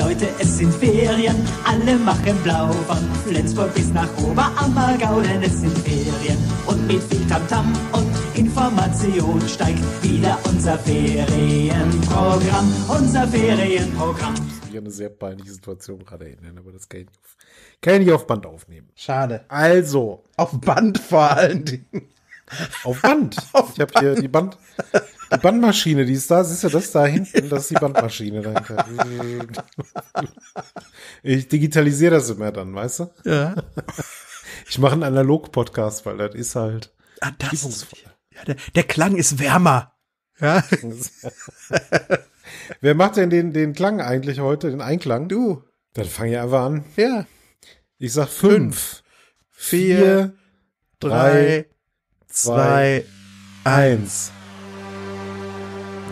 Leute, es sind Ferien, alle machen blau von Flensburg bis nach Oberammergau, denn es sind Ferien. Und mit viel Tamtam -Tam und Information steigt wieder unser Ferienprogramm, unser Ferienprogramm. Das ist wieder eine sehr peinliche Situation gerade erinnern, aber das kann ich, auf, kann ich nicht auf Band aufnehmen. Schade. Also. Auf Band vor allen Dingen. Auf Band. Auf ich habe hier die Band. Die Bandmaschine, die ist da, siehst du das da hinten? Das ist die Bandmaschine. Danke. Ich digitalisiere das immer dann, weißt du? Ja. Ich mache einen Analog-Podcast, weil das ist halt. Ah, das ist, ja, der, der Klang ist wärmer. Ja. Wer macht denn den, den Klang eigentlich heute, den Einklang? Du. Dann fang ich einfach an. Ja. Ich sag fünf, fünf vier, vier, drei, zwei, zwei eins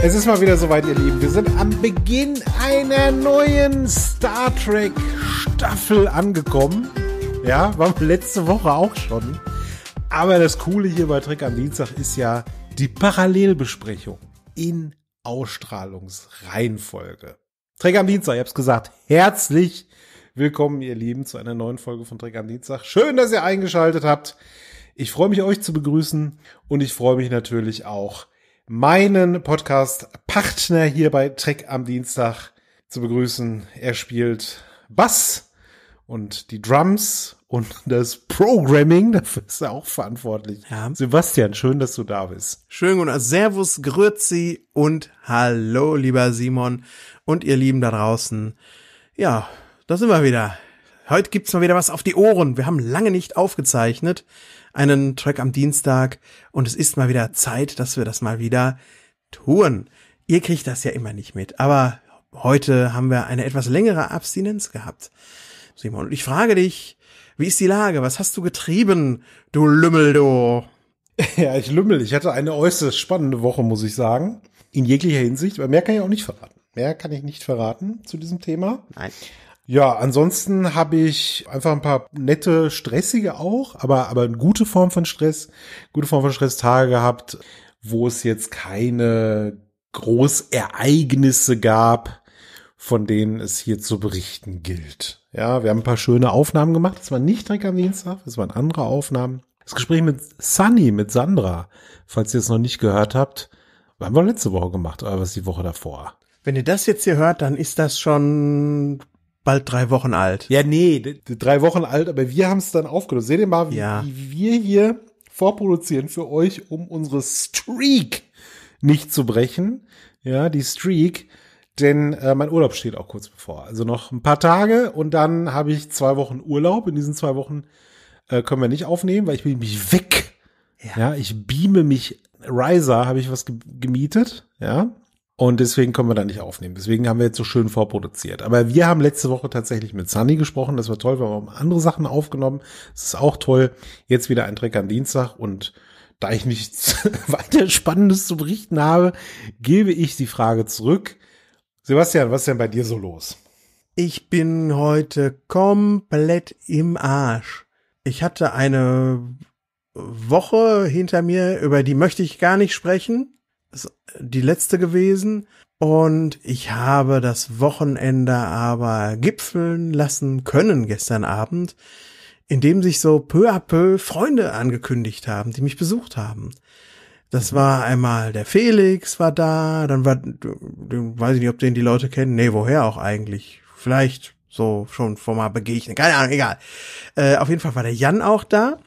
Es ist mal wieder soweit, ihr Lieben. Wir sind am Beginn einer neuen Star Trek Staffel angekommen. Ja, war letzte Woche auch schon. Aber das Coole hier bei Trek am Dienstag ist ja die Parallelbesprechung in Ausstrahlungsreihenfolge. Trek am Dienstag, ich hab's gesagt. Herzlich willkommen, ihr Lieben, zu einer neuen Folge von Trek am Dienstag. Schön, dass ihr eingeschaltet habt. Ich freue mich, euch zu begrüßen und ich freue mich natürlich auch, meinen Podcast-Partner hier bei Trek am Dienstag zu begrüßen. Er spielt Bass und die Drums und das Programming, dafür ist er auch verantwortlich. Ja. Sebastian, schön, dass du da bist. Schön und Servus, Grüezi und hallo, lieber Simon und ihr Lieben da draußen. Ja, da sind wir wieder. Heute gibt's mal wieder was auf die Ohren. Wir haben lange nicht aufgezeichnet einen Track am Dienstag und es ist mal wieder Zeit, dass wir das mal wieder tun. Ihr kriegt das ja immer nicht mit, aber heute haben wir eine etwas längere Abstinenz gehabt. Simon, ich frage dich, wie ist die Lage? Was hast du getrieben, du Lümmel, du? Ja, ich lümmel. Ich hatte eine äußerst spannende Woche, muss ich sagen. In jeglicher Hinsicht, aber mehr kann ich auch nicht verraten. Mehr kann ich nicht verraten zu diesem Thema. Nein. Ja, ansonsten habe ich einfach ein paar nette, stressige auch, aber, aber eine gute Form von Stress, gute Form von Stress Tage gehabt, wo es jetzt keine Großereignisse gab, von denen es hier zu berichten gilt. Ja, wir haben ein paar schöne Aufnahmen gemacht. Es war nicht direkt am Dienstag, es waren andere Aufnahmen. Das Gespräch mit Sunny, mit Sandra, falls ihr es noch nicht gehört habt, haben wir letzte Woche gemacht, aber was die Woche davor. Wenn ihr das jetzt hier hört, dann ist das schon bald drei Wochen alt. Ja, nee, drei Wochen alt, aber wir haben es dann aufgenommen. Seht ihr mal, wie, ja. wie wir hier vorproduzieren für euch, um unsere Streak nicht zu brechen. Ja, die Streak. Denn äh, mein Urlaub steht auch kurz bevor. Also noch ein paar Tage und dann habe ich zwei Wochen Urlaub. In diesen zwei Wochen äh, können wir nicht aufnehmen, weil ich bin mich weg. Ja. ja ich beame mich. Riser habe ich was gemietet. Ja, und deswegen können wir da nicht aufnehmen. Deswegen haben wir jetzt so schön vorproduziert. Aber wir haben letzte Woche tatsächlich mit Sunny gesprochen. Das war toll. Wir haben andere Sachen aufgenommen. Das ist auch toll. Jetzt wieder ein Trick am Dienstag. Und da ich nichts weiter Spannendes zu berichten habe, gebe ich die Frage zurück. Sebastian, was ist denn bei dir so los? Ich bin heute komplett im Arsch. Ich hatte eine Woche hinter mir, über die möchte ich gar nicht sprechen die letzte gewesen und ich habe das Wochenende aber gipfeln lassen können gestern Abend, indem sich so peu à peu Freunde angekündigt haben, die mich besucht haben. Das mhm. war einmal der Felix war da, dann war, weiß ich nicht, ob den die Leute kennen, nee, woher auch eigentlich, vielleicht so schon vor mal begegnet, keine Ahnung, egal. Äh, auf jeden Fall war der Jan auch da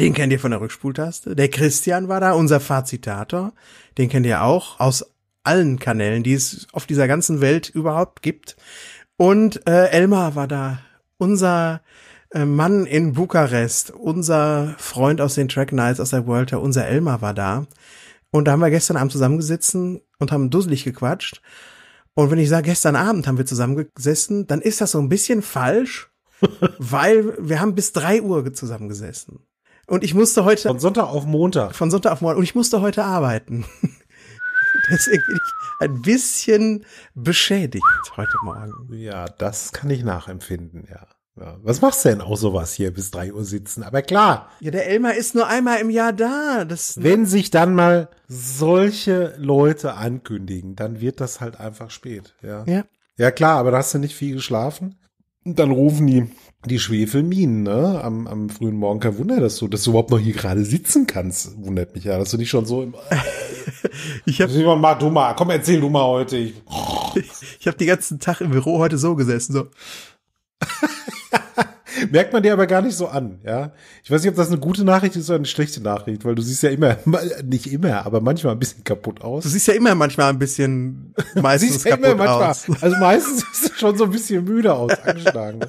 den kennt ihr von der Rückspultaste. Der Christian war da, unser Fazitator. Den kennt ihr auch aus allen Kanälen, die es auf dieser ganzen Welt überhaupt gibt. Und äh, Elmar war da, unser äh, Mann in Bukarest, unser Freund aus den Track Nights aus der World unser Elmar war da. Und da haben wir gestern Abend zusammengesessen und haben dusselig gequatscht. Und wenn ich sage, gestern Abend haben wir zusammengesessen, dann ist das so ein bisschen falsch, weil wir haben bis drei Uhr zusammengesessen. Und ich musste heute. Von Sonntag auf Montag. Von Sonntag auf Montag. Und ich musste heute arbeiten. Deswegen bin ich ein bisschen beschädigt heute Morgen. Ja, das kann ich nachempfinden, ja. ja. Was machst du denn auch sowas hier bis drei Uhr sitzen? Aber klar. Ja, der Elmar ist nur einmal im Jahr da. Das Wenn ne sich dann mal solche Leute ankündigen, dann wird das halt einfach spät, ja. Ja. Ja, klar, aber da hast du nicht viel geschlafen. Und dann rufen die die Schwefelminen, ne? Am, am frühen Morgen. Kein Wunder, dass du, dass du überhaupt noch hier gerade sitzen kannst. Wundert mich ja, dass du nicht schon so im. ich hab, mal, mal du mal, komm, erzähl du mal heute. Ich, ich habe den ganzen Tag im Büro heute so gesessen, so. Merkt man dir aber gar nicht so an, ja. Ich weiß nicht, ob das eine gute Nachricht ist oder eine schlechte Nachricht, weil du siehst ja immer, nicht immer, aber manchmal ein bisschen kaputt aus. Du siehst ja immer manchmal ein bisschen, meistens kaputt ja manchmal, aus. Also meistens siehst du schon so ein bisschen müde aus, angeschlagen.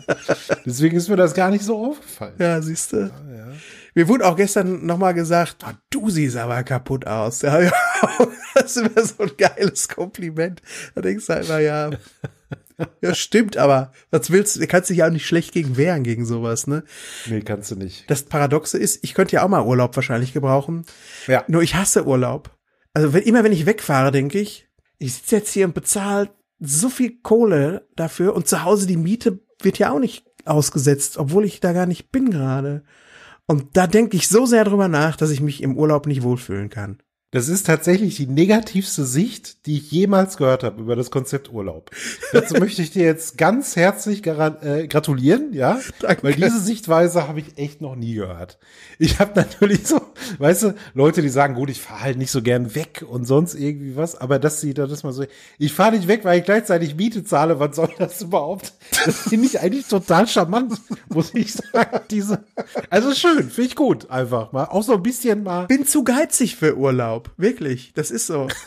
Deswegen ist mir das gar nicht so aufgefallen. Ja, siehst du. Ja, ja. Mir wurde auch gestern nochmal gesagt, oh, du siehst aber kaputt aus. das ist immer so ein geiles Kompliment. Da denkst du halt, na ja. Ja, stimmt, aber was willst du? Kannst dich ja auch nicht schlecht gegen wehren, gegen sowas, ne? Nee, kannst du nicht. Das Paradoxe ist, ich könnte ja auch mal Urlaub wahrscheinlich gebrauchen. Ja. Nur ich hasse Urlaub. Also wenn, immer wenn ich wegfahre, denke ich, ich sitze jetzt hier und bezahle so viel Kohle dafür und zu Hause die Miete wird ja auch nicht ausgesetzt, obwohl ich da gar nicht bin gerade. Und da denke ich so sehr drüber nach, dass ich mich im Urlaub nicht wohlfühlen kann. Das ist tatsächlich die negativste Sicht, die ich jemals gehört habe über das Konzept Urlaub. Dazu möchte ich dir jetzt ganz herzlich äh, gratulieren, ja, Danke. weil diese Sichtweise habe ich echt noch nie gehört. Ich habe natürlich so, weißt du, Leute, die sagen, gut, ich fahre halt nicht so gern weg und sonst irgendwie was, aber dass sie da das mal so, ich fahre nicht weg, weil ich gleichzeitig Miete zahle, was soll das überhaupt? Das finde ich eigentlich total charmant, muss ich sagen, diese. Also schön, finde ich gut, einfach mal, auch so ein bisschen mal. Bin zu geizig für Urlaub. Urlaub. Wirklich, das ist so.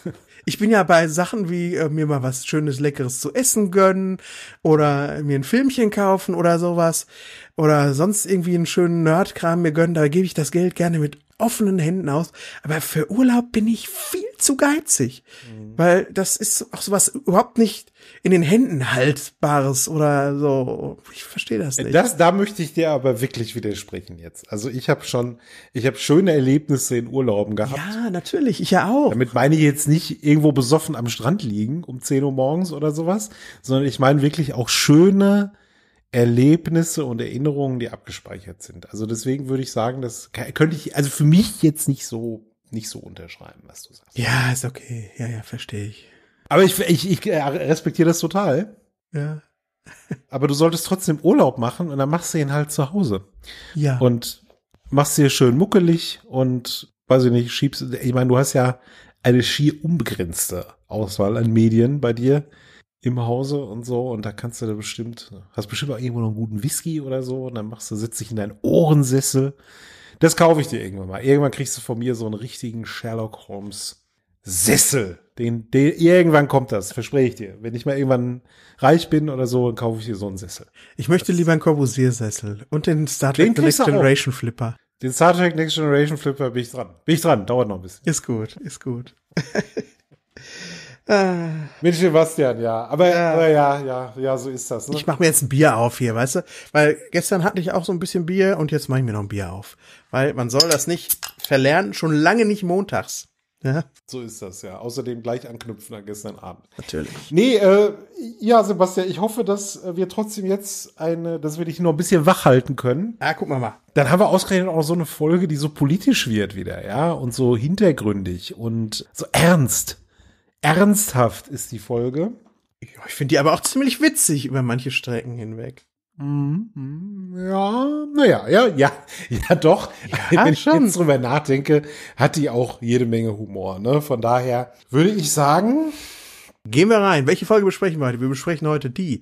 Ich bin ja bei Sachen wie äh, mir mal was Schönes, Leckeres zu essen gönnen oder mir ein Filmchen kaufen oder sowas oder sonst irgendwie einen schönen Nerdkram mir gönnen. Da gebe ich das Geld gerne mit offenen Händen aus. Aber für Urlaub bin ich viel zu geizig, mhm. weil das ist auch sowas überhaupt nicht in den Händen haltbares oder so. Ich verstehe das nicht. Das, da möchte ich dir aber wirklich widersprechen jetzt. Also ich habe schon, ich habe schöne Erlebnisse in Urlauben gehabt. Ja, natürlich, ich ja auch. Damit meine ich jetzt nicht irgendwo besoffen am Strand liegen um 10 Uhr morgens oder sowas, sondern ich meine wirklich auch schöne Erlebnisse und Erinnerungen, die abgespeichert sind. Also deswegen würde ich sagen, das könnte ich, also für mich jetzt nicht so, nicht so unterschreiben, was du sagst. Ja, ist okay. Ja, ja, verstehe ich. Aber ich, ich, ich äh, respektiere das total. Ja. Aber du solltest trotzdem Urlaub machen und dann machst du ihn halt zu Hause. Ja. Und machst dir schön muckelig und weiß ich nicht, schiebst, ich meine, du hast ja eine schier unbegrenzte Auswahl an Medien bei dir im Hause und so und da kannst du da bestimmt, hast bestimmt auch irgendwo noch einen guten Whisky oder so und dann machst du, sitzt dich in deinen Ohrensessel. Das kaufe ich dir irgendwann mal. Irgendwann kriegst du von mir so einen richtigen Sherlock Holmes Sessel den, den, irgendwann kommt das, verspreche ich dir. Wenn ich mal irgendwann reich bin oder so, dann kaufe ich dir so einen Sessel. Ich möchte das lieber einen Corbusier-Sessel und den Star Trek den Next Generation auch. Flipper. Den Star Trek Next Generation Flipper bin ich dran. Bin ich dran, dauert noch ein bisschen. Ist gut, ist gut. Mit Sebastian, ja. Aber, ah. aber, ja, ja, ja, so ist das. Ne? Ich mache mir jetzt ein Bier auf hier, weißt du? Weil gestern hatte ich auch so ein bisschen Bier und jetzt mache ich mir noch ein Bier auf. Weil man soll das nicht verlernen, schon lange nicht montags. Ja. So ist das ja. Außerdem gleich anknüpfen an gestern Abend. Natürlich. Nee, äh, ja, Sebastian, ich hoffe, dass wir trotzdem jetzt eine, dass wir dich noch ein bisschen wach halten können. Ja, ah, guck mal mal. Dann haben wir ausgerechnet auch so eine Folge, die so politisch wird wieder, ja, und so hintergründig und so ernst. Ernsthaft ist die Folge. Ich finde die aber auch ziemlich witzig über manche Strecken hinweg. Mhm. Mhm. Ja, naja, ja, ja, ja, doch. Ja, Wenn ich jetzt drüber nachdenke, hat die auch jede Menge Humor. Ne? Von daher würde ich sagen. Gehen wir rein. Welche Folge besprechen wir heute? Wir besprechen heute die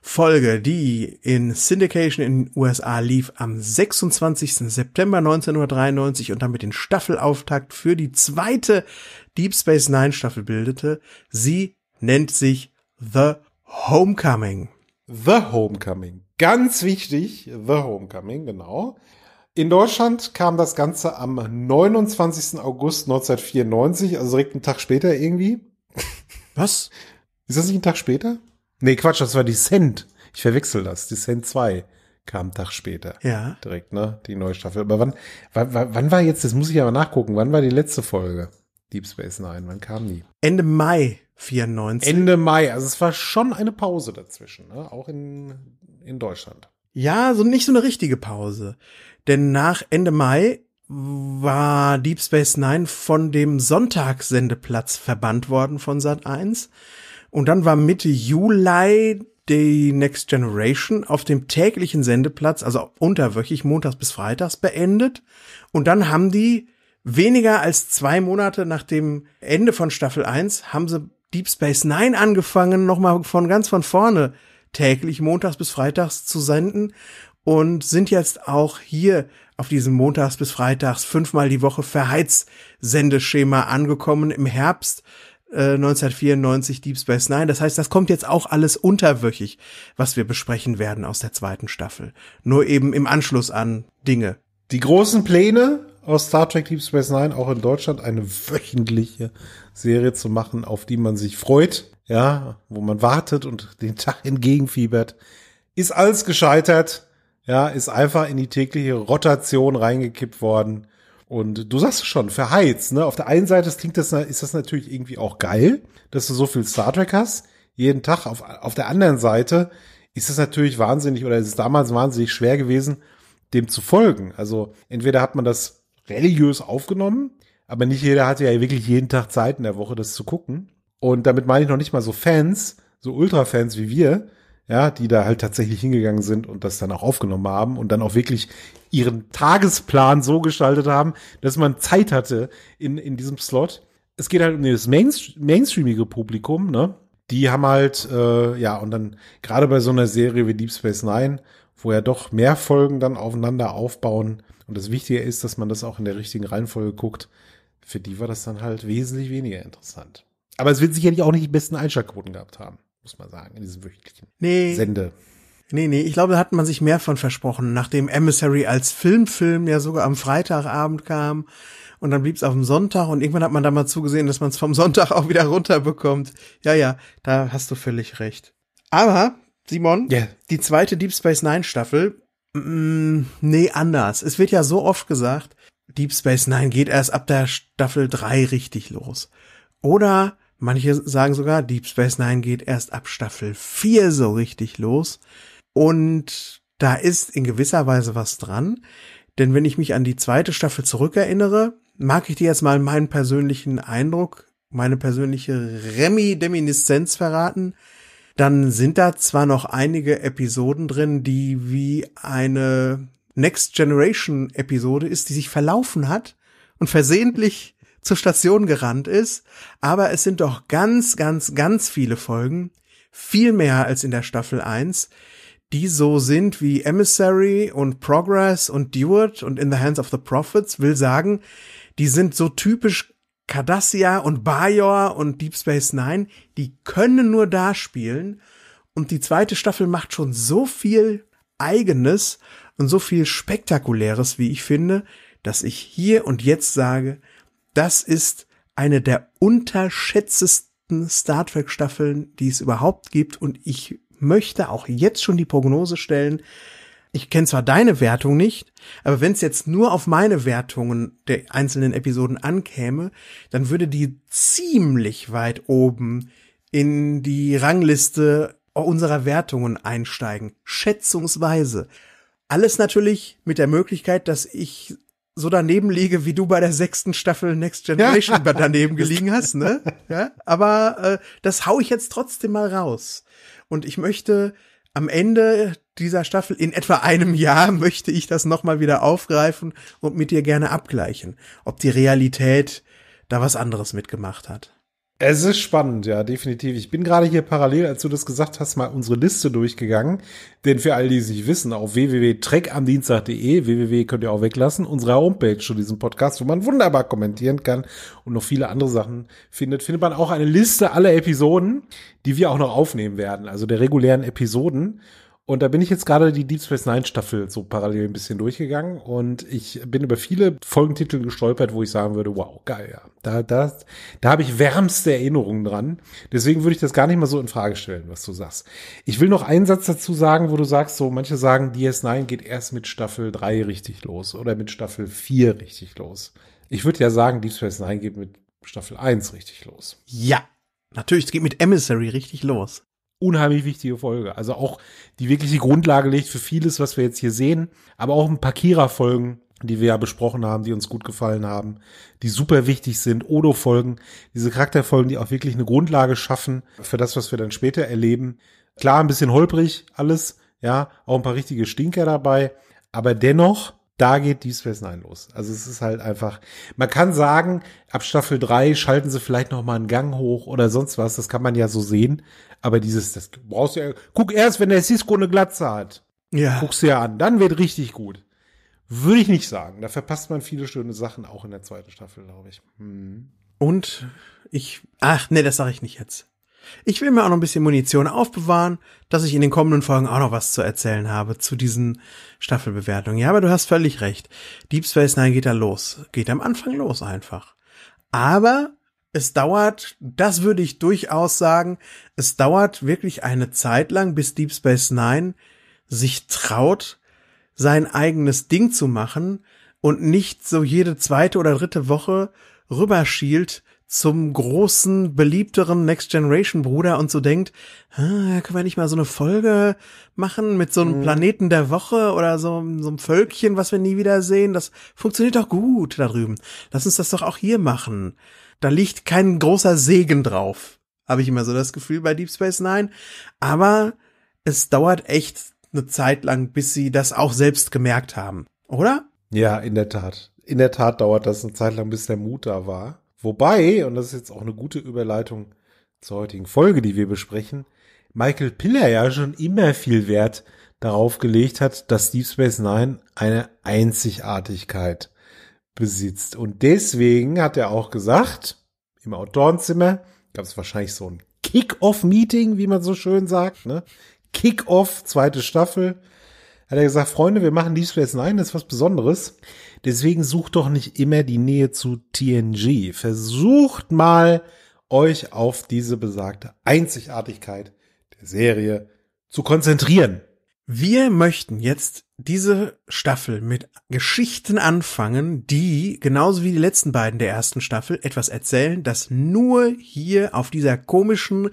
Folge, die in Syndication in USA lief am 26. September 1993 und damit den Staffelauftakt für die zweite Deep Space Nine Staffel bildete. Sie nennt sich The Homecoming. The Homecoming. Ganz wichtig, The Homecoming, genau. In Deutschland kam das Ganze am 29. August 1994, also direkt einen Tag später irgendwie. Was? Ist das nicht ein Tag später? Nee, Quatsch, das war Descent. Ich verwechsel das. Descent 2 kam einen Tag später. Ja. Direkt, ne? Die neue Staffel. Aber wann, wann, wann war jetzt, das muss ich aber nachgucken, wann war die letzte Folge? Deep Space Nine, wann kam die? Ende Mai 94. Ende Mai, also es war schon eine Pause dazwischen, ne? Auch in in Deutschland. Ja, so nicht so eine richtige Pause. Denn nach Ende Mai war Deep Space Nine von dem Sonntagssendeplatz verbannt worden von Sat 1. Und dann war Mitte Juli die Next Generation auf dem täglichen Sendeplatz, also unterwöchig, montags bis freitags, beendet. Und dann haben die weniger als zwei Monate nach dem Ende von Staffel 1 haben sie Deep Space Nine angefangen, nochmal von ganz von vorne täglich montags bis freitags zu senden und sind jetzt auch hier auf diesem montags bis freitags fünfmal die Woche Verheizsendeschema angekommen im Herbst. Äh, 1994 Deep Space Nine. Das heißt, das kommt jetzt auch alles unterwöchig, was wir besprechen werden aus der zweiten Staffel. Nur eben im Anschluss an Dinge. Die großen Pläne aus Star Trek Deep Space Nine, auch in Deutschland eine wöchentliche Serie zu machen, auf die man sich freut ja, wo man wartet und den Tag entgegenfiebert, ist alles gescheitert, ja, ist einfach in die tägliche Rotation reingekippt worden. Und du sagst schon, verheizt, ne? Auf der einen Seite das klingt das, ist das natürlich irgendwie auch geil, dass du so viel Star Trek hast, jeden Tag. Auf, auf der anderen Seite ist es natürlich wahnsinnig oder ist es damals wahnsinnig schwer gewesen, dem zu folgen. Also entweder hat man das religiös aufgenommen, aber nicht jeder hatte ja wirklich jeden Tag Zeit in der Woche, das zu gucken. Und damit meine ich noch nicht mal so Fans, so Ultra-Fans wie wir, ja, die da halt tatsächlich hingegangen sind und das dann auch aufgenommen haben und dann auch wirklich ihren Tagesplan so gestaltet haben, dass man Zeit hatte in, in diesem Slot. Es geht halt um das Mainst mainstreamige Publikum, ne? Die haben halt, äh, ja, und dann gerade bei so einer Serie wie Deep Space Nine, wo ja doch mehr Folgen dann aufeinander aufbauen und das Wichtige ist, dass man das auch in der richtigen Reihenfolge guckt, für die war das dann halt wesentlich weniger interessant. Aber es wird sicherlich auch nicht die besten Einschaltquoten gehabt haben, muss man sagen, in diesem wöchentlichen nee. Sende. Nee, nee, ich glaube, da hat man sich mehr von versprochen, nachdem Emissary als Filmfilm ja sogar am Freitagabend kam und dann blieb es auf dem Sonntag und irgendwann hat man da mal zugesehen, dass man es vom Sonntag auch wieder runterbekommt. Ja, ja, da hast du völlig recht. Aber, Simon, yeah. die zweite Deep Space Nine Staffel, mm, nee, anders. Es wird ja so oft gesagt, Deep Space Nine geht erst ab der Staffel drei richtig los. Oder Manche sagen sogar, Deep Space Nine geht erst ab Staffel 4 so richtig los. Und da ist in gewisser Weise was dran. Denn wenn ich mich an die zweite Staffel zurückerinnere, mag ich dir jetzt mal meinen persönlichen Eindruck, meine persönliche Remi-Deminiszenz verraten. Dann sind da zwar noch einige Episoden drin, die wie eine Next Generation Episode ist, die sich verlaufen hat und versehentlich zur Station gerannt ist, aber es sind doch ganz, ganz, ganz viele Folgen, viel mehr als in der Staffel 1, die so sind wie Emissary und Progress und Dewart und In the Hands of the Prophets, will sagen, die sind so typisch Cardassia und Bajor und Deep Space Nine, die können nur da spielen. Und die zweite Staffel macht schon so viel Eigenes und so viel Spektakuläres, wie ich finde, dass ich hier und jetzt sage, das ist eine der unterschätztesten Star Trek Staffeln, die es überhaupt gibt. Und ich möchte auch jetzt schon die Prognose stellen. Ich kenne zwar deine Wertung nicht, aber wenn es jetzt nur auf meine Wertungen der einzelnen Episoden ankäme, dann würde die ziemlich weit oben in die Rangliste unserer Wertungen einsteigen. Schätzungsweise. Alles natürlich mit der Möglichkeit, dass ich so daneben liege, wie du bei der sechsten Staffel Next Generation ja. daneben gelegen hast, ne? Ja, aber äh, das hau ich jetzt trotzdem mal raus. Und ich möchte am Ende dieser Staffel in etwa einem Jahr möchte ich das nochmal wieder aufgreifen und mit dir gerne abgleichen, ob die Realität da was anderes mitgemacht hat. Es ist spannend, ja, definitiv. Ich bin gerade hier parallel, als du das gesagt hast, mal unsere Liste durchgegangen. Denn für all die es nicht wissen, auf www.treckamdienstag.de, www könnt ihr auch weglassen, unsere Homepage zu diesem Podcast, wo man wunderbar kommentieren kann und noch viele andere Sachen findet, findet man auch eine Liste aller Episoden, die wir auch noch aufnehmen werden, also der regulären Episoden. Und da bin ich jetzt gerade die Deep Space Nine Staffel so parallel ein bisschen durchgegangen und ich bin über viele Folgentitel gestolpert, wo ich sagen würde, wow, geil, ja. Da, da, da habe ich wärmste Erinnerungen dran. Deswegen würde ich das gar nicht mal so in Frage stellen, was du sagst. Ich will noch einen Satz dazu sagen, wo du sagst, so manche sagen, DS9 geht erst mit Staffel 3 richtig los oder mit Staffel 4 richtig los. Ich würde ja sagen, Deep Space Nine geht mit Staffel 1 richtig los. Ja, natürlich, es geht mit Emissary richtig los unheimlich wichtige Folge. Also auch die wirkliche Grundlage legt für vieles, was wir jetzt hier sehen. Aber auch ein paar Kira-Folgen, die wir ja besprochen haben, die uns gut gefallen haben, die super wichtig sind. Odo-Folgen, diese Charakterfolgen, die auch wirklich eine Grundlage schaffen für das, was wir dann später erleben. Klar, ein bisschen holprig alles. Ja, auch ein paar richtige Stinker dabei. Aber dennoch da geht Deep Space Nine los. Also es ist halt einfach, man kann sagen, ab Staffel 3 schalten sie vielleicht noch mal einen Gang hoch oder sonst was, das kann man ja so sehen, aber dieses das brauchst du ja, guck erst, wenn der Cisco eine Glatze hat. Ja. Guckst du ja an, dann wird richtig gut. Würde ich nicht sagen, da verpasst man viele schöne Sachen auch in der zweiten Staffel, glaube ich. Hm. Und ich ach nee, das sage ich nicht jetzt. Ich will mir auch noch ein bisschen Munition aufbewahren, dass ich in den kommenden Folgen auch noch was zu erzählen habe zu diesen Staffelbewertungen. Ja, aber du hast völlig recht. Deep Space Nine geht da los. Geht am Anfang los einfach. Aber es dauert, das würde ich durchaus sagen, es dauert wirklich eine Zeit lang, bis Deep Space Nine sich traut, sein eigenes Ding zu machen und nicht so jede zweite oder dritte Woche rüberschielt zum großen, beliebteren Next Generation Bruder und so denkt, ah, können wir nicht mal so eine Folge machen mit so einem mhm. Planeten der Woche oder so, so einem Völkchen, was wir nie wieder sehen? Das funktioniert doch gut da drüben. Lass uns das doch auch hier machen. Da liegt kein großer Segen drauf, habe ich immer so das Gefühl bei Deep Space Nine. Aber es dauert echt eine Zeit lang, bis sie das auch selbst gemerkt haben, oder? Ja, in der Tat. In der Tat dauert das eine Zeit lang, bis der Mut da war. Wobei, und das ist jetzt auch eine gute Überleitung zur heutigen Folge, die wir besprechen, Michael Piller ja schon immer viel Wert darauf gelegt hat, dass Deep Space Nine eine Einzigartigkeit besitzt. Und deswegen hat er auch gesagt, im Autorenzimmer gab es wahrscheinlich so ein Kick-Off-Meeting, wie man so schön sagt, ne? Kick-Off, zweite Staffel. Hat er gesagt, Freunde, wir machen Deep Space Nine, das ist was Besonderes. Deswegen sucht doch nicht immer die Nähe zu TNG. Versucht mal, euch auf diese besagte Einzigartigkeit der Serie zu konzentrieren. Wir möchten jetzt diese Staffel mit Geschichten anfangen, die, genauso wie die letzten beiden der ersten Staffel, etwas erzählen, das nur hier auf dieser komischen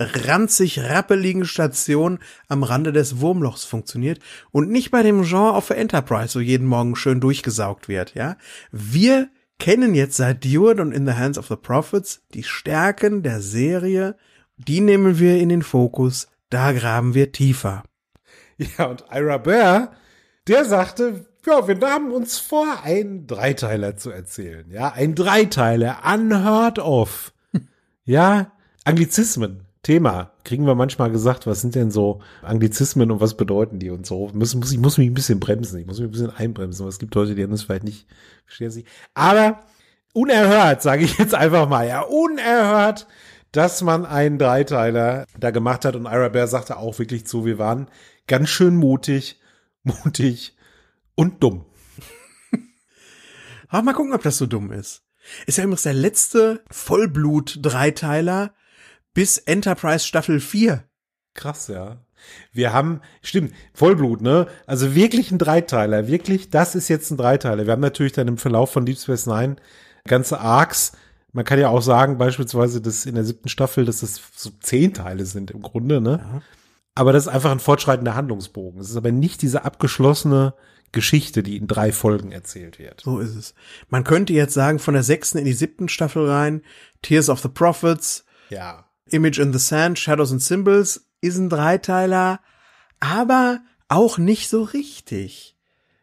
ranzig rappeligen Station am Rande des Wurmlochs funktioniert und nicht bei dem Genre auf der Enterprise so jeden Morgen schön durchgesaugt wird, ja? Wir kennen jetzt seit Dude und In the Hands of the Prophets die Stärken der Serie, die nehmen wir in den Fokus, da graben wir tiefer. Ja, und Ira Bear, der sagte, ja, wir haben uns vor, einen Dreiteiler zu erzählen. Ja, ein Dreiteiler, unheard of. ja, Anglizismen. Thema. Kriegen wir manchmal gesagt, was sind denn so Anglizismen und was bedeuten die und so. Muss, muss, ich muss mich ein bisschen bremsen, ich muss mich ein bisschen einbremsen, es gibt Leute, die haben das vielleicht nicht, verstehen sie. Aber unerhört, sage ich jetzt einfach mal, ja, unerhört, dass man einen Dreiteiler da gemacht hat und Ira Bear sagte auch wirklich zu, wir waren ganz schön mutig, mutig und dumm. Aber mal gucken, ob das so dumm ist. Ist ja übrigens der letzte Vollblut-Dreiteiler, bis Enterprise Staffel 4. Krass, ja. Wir haben, stimmt, Vollblut, ne? Also wirklich ein Dreiteiler, wirklich, das ist jetzt ein Dreiteiler. Wir haben natürlich dann im Verlauf von Deep Space Nine ganze Arcs. Man kann ja auch sagen, beispielsweise, dass in der siebten Staffel, dass das so zehn Teile sind im Grunde, ne? Ja. Aber das ist einfach ein fortschreitender Handlungsbogen. Es ist aber nicht diese abgeschlossene Geschichte, die in drei Folgen erzählt wird. So ist es. Man könnte jetzt sagen, von der sechsten in die siebten Staffel rein, Tears of the Prophets. Ja. Image in the Sand, Shadows and Symbols ist ein Dreiteiler, aber auch nicht so richtig.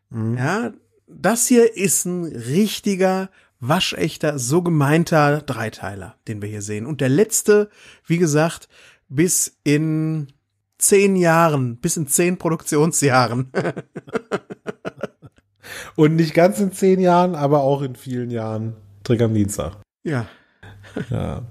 Mhm. Ja, das hier ist ein richtiger, waschechter, so gemeinter Dreiteiler, den wir hier sehen. Und der letzte, wie gesagt, bis in zehn Jahren, bis in zehn Produktionsjahren. Und nicht ganz in zehn Jahren, aber auch in vielen Jahren. Trick am Dienstag. Ja. ja.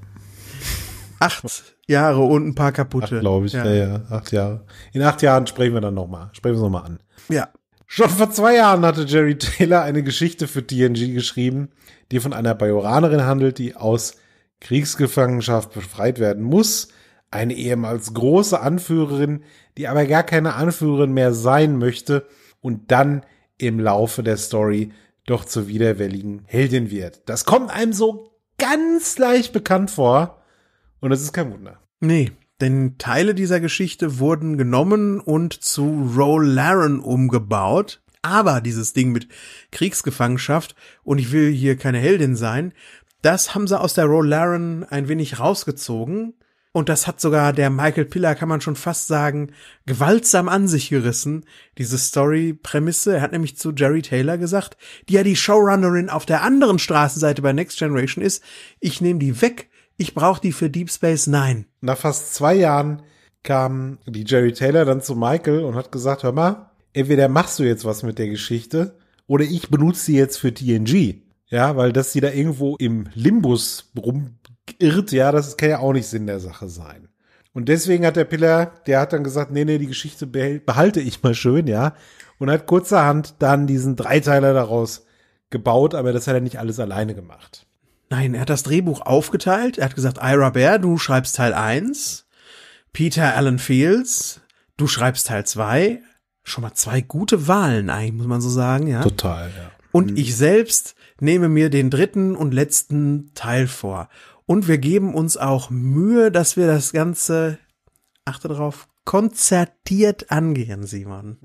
Acht Jahre und ein paar kaputte. Glaube ich, ja. ja. ja, Acht Jahre. In acht Jahren sprechen wir dann nochmal. Sprechen wir es nochmal an. Ja. Schon vor zwei Jahren hatte Jerry Taylor eine Geschichte für TNG geschrieben, die von einer Bajoranerin handelt, die aus Kriegsgefangenschaft befreit werden muss. Eine ehemals große Anführerin, die aber gar keine Anführerin mehr sein möchte und dann im Laufe der Story doch zur widerwilligen Heldin wird. Das kommt einem so ganz leicht bekannt vor, und das ist kein Wunder. Nee, denn Teile dieser Geschichte wurden genommen und zu Rolaren umgebaut. Aber dieses Ding mit Kriegsgefangenschaft und ich will hier keine Heldin sein, das haben sie aus der Rolaren ein wenig rausgezogen. Und das hat sogar der Michael Piller, kann man schon fast sagen, gewaltsam an sich gerissen, diese Story-Prämisse. Er hat nämlich zu Jerry Taylor gesagt, die ja die Showrunnerin auf der anderen Straßenseite bei Next Generation ist, ich nehme die weg ich brauche die für Deep Space Nine. Nach fast zwei Jahren kam die Jerry Taylor dann zu Michael und hat gesagt, hör mal, entweder machst du jetzt was mit der Geschichte oder ich benutze sie jetzt für TNG. Ja, weil dass sie da irgendwo im Limbus rumirrt, ja, das kann ja auch nicht Sinn der Sache sein. Und deswegen hat der Piller, der hat dann gesagt, nee, nee, die Geschichte behalte ich mal schön, ja. Und hat kurzerhand dann diesen Dreiteiler daraus gebaut, aber das hat er nicht alles alleine gemacht. Nein, er hat das Drehbuch aufgeteilt. Er hat gesagt, Ira Bear, du schreibst Teil 1. Peter Allen Fields, du schreibst Teil 2. Schon mal zwei gute Wahlen eigentlich, muss man so sagen, ja. Total, ja. Und mhm. ich selbst nehme mir den dritten und letzten Teil vor. Und wir geben uns auch Mühe, dass wir das Ganze, achte drauf, konzertiert angehen, Simon.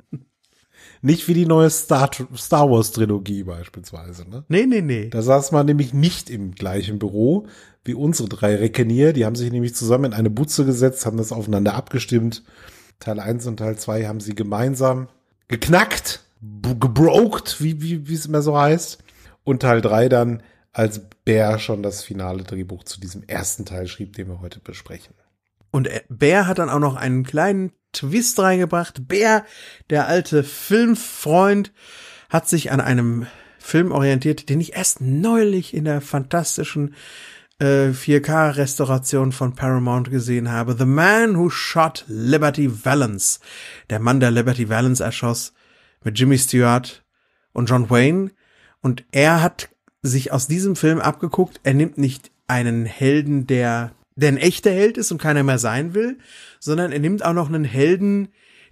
Nicht wie die neue Star, Star Wars Trilogie beispielsweise. Ne? Nee, nee, nee. Da saß man nämlich nicht im gleichen Büro wie unsere drei Reckenier. Die haben sich nämlich zusammen in eine Butze gesetzt, haben das aufeinander abgestimmt. Teil 1 und Teil 2 haben sie gemeinsam geknackt, gebroked, wie, wie, wie es immer so heißt. Und Teil 3 dann, als Bär schon das finale Drehbuch zu diesem ersten Teil schrieb, den wir heute besprechen. Und äh, Bär hat dann auch noch einen kleinen Twist reingebracht. Bär, der alte Filmfreund, hat sich an einem Film orientiert, den ich erst neulich in der fantastischen äh, 4K-Restauration von Paramount gesehen habe. The Man Who Shot Liberty Valance. Der Mann, der Liberty Valance erschoss, mit Jimmy Stewart und John Wayne. Und er hat sich aus diesem Film abgeguckt, er nimmt nicht einen Helden, der der ein echter Held ist und keiner mehr sein will, sondern er nimmt auch noch einen Helden,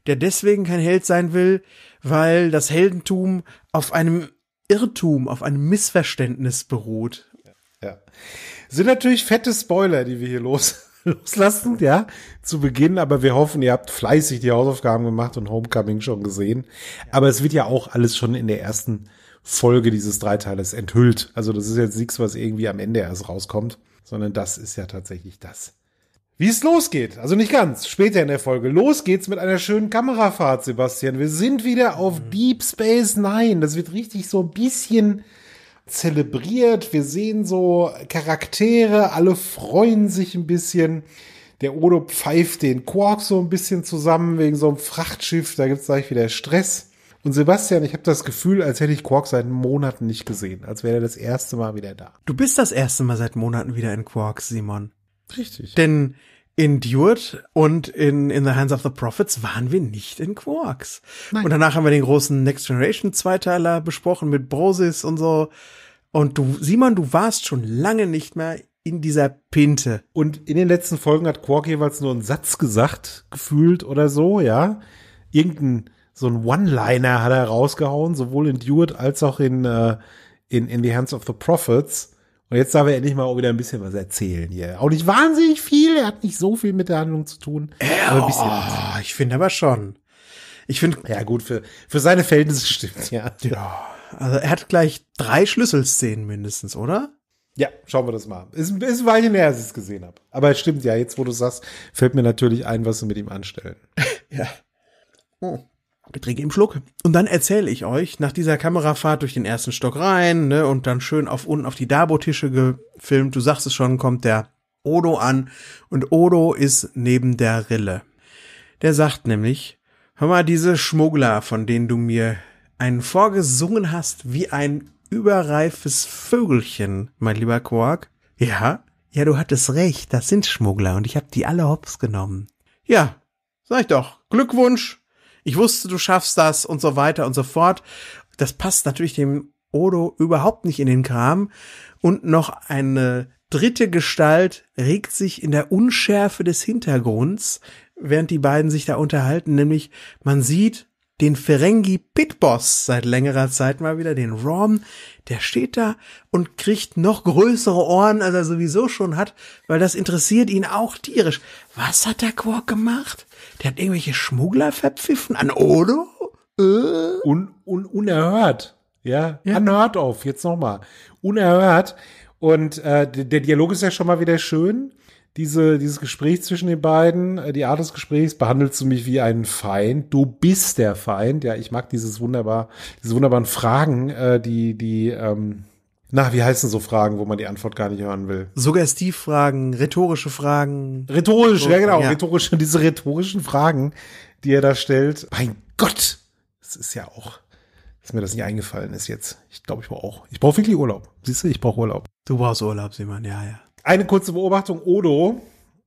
der deswegen kein Held sein will, weil das Heldentum auf einem Irrtum, auf einem Missverständnis beruht. Ja. Sind natürlich fette Spoiler, die wir hier los loslassen, ja, zu Beginn, aber wir hoffen, ihr habt fleißig die Hausaufgaben gemacht und Homecoming schon gesehen. Aber es wird ja auch alles schon in der ersten Folge dieses Dreiteiles enthüllt. Also das ist jetzt nichts, was irgendwie am Ende erst rauskommt sondern das ist ja tatsächlich das. Wie es losgeht, also nicht ganz, später in der Folge. Los geht's mit einer schönen Kamerafahrt, Sebastian. Wir sind wieder auf mhm. Deep Space Nine. Das wird richtig so ein bisschen zelebriert. Wir sehen so Charaktere, alle freuen sich ein bisschen. Der Odo pfeift den Quark so ein bisschen zusammen wegen so einem Frachtschiff. Da gibt's gleich wieder Stress. Und Sebastian, ich habe das Gefühl, als hätte ich Quark seit Monaten nicht gesehen, als wäre er das erste Mal wieder da. Du bist das erste Mal seit Monaten wieder in Quark, Simon. Richtig. Denn in endured und in In the Hands of the Prophets waren wir nicht in Quarks. Nein. Und danach haben wir den großen Next Generation Zweiteiler besprochen mit Brosis und so. Und du, Simon, du warst schon lange nicht mehr in dieser Pinte. Und in den letzten Folgen hat Quark jeweils nur einen Satz gesagt, gefühlt oder so, ja. Irgendein so ein One-Liner hat er rausgehauen, sowohl in Dude als auch in, äh, in, in The Hands of the Prophets. Und jetzt darf er endlich mal auch wieder ein bisschen was erzählen hier. Auch nicht wahnsinnig viel, er hat nicht so viel mit der Handlung zu tun. Äh, aber ein bisschen oh, ich finde aber schon. Ich finde. Ja, gut, für, für seine Verhältnisse stimmt, ja. Ja. Also er hat gleich drei Schlüsselszenen mindestens, oder? Ja, schauen wir das mal Ist, ist ein Weilchen her, als ich es gesehen habe. Aber es stimmt ja, jetzt wo du sagst, fällt mir natürlich ein, was sie mit ihm anstellen. ja. Oh. Ich trinke im Schluck. Und dann erzähle ich euch, nach dieser Kamerafahrt durch den ersten Stock rein, ne, und dann schön auf unten auf die Dabo-Tische gefilmt, du sagst es schon, kommt der Odo an. Und Odo ist neben der Rille. Der sagt nämlich, hör mal, diese Schmuggler, von denen du mir einen vorgesungen hast, wie ein überreifes Vögelchen, mein lieber Quark. Ja, ja, du hattest recht, das sind Schmuggler und ich hab die alle hops genommen. Ja, sag ich doch. Glückwunsch, ich wusste, du schaffst das und so weiter und so fort. Das passt natürlich dem Odo überhaupt nicht in den Kram. Und noch eine dritte Gestalt regt sich in der Unschärfe des Hintergrunds, während die beiden sich da unterhalten, nämlich man sieht den Ferengi Pitboss seit längerer Zeit mal wieder, den Rom, der steht da und kriegt noch größere Ohren, als er sowieso schon hat, weil das interessiert ihn auch tierisch. Was hat der Quark gemacht? Der hat irgendwelche Schmuggler verpfiffen an Odo? Äh. Un, un, unerhört. Ja, ja. unheard of, jetzt nochmal. Unerhört. Und äh, der Dialog ist ja schon mal wieder schön. Diese, dieses Gespräch zwischen den beiden, äh, die Art des Gesprächs, behandelst du mich wie einen Feind. Du bist der Feind. Ja, ich mag dieses wunderbar, diese wunderbaren Fragen, äh, die, die, ähm, na, wie heißen so Fragen, wo man die Antwort gar nicht hören will? Suggestivfragen, rhetorische Fragen. Rhetorisch, ja genau, ja. rhetorische, diese rhetorischen Fragen, die er da stellt. Mein Gott, das ist ja auch, dass mir das nicht eingefallen ist jetzt. Ich glaube, ich brauche auch, ich brauche wirklich Urlaub. Siehst du, ich brauche Urlaub. Du brauchst Urlaub, Simon, ja, ja. Eine kurze Beobachtung, Odo.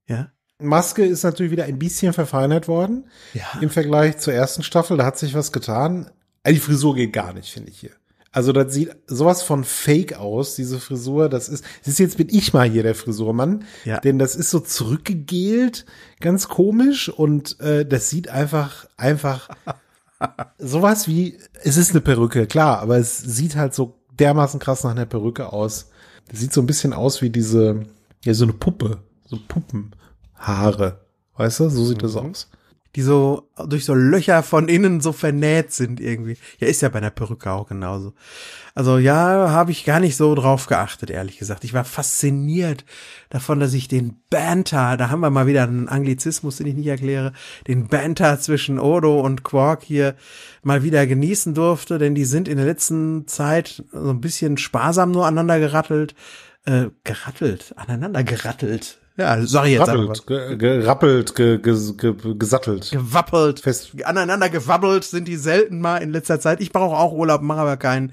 Ja. Maske ist natürlich wieder ein bisschen verfeinert worden. Ja. Im Vergleich zur ersten Staffel, da hat sich was getan. Also die Frisur geht gar nicht, finde ich hier. Also das sieht sowas von fake aus, diese Frisur. Das ist, ist jetzt bin ich mal hier der Frisurmann, ja. denn das ist so zurückgegelt, ganz komisch und äh, das sieht einfach, einfach sowas wie, es ist eine Perücke, klar, aber es sieht halt so dermaßen krass nach einer Perücke aus. Das sieht so ein bisschen aus wie diese, ja, so eine Puppe, so Puppenhaare. Weißt du, so sieht mhm. das aus die so durch so Löcher von innen so vernäht sind irgendwie. Ja, ist ja bei einer Perücke auch genauso. Also ja, habe ich gar nicht so drauf geachtet, ehrlich gesagt. Ich war fasziniert davon, dass ich den Banter, da haben wir mal wieder einen Anglizismus, den ich nicht erkläre, den Banter zwischen Odo und Quark hier mal wieder genießen durfte, denn die sind in der letzten Zeit so ein bisschen sparsam nur aneinander gerattelt. Äh, gerattelt, aneinander gerattelt ja, sag ich jetzt Rappelt, ge gerappelt, ge ge gesattelt. Gewappelt. Fest. Aneinander gewabbelt sind die selten mal in letzter Zeit. Ich brauche auch Urlaub, mache aber keinen.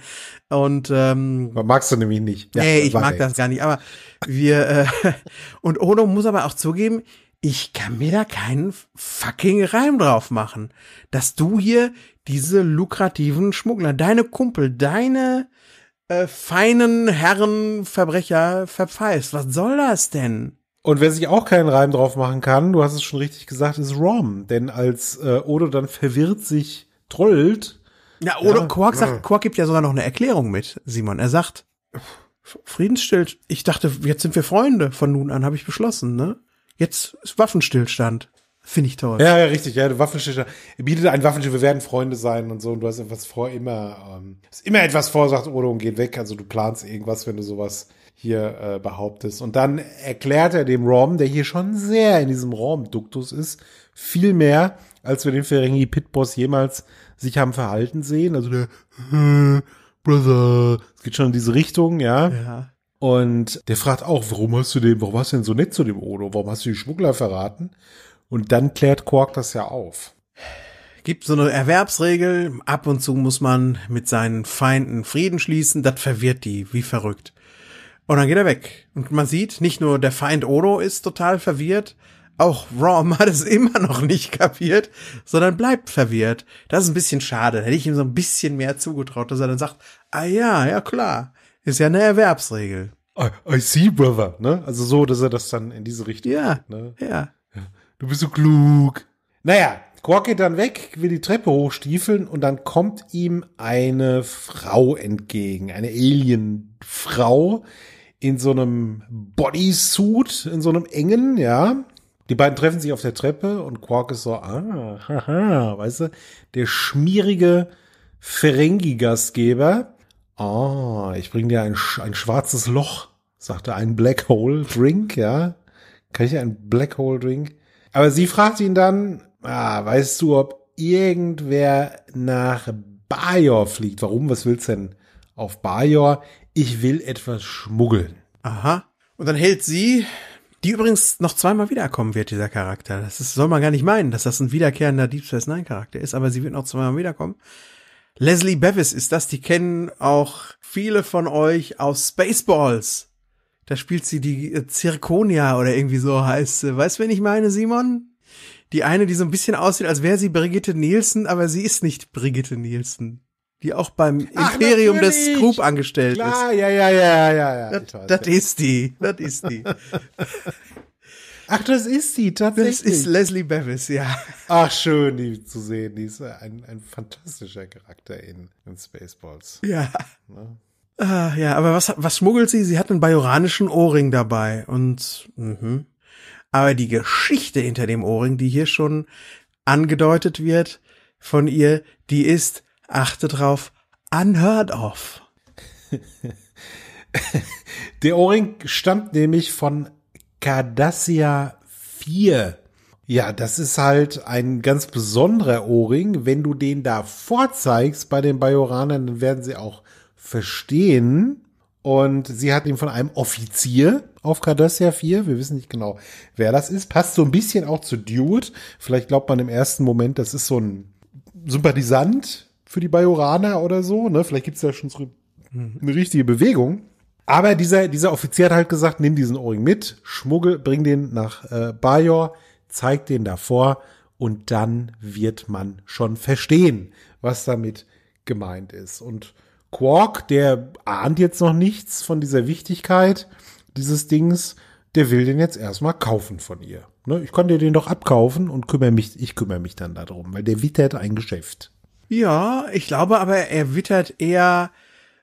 Und ähm, magst du nämlich nicht. Ja, nee, ich mag das gar nicht. Aber wir äh, und Odo muss aber auch zugeben, ich kann mir da keinen fucking Reim drauf machen, dass du hier diese lukrativen Schmuggler, deine Kumpel, deine äh, feinen Herren Verbrecher verpfeifst. Was soll das denn? Und wer sich auch keinen Reim drauf machen kann, du hast es schon richtig gesagt, ist Rom. Denn als äh, Odo dann verwirrt sich trollt. Ja, Odo ja. Quark sagt, Quark gibt ja sogar noch eine Erklärung mit, Simon. Er sagt, Friedensstill, Ich dachte, jetzt sind wir Freunde. Von nun an habe ich beschlossen, ne? Jetzt ist Waffenstillstand. Finde ich toll. Ja, ja, richtig. Ja, Waffenstillstand. Er Bietet ein Waffenstillstand. Wir werden Freunde sein und so. Und du hast etwas vor, immer, ähm, ist immer etwas vor, sagt Odo und geht weg. Also du planst irgendwas, wenn du sowas hier äh, behauptest. Und dann erklärt er dem Rom, der hier schon sehr in diesem Rom-Duktus ist, viel mehr, als wir den Ferengi Pitboss jemals sich haben verhalten sehen. Also der äh, Brother, es geht schon in diese Richtung, ja. ja. Und der fragt auch, warum hast du den, warum warst du denn so nett zu dem Odo? Warum hast du die Schmuggler verraten? Und dann klärt Quark das ja auf gibt so eine Erwerbsregel. Ab und zu muss man mit seinen Feinden Frieden schließen. Das verwirrt die wie verrückt. Und dann geht er weg. Und man sieht, nicht nur der Feind Odo ist total verwirrt, auch Rom hat es immer noch nicht kapiert, sondern bleibt verwirrt. Das ist ein bisschen schade. Hätte ich ihm so ein bisschen mehr zugetraut, dass er dann sagt, ah ja, ja klar, ist ja eine Erwerbsregel. I, I see, brother, ne? Also so, dass er das dann in diese Richtung. Ja, geht, ne? ja. Du bist so klug. Naja, Quark geht dann weg, will die Treppe hochstiefeln und dann kommt ihm eine Frau entgegen, eine Alien-Frau, in so einem Bodysuit, in so einem engen, ja. Die beiden treffen sich auf der Treppe und Quark ist so, ah, haha, weißt du, der schmierige Ferengi-Gastgeber. Ah, oh, ich bring dir ein, ein schwarzes Loch, sagte ein Black Hole Drink, ja. Kann ich ein Black Hole Drink? Aber sie fragt ihn dann, ah, weißt du, ob irgendwer nach Bajor fliegt? Warum? Was willst du denn auf Bajor? ich will etwas schmuggeln. Aha. Und dann hält sie, die übrigens noch zweimal wiederkommen wird, dieser Charakter. Das ist, soll man gar nicht meinen, dass das ein wiederkehrender Deep Space Nine Charakter ist, aber sie wird noch zweimal wiederkommen. Leslie Bevis ist das, die kennen auch viele von euch aus Spaceballs. Da spielt sie die äh, Zirconia oder irgendwie so heißt. sie. Weißt du, wen ich meine, Simon? Die eine, die so ein bisschen aussieht, als wäre sie Brigitte Nielsen, aber sie ist nicht Brigitte Nielsen die auch beim Ach, Imperium natürlich. des Scroob angestellt Klar, ist. Ja, ja, ja, ja, ja. Das, weiß, das ist die, das ist die. Ach, das ist sie, tatsächlich. Das ist Leslie Bevis, ja. Ach, schön, die zu sehen. Die ist ein, ein fantastischer Charakter in, in Spaceballs. Ja. Ne? Ah, ja, aber was, was schmuggelt sie? Sie hat einen bajoranischen Ohrring dabei und, mhm. Aber die Geschichte hinter dem Ohrring, die hier schon angedeutet wird von ihr, die ist achte drauf, unheard of. Der Ohrring stammt nämlich von Cardassia 4. Ja, das ist halt ein ganz besonderer Ohrring. Wenn du den da vorzeigst bei den Bajoranern, dann werden sie auch verstehen. Und sie hat ihn von einem Offizier auf Cardassia 4. Wir wissen nicht genau, wer das ist. Passt so ein bisschen auch zu Dude. Vielleicht glaubt man im ersten Moment, das ist so ein Sympathisant für die Bajoraner oder so. Ne? Vielleicht gibt's da schon so mhm. eine richtige Bewegung. Aber dieser, dieser Offizier hat halt gesagt, nimm diesen Ohrring mit, schmuggel, bring den nach äh, Bajor, zeig den davor und dann wird man schon verstehen, was damit gemeint ist. Und Quark, der ahnt jetzt noch nichts von dieser Wichtigkeit dieses Dings, der will den jetzt erstmal kaufen von ihr. Ne? Ich kann dir den doch abkaufen und kümmere mich, ich kümmere mich dann darum, weil der wittert ein Geschäft. Ja, ich glaube aber, er wittert eher,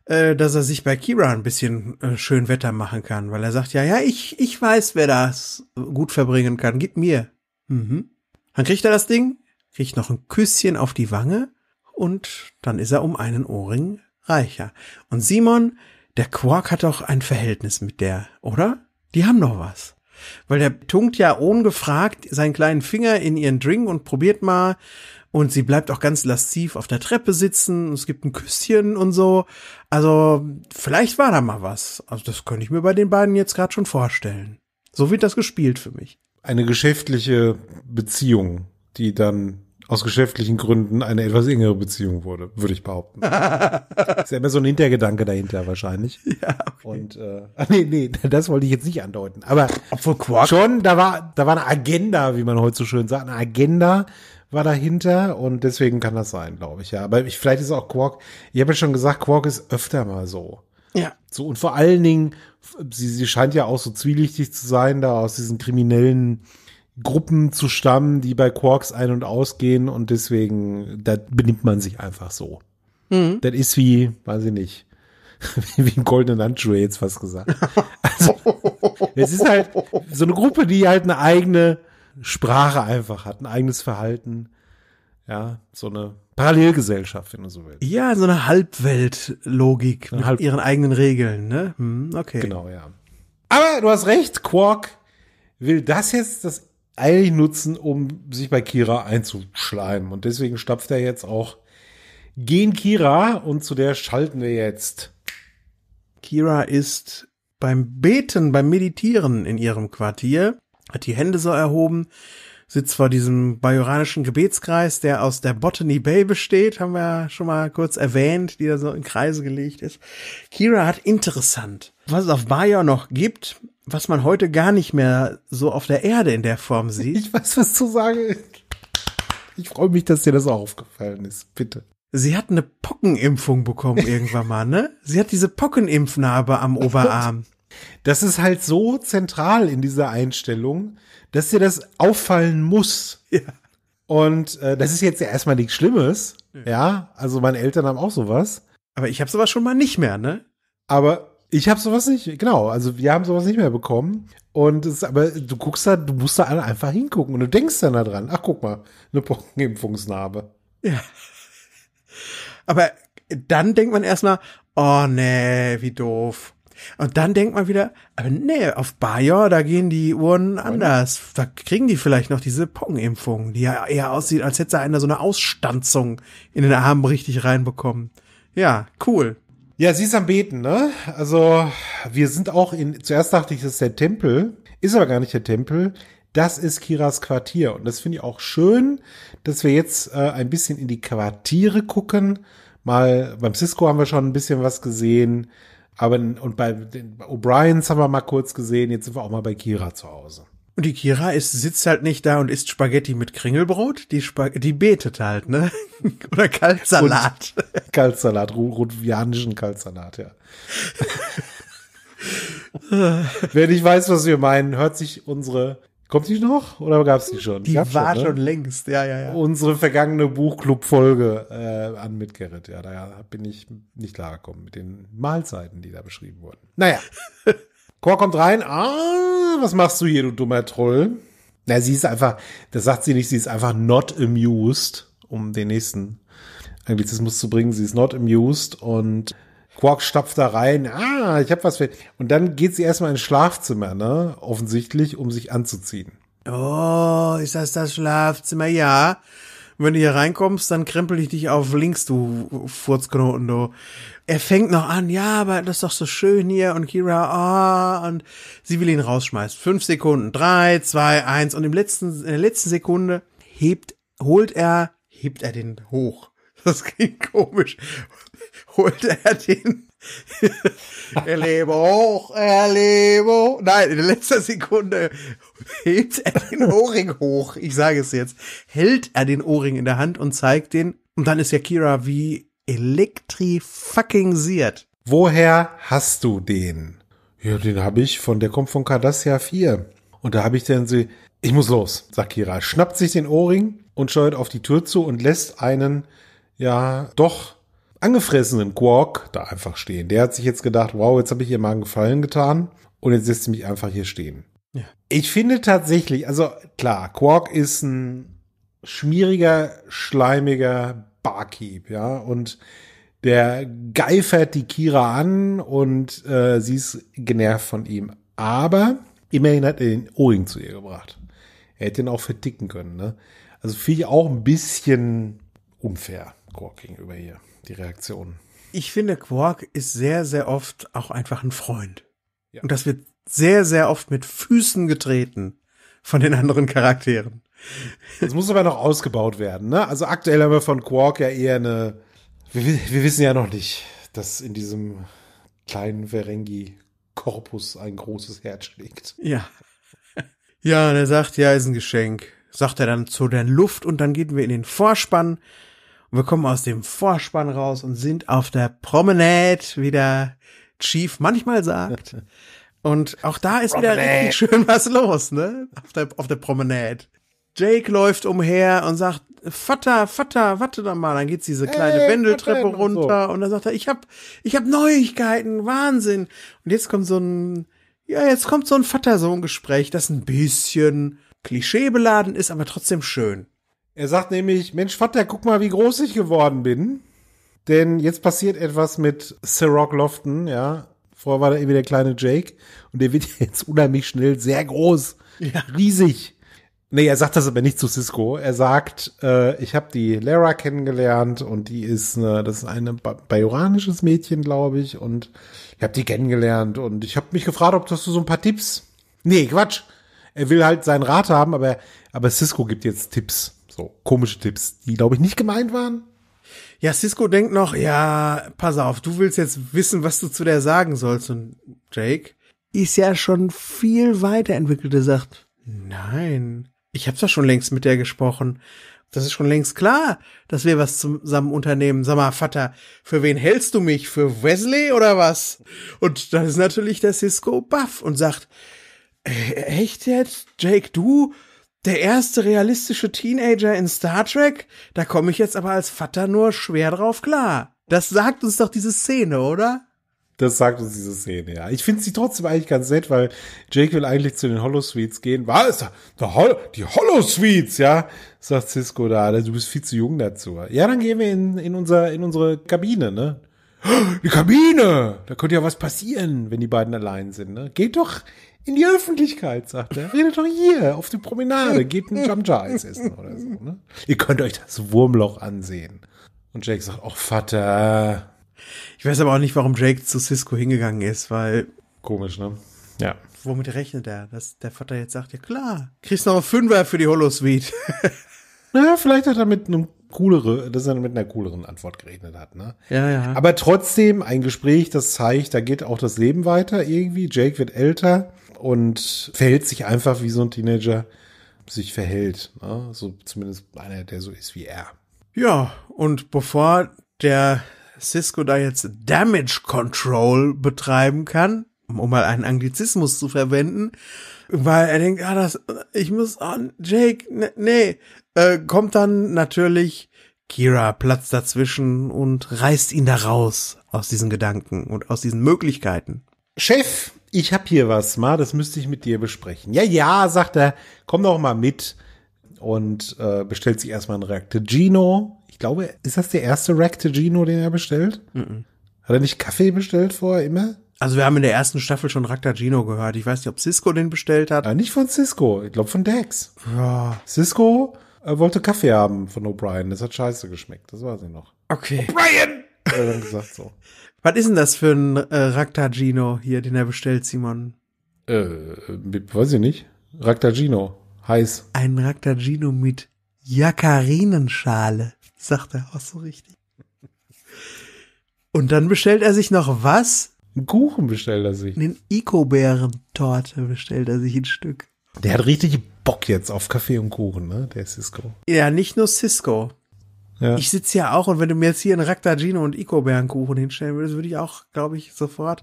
äh, dass er sich bei Kira ein bisschen äh, schön Wetter machen kann, weil er sagt, ja, ja, ich, ich weiß, wer das gut verbringen kann. Gib mir. Mhm. Dann kriegt er das Ding, kriegt noch ein Küsschen auf die Wange und dann ist er um einen Ohrring reicher. Und Simon, der Quark hat doch ein Verhältnis mit der, oder? Die haben doch was. Weil der tunkt ja ungefragt seinen kleinen Finger in ihren Drink und probiert mal, und sie bleibt auch ganz lasziv auf der Treppe sitzen. Es gibt ein Küsschen und so. Also vielleicht war da mal was. Also das könnte ich mir bei den beiden jetzt gerade schon vorstellen. So wird das gespielt für mich. Eine geschäftliche Beziehung, die dann aus geschäftlichen Gründen eine etwas engere Beziehung wurde, würde ich behaupten. ist ja immer so ein Hintergedanke dahinter wahrscheinlich. Ja. Okay. Und äh, ah, nee, nee, das wollte ich jetzt nicht andeuten. Aber Obwohl Quark schon, da war, da war eine Agenda, wie man heute so schön sagt, eine Agenda, war dahinter und deswegen kann das sein, glaube ich, ja. Aber ich, vielleicht ist auch Quark, ich habe ja schon gesagt, Quark ist öfter mal so. Ja. So, und vor allen Dingen, sie, sie scheint ja auch so zwielichtig zu sein, da aus diesen kriminellen Gruppen zu stammen, die bei Quarks ein- und ausgehen und deswegen, da benimmt man sich einfach so. Mhm. Das ist wie, weiß ich nicht, wie ein goldenen Handschuh jetzt was gesagt. Also, es ist halt so eine Gruppe, die halt eine eigene Sprache einfach hat, ein eigenes Verhalten. Ja, so eine Parallelgesellschaft, wenn du so willst. Ja, so eine Halbweltlogik mit Halb ihren eigenen Regeln, ne? Hm, okay. Genau, ja. Aber du hast recht, Quark will das jetzt das eigentlich nutzen, um sich bei Kira einzuschleimen. Und deswegen stapft er jetzt auch gegen Kira und zu der schalten wir jetzt. Kira ist beim Beten, beim Meditieren in ihrem Quartier hat die Hände so erhoben, sitzt vor diesem bajoranischen Gebetskreis, der aus der Botany Bay besteht, haben wir ja schon mal kurz erwähnt, die da so in Kreise gelegt ist. Kira hat interessant, was es auf Bajor noch gibt, was man heute gar nicht mehr so auf der Erde in der Form sieht. Ich weiß, was zu sagen Ich freue mich, dass dir das auch aufgefallen ist. Bitte. Sie hat eine Pockenimpfung bekommen irgendwann mal, ne? Sie hat diese Pockenimpfnarbe am Oberarm. Das ist halt so zentral in dieser Einstellung, dass dir das auffallen muss. Ja. Und äh, das ist jetzt ja erstmal nichts Schlimmes. Ja. ja, also meine Eltern haben auch sowas. Aber ich habe sowas schon mal nicht mehr, ne? Aber ich habe sowas nicht, genau, also wir haben sowas nicht mehr bekommen. Und es, aber du guckst da, du musst da einfach hingucken und du denkst dann da dran, ach guck mal, eine Pockenimpfungsnarbe. Ja. Aber dann denkt man erstmal, oh nee, wie doof. Und dann denkt man wieder, aber nee, auf Bayer, da gehen die Uhren anders. Da kriegen die vielleicht noch diese Pong-Impfung, die ja eher aussieht, als hätte einer so eine Ausstanzung in den Arm richtig reinbekommen. Ja, cool. Ja, sie ist am Beten, ne? Also, wir sind auch in, zuerst dachte ich, das ist der Tempel. Ist aber gar nicht der Tempel. Das ist Kiras Quartier. Und das finde ich auch schön, dass wir jetzt äh, ein bisschen in die Quartiere gucken. Mal beim Cisco haben wir schon ein bisschen was gesehen. Aber und bei den O'Briens haben wir mal kurz gesehen, jetzt sind wir auch mal bei Kira zu Hause. Und die Kira ist, sitzt halt nicht da und isst Spaghetti mit Kringelbrot, die, Spag die betet halt, ne? Oder Kaltsalat. Und Kaltsalat, rotvianischen Kaltsalat, ja. Wer nicht weiß, was wir meinen, hört sich unsere Kommt die noch oder gab es die schon? Die gab's war schon, ne? schon, längst, ja, ja, ja. Unsere vergangene Buchclub-Folge äh, an mit Gerrit, ja, da bin ich nicht klargekommen mit den Mahlzeiten, die da beschrieben wurden. Naja, Chor kommt rein, ah, was machst du hier, du dummer Troll? Na, sie ist einfach, das sagt sie nicht, sie ist einfach not amused, um den nächsten Anglizismus zu bringen, sie ist not amused und Quark stapft da rein. Ah, ich habe was für. Und dann geht sie erstmal ins Schlafzimmer, ne? Offensichtlich, um sich anzuziehen. Oh, ist das das Schlafzimmer? Ja. wenn du hier reinkommst, dann krempel ich dich auf links, du Furzknoten, du. Er fängt noch an, ja, aber das ist doch so schön hier und Kira, ah, oh, und sie will ihn rausschmeißen. Fünf Sekunden, drei, zwei, eins und im letzten, in der letzten Sekunde hebt, holt er, hebt er den hoch. Das klingt komisch holte er den. er lebe hoch, er hoch. Nein, in letzter Sekunde hebt er den Ohrring hoch. Ich sage es jetzt. Hält er den Ohrring in der Hand und zeigt den. Und dann ist ja Kira wie elektrifuckingsiert. Woher hast du den? Ja, den habe ich von, der kommt von Cardassia 4. Und da habe ich dann sie, ich muss los, sagt Kira, schnappt sich den Ohrring und steuert auf die Tür zu und lässt einen, ja, doch angefressenen Quark da einfach stehen. Der hat sich jetzt gedacht, wow, jetzt habe ich ihr mal einen Gefallen getan und jetzt lässt sie mich einfach hier stehen. Ja. Ich finde tatsächlich, also klar, Quark ist ein schmieriger, schleimiger Barkeep, ja, und der geifert die Kira an und äh, sie ist genervt von ihm. Aber immerhin hat er den Ohrring zu ihr gebracht. Er hätte ihn auch verticken können, ne? Also finde ich auch ein bisschen unfair, Quark gegenüber hier die Reaktion. Ich finde, Quark ist sehr, sehr oft auch einfach ein Freund. Ja. Und das wird sehr, sehr oft mit Füßen getreten von den anderen Charakteren. Das muss aber noch ausgebaut werden, ne? Also aktuell haben wir von Quark ja eher eine. Wir, wir wissen ja noch nicht, dass in diesem kleinen Ferengi-Korpus ein großes Herz schlägt. Ja. Ja, und er sagt, ja, ist ein Geschenk. Sagt er dann zu der Luft und dann gehen wir in den Vorspann. Und wir kommen aus dem Vorspann raus und sind auf der Promenade, wie der Chief manchmal sagt. Und auch da ist Promenade. wieder richtig schön was los, ne? Auf der, auf der Promenade. Jake läuft umher und sagt, Vater, Vater, warte doch mal. Dann geht's diese kleine hey, Wendeltreppe Vater, runter und, so. und dann sagt er, ich hab, ich hab Neuigkeiten, Wahnsinn. Und jetzt kommt so ein, ja, jetzt kommt so ein Vater-Sohn-Gespräch, das ein bisschen klischeebeladen ist, aber trotzdem schön. Er sagt nämlich, Mensch Vater, guck mal, wie groß ich geworden bin. Denn jetzt passiert etwas mit Sir Rock Lofton, ja. Vorher war da irgendwie der kleine Jake und der wird jetzt unheimlich schnell sehr groß, ja. riesig. Nee, er sagt das aber nicht zu Cisco. Er sagt, äh, ich habe die Lara kennengelernt und die ist, eine, äh, das ist ein bajoranisches Mädchen, glaube ich, und ich habe die kennengelernt und ich habe mich gefragt, ob du so ein paar Tipps. Nee, Quatsch. Er will halt seinen Rat haben, aber aber Cisco gibt jetzt Tipps. So komische Tipps, die, glaube ich, nicht gemeint waren. Ja, Cisco denkt noch, ja, pass auf, du willst jetzt wissen, was du zu der sagen sollst. Und Jake ist ja schon viel weiterentwickelt, weiterentwickelte sagt, nein, ich habe doch schon längst mit der gesprochen. Das ist schon längst klar, dass wir was zusammen unternehmen. Sag mal, Vater, für wen hältst du mich? Für Wesley oder was? Und dann ist natürlich der Cisco baff und sagt, äh, echt jetzt? Jake, du? der erste realistische Teenager in Star Trek, da komme ich jetzt aber als Vater nur schwer drauf klar. Das sagt uns doch diese Szene, oder? Das sagt uns diese Szene, ja. Ich finde sie trotzdem eigentlich ganz nett, weil Jake will eigentlich zu den Hollow-Suites gehen. Was? die Hollow-Suites, ja? Sagt Cisco da. Also du bist viel zu jung dazu. Ja, dann gehen wir in, in, unser, in unsere Kabine, ne? Die Kabine! Da könnte ja was passieren, wenn die beiden allein sind, ne? Geht doch, in die Öffentlichkeit, sagt er. Redet doch hier auf die Promenade, geht ein Jamja-Eis essen oder so. Ne? Ihr könnt euch das Wurmloch ansehen. Und Jake sagt, ach oh, Vater. Ich weiß aber auch nicht, warum Jake zu Cisco hingegangen ist, weil... Komisch, ne? Ja. Womit rechnet er? Dass der Vater jetzt sagt, ja klar, kriegst noch einen Fünfer für die Holosuite. naja, vielleicht hat er mit einem coolere, dass er mit einer cooleren Antwort gerechnet hat, ne? Ja, ja. Aber trotzdem ein Gespräch, das zeigt, da geht auch das Leben weiter irgendwie. Jake wird älter und verhält sich einfach wie so ein Teenager sich verhält. Ne? So zumindest einer, der so ist wie er. Ja, und bevor der Cisco da jetzt Damage Control betreiben kann, um mal einen Anglizismus zu verwenden, weil er denkt, ah, das, ich muss an, Jake, nee, nee. Äh, kommt dann natürlich Kira platzt dazwischen und reißt ihn da raus aus diesen Gedanken und aus diesen Möglichkeiten. Chef, ich habe hier was, Ma, das müsste ich mit dir besprechen. Ja, ja, sagt er, komm doch mal mit und äh, bestellt sich erstmal einen Reactagino. Ich glaube, ist das der erste Reactagino, den er bestellt? Mm -mm. Hat er nicht Kaffee bestellt vorher immer? Also wir haben in der ersten Staffel schon Raktagino gehört. Ich weiß nicht, ob Cisco den bestellt hat. Ja, ah, nicht von Cisco, ich glaube von Dex. Ja. Cisco äh, wollte Kaffee haben von O'Brien. Das hat scheiße geschmeckt, das weiß ich noch. Okay. O'Brien! Hat dann gesagt so. Was ist denn das für ein äh, Raktagino hier, den er bestellt, Simon? Äh, äh weiß ich nicht. Raktagino. Heiß. Ein Raktagino mit Jakarinenschale, sagt er auch so richtig. Und dann bestellt er sich noch was? Einen Kuchen bestellt er sich. Einen Ico-Bären-Torte bestellt er sich ein Stück. Der hat richtig Bock jetzt auf Kaffee und Kuchen, ne? Der Cisco. Ja, nicht nur Cisco. Ja. Ich sitze ja auch und wenn du mir jetzt hier einen Raktagino und Ico-Bärenkuchen hinstellen würdest, würde ich auch, glaube ich, sofort.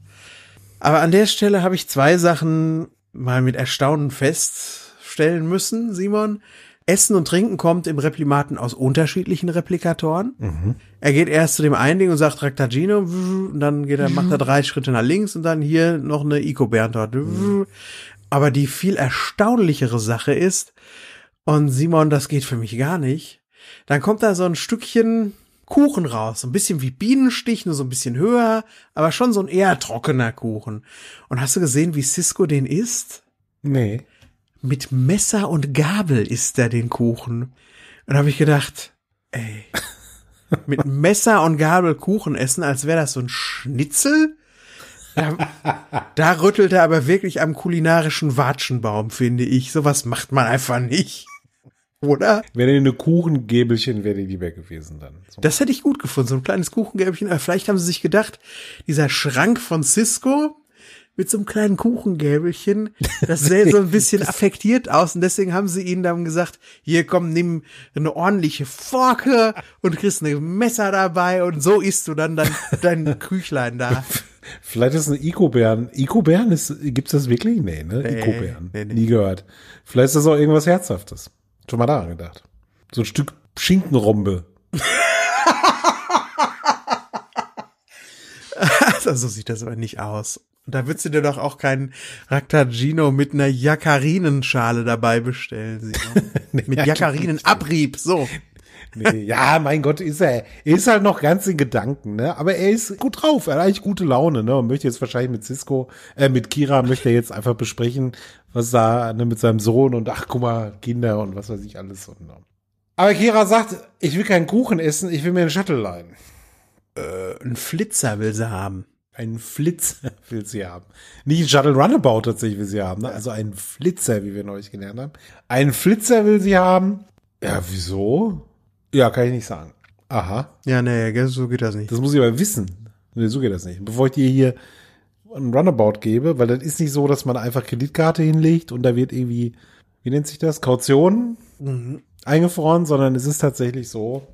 Aber an der Stelle habe ich zwei Sachen mal mit Erstaunen feststellen müssen, Simon. Essen und Trinken kommt im Replimaten aus unterschiedlichen Replikatoren. Mhm. Er geht erst zu dem einen Ding und sagt Raktagino, und dann geht er, mhm. macht er mhm. drei Schritte nach links und dann hier noch eine Ico-Bärentorte. Mhm. Aber die viel erstaunlichere Sache ist, und Simon, das geht für mich gar nicht, dann kommt da so ein Stückchen Kuchen raus, so ein bisschen wie Bienenstich, nur so ein bisschen höher, aber schon so ein eher trockener Kuchen. Und hast du gesehen, wie Cisco den isst? Nee. Mit Messer und Gabel isst er den Kuchen. Und habe ich gedacht, ey, mit Messer und Gabel Kuchen essen, als wäre das so ein Schnitzel? Da, da rüttelt er aber wirklich am kulinarischen Watschenbaum, finde ich. Sowas macht man einfach nicht. Oder? Wäre eine Kuchengäbelchen wäre die lieber gewesen dann. Das hätte ich gut gefunden, so ein kleines Kuchengäbelchen. Aber vielleicht haben sie sich gedacht, dieser Schrank von Cisco mit so einem kleinen Kuchengäbelchen, das sähe so ein bisschen affektiert aus. Und deswegen haben sie ihnen dann gesagt, hier komm, nimm eine ordentliche Forke und kriegst ein Messer dabei und so isst du dann dein, dein Küchlein da. Vielleicht ist ein Ico-Bären. Ico-Bären ist, gibt's das wirklich? Nee, ne? Nee, Ico-Bären. Nee, nee. Nie gehört. Vielleicht ist das auch irgendwas Herzhaftes. Schon mal daran gedacht. So ein Stück Schinkenrombe. so sieht das aber nicht aus. Da würdest du dir doch auch keinen Raktagino mit einer Jakarinenschale dabei bestellen. nee, mit Jakarinenantrieb, so. Nee, ja, mein Gott, ist er, Er ist halt noch ganz in Gedanken, ne? Aber er ist gut drauf, er hat eigentlich gute Laune, ne? Und möchte jetzt wahrscheinlich mit Cisco, äh, mit Kira möchte er jetzt einfach besprechen, was da, ne, mit seinem Sohn und ach, guck mal, Kinder und was weiß ich alles. Und, ne. Aber Kira sagt, ich will keinen Kuchen essen, ich will mir einen Shuttle leihen. Äh, einen Flitzer will sie haben. Einen Flitzer will sie haben. Nicht einen Shuttle Runabout tatsächlich will sie haben, ne? Also einen Flitzer, wie wir neulich gelernt haben. Einen Flitzer will sie haben. Ja, wieso? Ja, kann ich nicht sagen. Aha. Ja, nee, so geht das nicht. Das muss ich aber wissen. Nee, so geht das nicht. Bevor ich dir hier ein Runabout gebe, weil das ist nicht so, dass man einfach Kreditkarte hinlegt und da wird irgendwie, wie nennt sich das, Kaution mhm. eingefroren, sondern es ist tatsächlich so,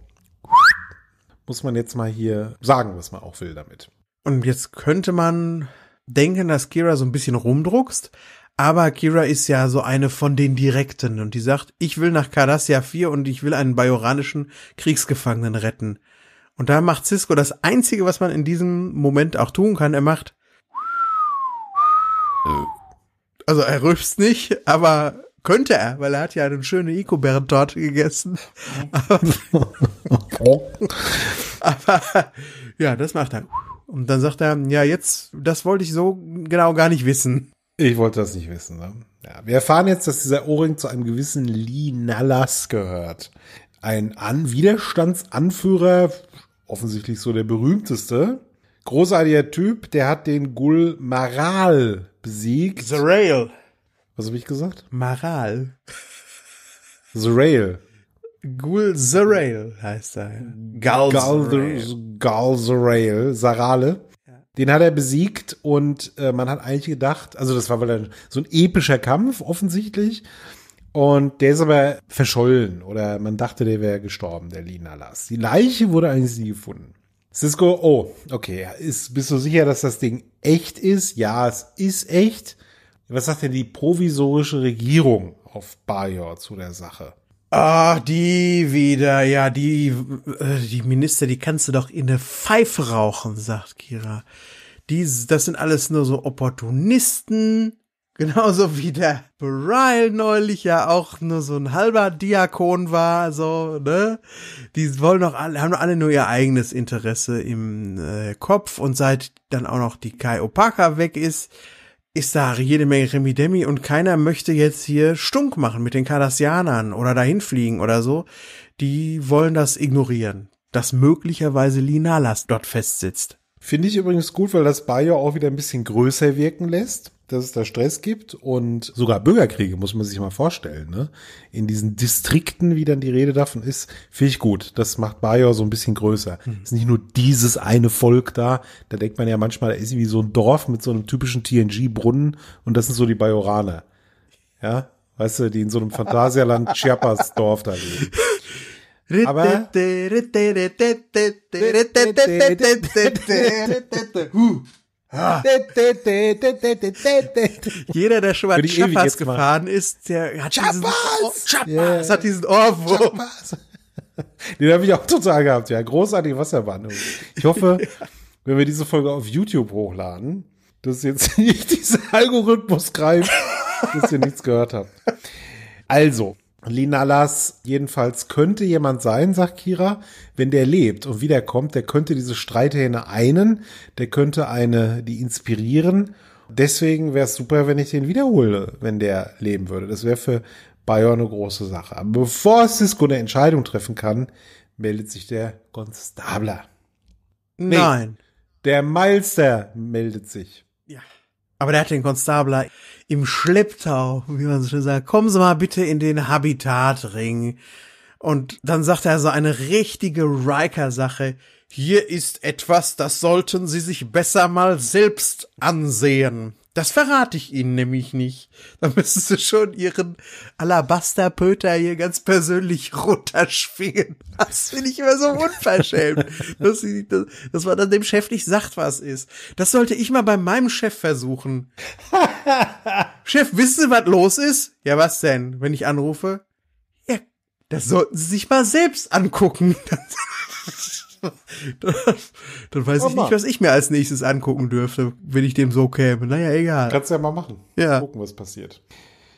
muss man jetzt mal hier sagen, was man auch will damit. Und jetzt könnte man denken, dass Kira so ein bisschen rumdruckst, aber Kira ist ja so eine von den Direkten und die sagt, ich will nach Cardassia 4 und ich will einen bajoranischen Kriegsgefangenen retten. Und da macht Cisco das Einzige, was man in diesem Moment auch tun kann. Er macht. Also er rülpst nicht, aber könnte er, weil er hat ja eine schöne ico bären gegessen. Mhm. aber ja, das macht er. Und dann sagt er, ja, jetzt, das wollte ich so genau gar nicht wissen. Ich wollte das nicht wissen. Ne? Ja, wir erfahren jetzt, dass dieser Ohrring zu einem gewissen Lee Nallas gehört. Ein An Widerstandsanführer, offensichtlich so der berühmteste. Großartiger Typ, der hat den Gul Maral besiegt. The Rail. Was habe ich gesagt? Maral. The Rail. Gul The heißt er. Gal, Gal the Gal the Rail. Sarale. Den hat er besiegt und äh, man hat eigentlich gedacht, also das war wohl so ein epischer Kampf offensichtlich. Und der ist aber verschollen oder man dachte, der wäre gestorben, der Linalas. Die Leiche wurde eigentlich nie gefunden. Cisco, oh, okay, ist, bist du sicher, dass das Ding echt ist? Ja, es ist echt. Was sagt denn die provisorische Regierung auf Bajor zu der Sache? Ah, die wieder, ja, die, äh, die Minister, die kannst du doch in eine Pfeife rauchen, sagt Kira. Die, das sind alles nur so Opportunisten. Genauso wie der Beryl neulich ja auch nur so ein halber Diakon war, so, ne? Die wollen doch alle, haben doch alle nur ihr eigenes Interesse im äh, Kopf und seit dann auch noch die Kai Opaka weg ist, ist da jede Menge Remi-Demi und keiner möchte jetzt hier stunk machen mit den Kardassianern oder dahin fliegen oder so. Die wollen das ignorieren, dass möglicherweise Linalas dort festsitzt. Finde ich übrigens gut, weil das Bayer auch wieder ein bisschen größer wirken lässt, dass es da Stress gibt und sogar Bürgerkriege, muss man sich mal vorstellen. Ne? In diesen Distrikten, wie dann die Rede davon ist, finde ich gut. Das macht Bayer so ein bisschen größer. Mhm. Ist nicht nur dieses eine Volk da. Da denkt man ja manchmal, da ist irgendwie so ein Dorf mit so einem typischen TNG-Brunnen und das sind so die Bajoraner. Ja, weißt du, die in so einem Phantasialand Chiapas-Dorf da leben. Aber jeder, der schon mal einen Chapas gefahren ist, der hat Chapas! diesen, oh, Chapas, yeah. hat diesen Ohrwurm. Chapas. Den habe ich auch total gehabt. Ja, großartige Wasserbahnung. Ich hoffe, wenn wir diese Folge auf YouTube hochladen, dass jetzt nicht dieser Algorithmus greift, dass ihr nichts gehört habt. Also, Linalas jedenfalls könnte jemand sein, sagt Kira, wenn der lebt und wiederkommt, der könnte diese Streithähne einen, der könnte eine, die inspirieren. Deswegen wäre es super, wenn ich den wiederhole, wenn der leben würde. Das wäre für Bayer eine große Sache. Aber bevor Cisco eine Entscheidung treffen kann, meldet sich der Konstabler. Nee, Nein. Der Meister meldet sich. Ja. Aber der hat den Konstabler im Schlepptau, wie man so schön sagt, kommen Sie mal bitte in den Habitatring. Und dann sagt er so eine richtige Riker-Sache. Hier ist etwas, das sollten Sie sich besser mal selbst ansehen. Das verrate ich Ihnen nämlich nicht. Da müssen Sie schon Ihren Alabasterpöter hier ganz persönlich runterschwingen. Das finde ich immer so unverschämt. dass Sie, das, dass man dann dem Chef nicht sagt, was ist. Das sollte ich mal bei meinem Chef versuchen. Chef, wissen Sie, was los ist? Ja, was denn, wenn ich anrufe? Ja, das sollten Sie sich mal selbst angucken. dann weiß ich nicht, was ich mir als nächstes angucken dürfte, wenn ich dem so käme. Naja, egal. Kannst ja mal machen. Ja. Gucken, was passiert.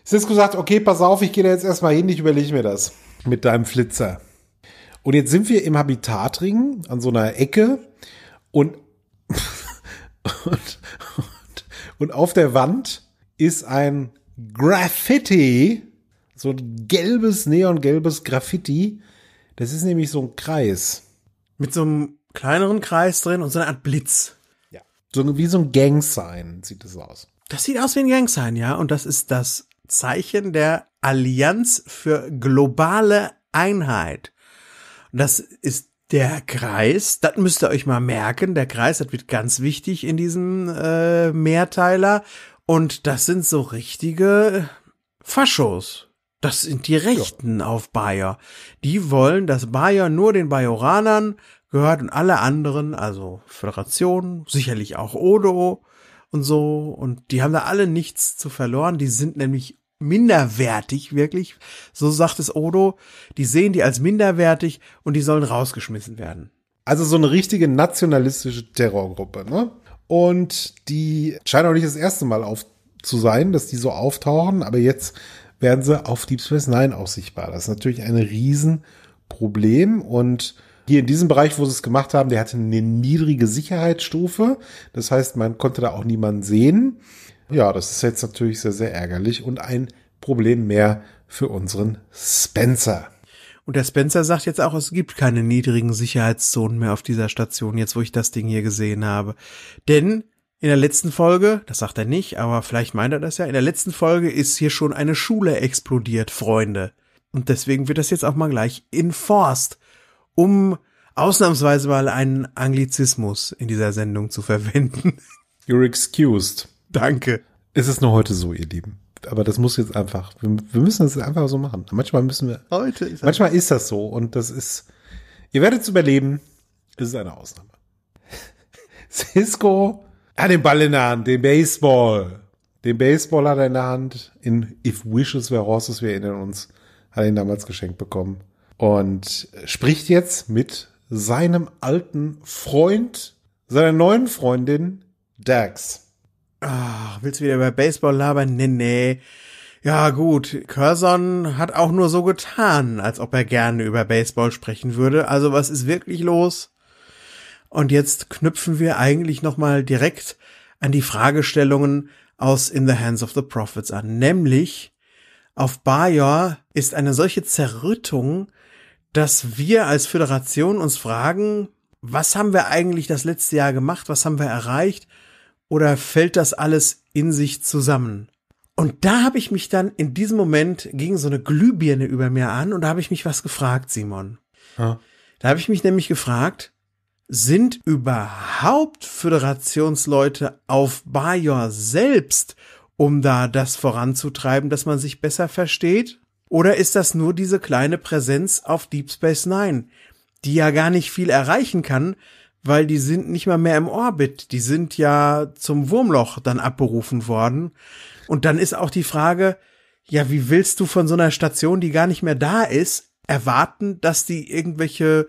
Cisco sagt, okay, pass auf, ich gehe da jetzt erstmal hin, ich überlege mir das. Mit deinem Flitzer. Und jetzt sind wir im Habitatring an so einer Ecke und, und, und, und auf der Wand ist ein Graffiti, so ein gelbes, neongelbes Graffiti. Das ist nämlich so ein Kreis. Mit so einem kleineren Kreis drin und so eine Art Blitz. Ja. So wie so ein Gang-Sign sieht es aus. Das sieht aus wie ein Gang-Sign, ja. Und das ist das Zeichen der Allianz für globale Einheit. das ist der Kreis, das müsst ihr euch mal merken, der Kreis, das wird ganz wichtig in diesem äh, Mehrteiler. Und das sind so richtige Faschos. Das sind die Rechten ja. auf Bayer. Die wollen, dass Bayer nur den Bajoranern gehört und alle anderen, also Föderation, sicherlich auch Odo und so. Und die haben da alle nichts zu verloren. Die sind nämlich minderwertig, wirklich. So sagt es Odo. Die sehen die als minderwertig und die sollen rausgeschmissen werden. Also so eine richtige nationalistische Terrorgruppe, ne? Und die scheinen auch nicht das erste Mal auf zu sein, dass die so auftauchen, aber jetzt werden sie auf Deep Space Nine auch sichtbar. Das ist natürlich ein Riesenproblem und hier in diesem Bereich, wo sie es gemacht haben, der hatte eine niedrige Sicherheitsstufe. Das heißt, man konnte da auch niemanden sehen. Ja, das ist jetzt natürlich sehr, sehr ärgerlich und ein Problem mehr für unseren Spencer. Und der Spencer sagt jetzt auch, es gibt keine niedrigen Sicherheitszonen mehr auf dieser Station, jetzt wo ich das Ding hier gesehen habe. Denn in der letzten Folge, das sagt er nicht, aber vielleicht meint er das ja, in der letzten Folge ist hier schon eine Schule explodiert, Freunde. Und deswegen wird das jetzt auch mal gleich enforced, um ausnahmsweise mal einen Anglizismus in dieser Sendung zu verwenden. You're excused. Danke. Es ist nur heute so, ihr Lieben. Aber das muss jetzt einfach, wir, wir müssen das einfach so machen. Manchmal müssen wir. Heute ist Manchmal ist das so und das ist, ihr werdet es überleben. Es ist eine Ausnahme. Cisco er hat den Ball in der Hand, den Baseball. Den Baseball hat er in der Hand. In If Wishes Were Horses, wir erinnern uns, hat er ihn damals geschenkt bekommen. Und spricht jetzt mit seinem alten Freund, seiner neuen Freundin, Dax. Ach, willst du wieder über Baseball labern? Nee, nee. Ja gut, Curzon hat auch nur so getan, als ob er gerne über Baseball sprechen würde. Also was ist wirklich los? Und jetzt knüpfen wir eigentlich nochmal direkt an die Fragestellungen aus In the Hands of the Prophets an. Nämlich, auf Bajor ist eine solche Zerrüttung, dass wir als Föderation uns fragen, was haben wir eigentlich das letzte Jahr gemacht, was haben wir erreicht oder fällt das alles in sich zusammen? Und da habe ich mich dann in diesem Moment gegen so eine Glühbirne über mir an und da habe ich mich was gefragt, Simon. Ja. Da habe ich mich nämlich gefragt, sind überhaupt Föderationsleute auf Bajor selbst, um da das voranzutreiben, dass man sich besser versteht? Oder ist das nur diese kleine Präsenz auf Deep Space Nine, die ja gar nicht viel erreichen kann, weil die sind nicht mal mehr im Orbit, die sind ja zum Wurmloch dann abberufen worden. Und dann ist auch die Frage, ja, wie willst du von so einer Station, die gar nicht mehr da ist, erwarten, dass die irgendwelche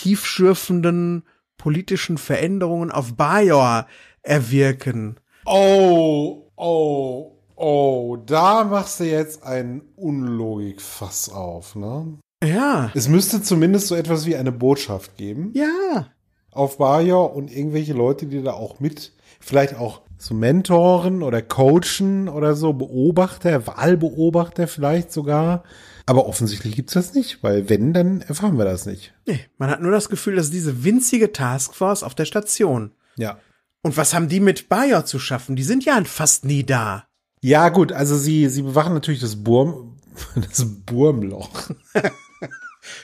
tiefschürfenden politischen Veränderungen auf Bajor erwirken. Oh, oh, oh, da machst du jetzt ein Unlogikfass auf, ne? Ja. Es müsste zumindest so etwas wie eine Botschaft geben. Ja. Auf Bajor und irgendwelche Leute, die da auch mit, vielleicht auch so Mentoren oder Coachen oder so, Beobachter, Wahlbeobachter vielleicht sogar, aber offensichtlich gibt es das nicht, weil wenn, dann erfahren wir das nicht. Nee, man hat nur das Gefühl, dass diese winzige Taskforce auf der Station. Ja. Und was haben die mit Bayer zu schaffen? Die sind ja fast nie da. Ja, gut, also sie, sie bewachen natürlich das Burm, das Burmloch.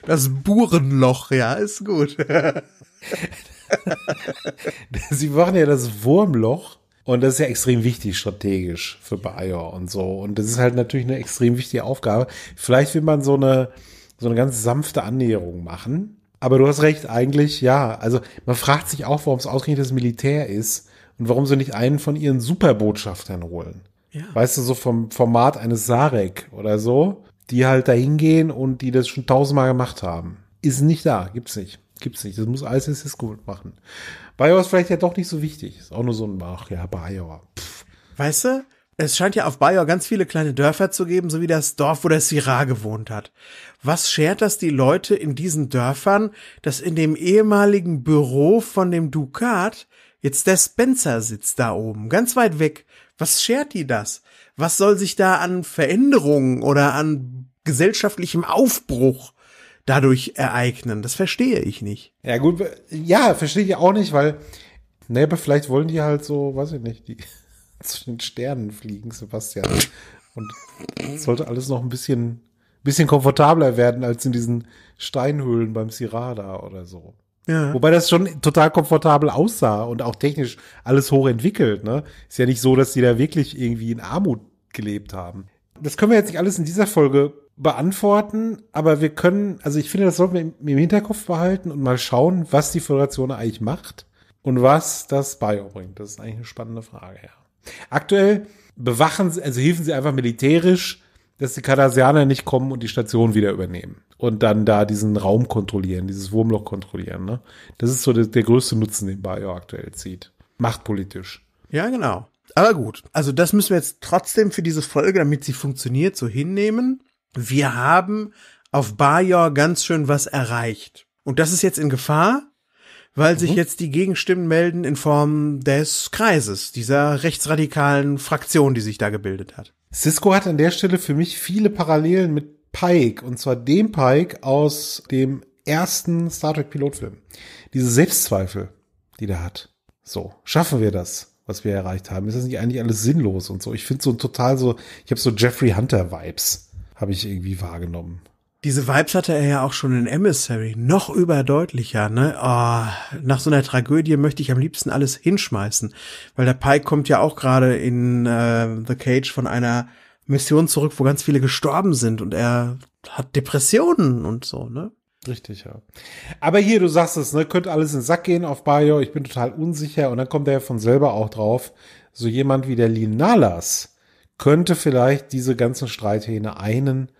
Das Burenloch, ja, ist gut. sie bewachen ja das Wurmloch und das ist ja extrem wichtig strategisch für Bayer und so. Und das ist halt natürlich eine extrem wichtige Aufgabe. Vielleicht will man so eine, so eine ganz sanfte Annäherung machen. Aber du hast recht, eigentlich, ja. Also man fragt sich auch, warum es ausgerechnet das Militär ist und warum sie nicht einen von ihren Superbotschaftern holen. Ja. Weißt du, so vom Format eines Sarek oder so, die halt da hingehen und die das schon tausendmal gemacht haben. Ist nicht da, gibt's nicht. Gibt's nicht. Das muss alles jetzt gut machen. Bayer ist vielleicht ja doch nicht so wichtig. Ist auch nur so ein, ach ja, Bayer. Weißt du, es scheint ja auf Bayer ganz viele kleine Dörfer zu geben, so wie das Dorf, wo der Syrah gewohnt hat. Was schert das die Leute in diesen Dörfern, dass in dem ehemaligen Büro von dem Dukat jetzt der Spencer sitzt da oben, ganz weit weg? Was schert die das? Was soll sich da an Veränderungen oder an gesellschaftlichem Aufbruch dadurch ereignen. Das verstehe ich nicht. Ja, gut, ja, verstehe ich auch nicht, weil, ne, aber vielleicht wollen die halt so, weiß ich nicht, die zu den Sternen fliegen, Sebastian. Und sollte alles noch ein bisschen, bisschen komfortabler werden als in diesen Steinhöhlen beim Sirada oder so. Ja. Wobei das schon total komfortabel aussah und auch technisch alles hochentwickelt. Ne? Ist ja nicht so, dass die da wirklich irgendwie in Armut gelebt haben. Das können wir jetzt nicht alles in dieser Folge beantworten, aber wir können, also ich finde, das sollten wir im, Hinterkopf behalten und mal schauen, was die Föderation eigentlich macht und was das Bio bringt. Das ist eigentlich eine spannende Frage, ja. Aktuell bewachen sie, also helfen sie einfach militärisch, dass die Kardasianer nicht kommen und die Station wieder übernehmen und dann da diesen Raum kontrollieren, dieses Wurmloch kontrollieren. Ne? Das ist so der, der größte Nutzen, den Bio aktuell zieht. Machtpolitisch. Ja, genau. Aber gut, also das müssen wir jetzt trotzdem für diese Folge, damit sie funktioniert, so hinnehmen wir haben auf Bajor ganz schön was erreicht. Und das ist jetzt in Gefahr, weil mhm. sich jetzt die Gegenstimmen melden in Form des Kreises, dieser rechtsradikalen Fraktion, die sich da gebildet hat. Cisco hat an der Stelle für mich viele Parallelen mit Pike, und zwar dem Pike aus dem ersten Star Trek Pilotfilm. Diese Selbstzweifel, die der hat. So, schaffen wir das? was wir erreicht haben. Ist das nicht eigentlich alles sinnlos und so? Ich finde so total so, ich habe so Jeffrey Hunter Vibes habe ich irgendwie wahrgenommen. Diese Vibes hatte er ja auch schon in Emissary, noch überdeutlicher, ne? Oh, nach so einer Tragödie möchte ich am liebsten alles hinschmeißen, weil der Pike kommt ja auch gerade in äh, The Cage von einer Mission zurück, wo ganz viele gestorben sind und er hat Depressionen und so, ne? Richtig, ja. Aber hier, du sagst es, ne, könnte alles in den Sack gehen auf Bayo, ich bin total unsicher und dann kommt er von selber auch drauf, so jemand wie der Linalas könnte vielleicht diese ganzen Streithähne einen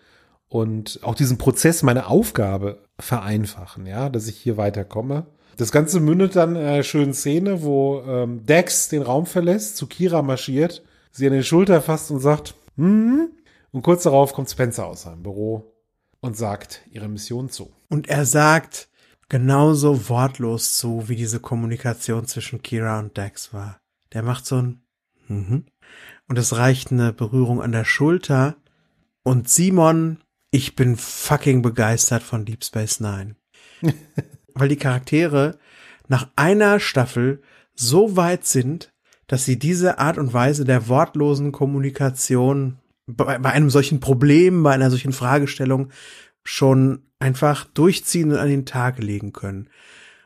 und auch diesen Prozess, meine Aufgabe vereinfachen, ja, dass ich hier weiterkomme. Das Ganze mündet dann in einer schönen Szene, wo ähm, Dex den Raum verlässt, zu Kira marschiert, sie an den Schulter fasst und sagt, hm? Und kurz darauf kommt Spencer aus seinem Büro und sagt ihre Mission zu. Und er sagt genauso wortlos zu, wie diese Kommunikation zwischen Kira und Dex war. Der macht so ein, mhm und es reicht eine Berührung an der Schulter. Und Simon, ich bin fucking begeistert von Deep Space Nine. Weil die Charaktere nach einer Staffel so weit sind, dass sie diese Art und Weise der wortlosen Kommunikation bei, bei einem solchen Problem, bei einer solchen Fragestellung schon einfach durchziehen und an den Tag legen können.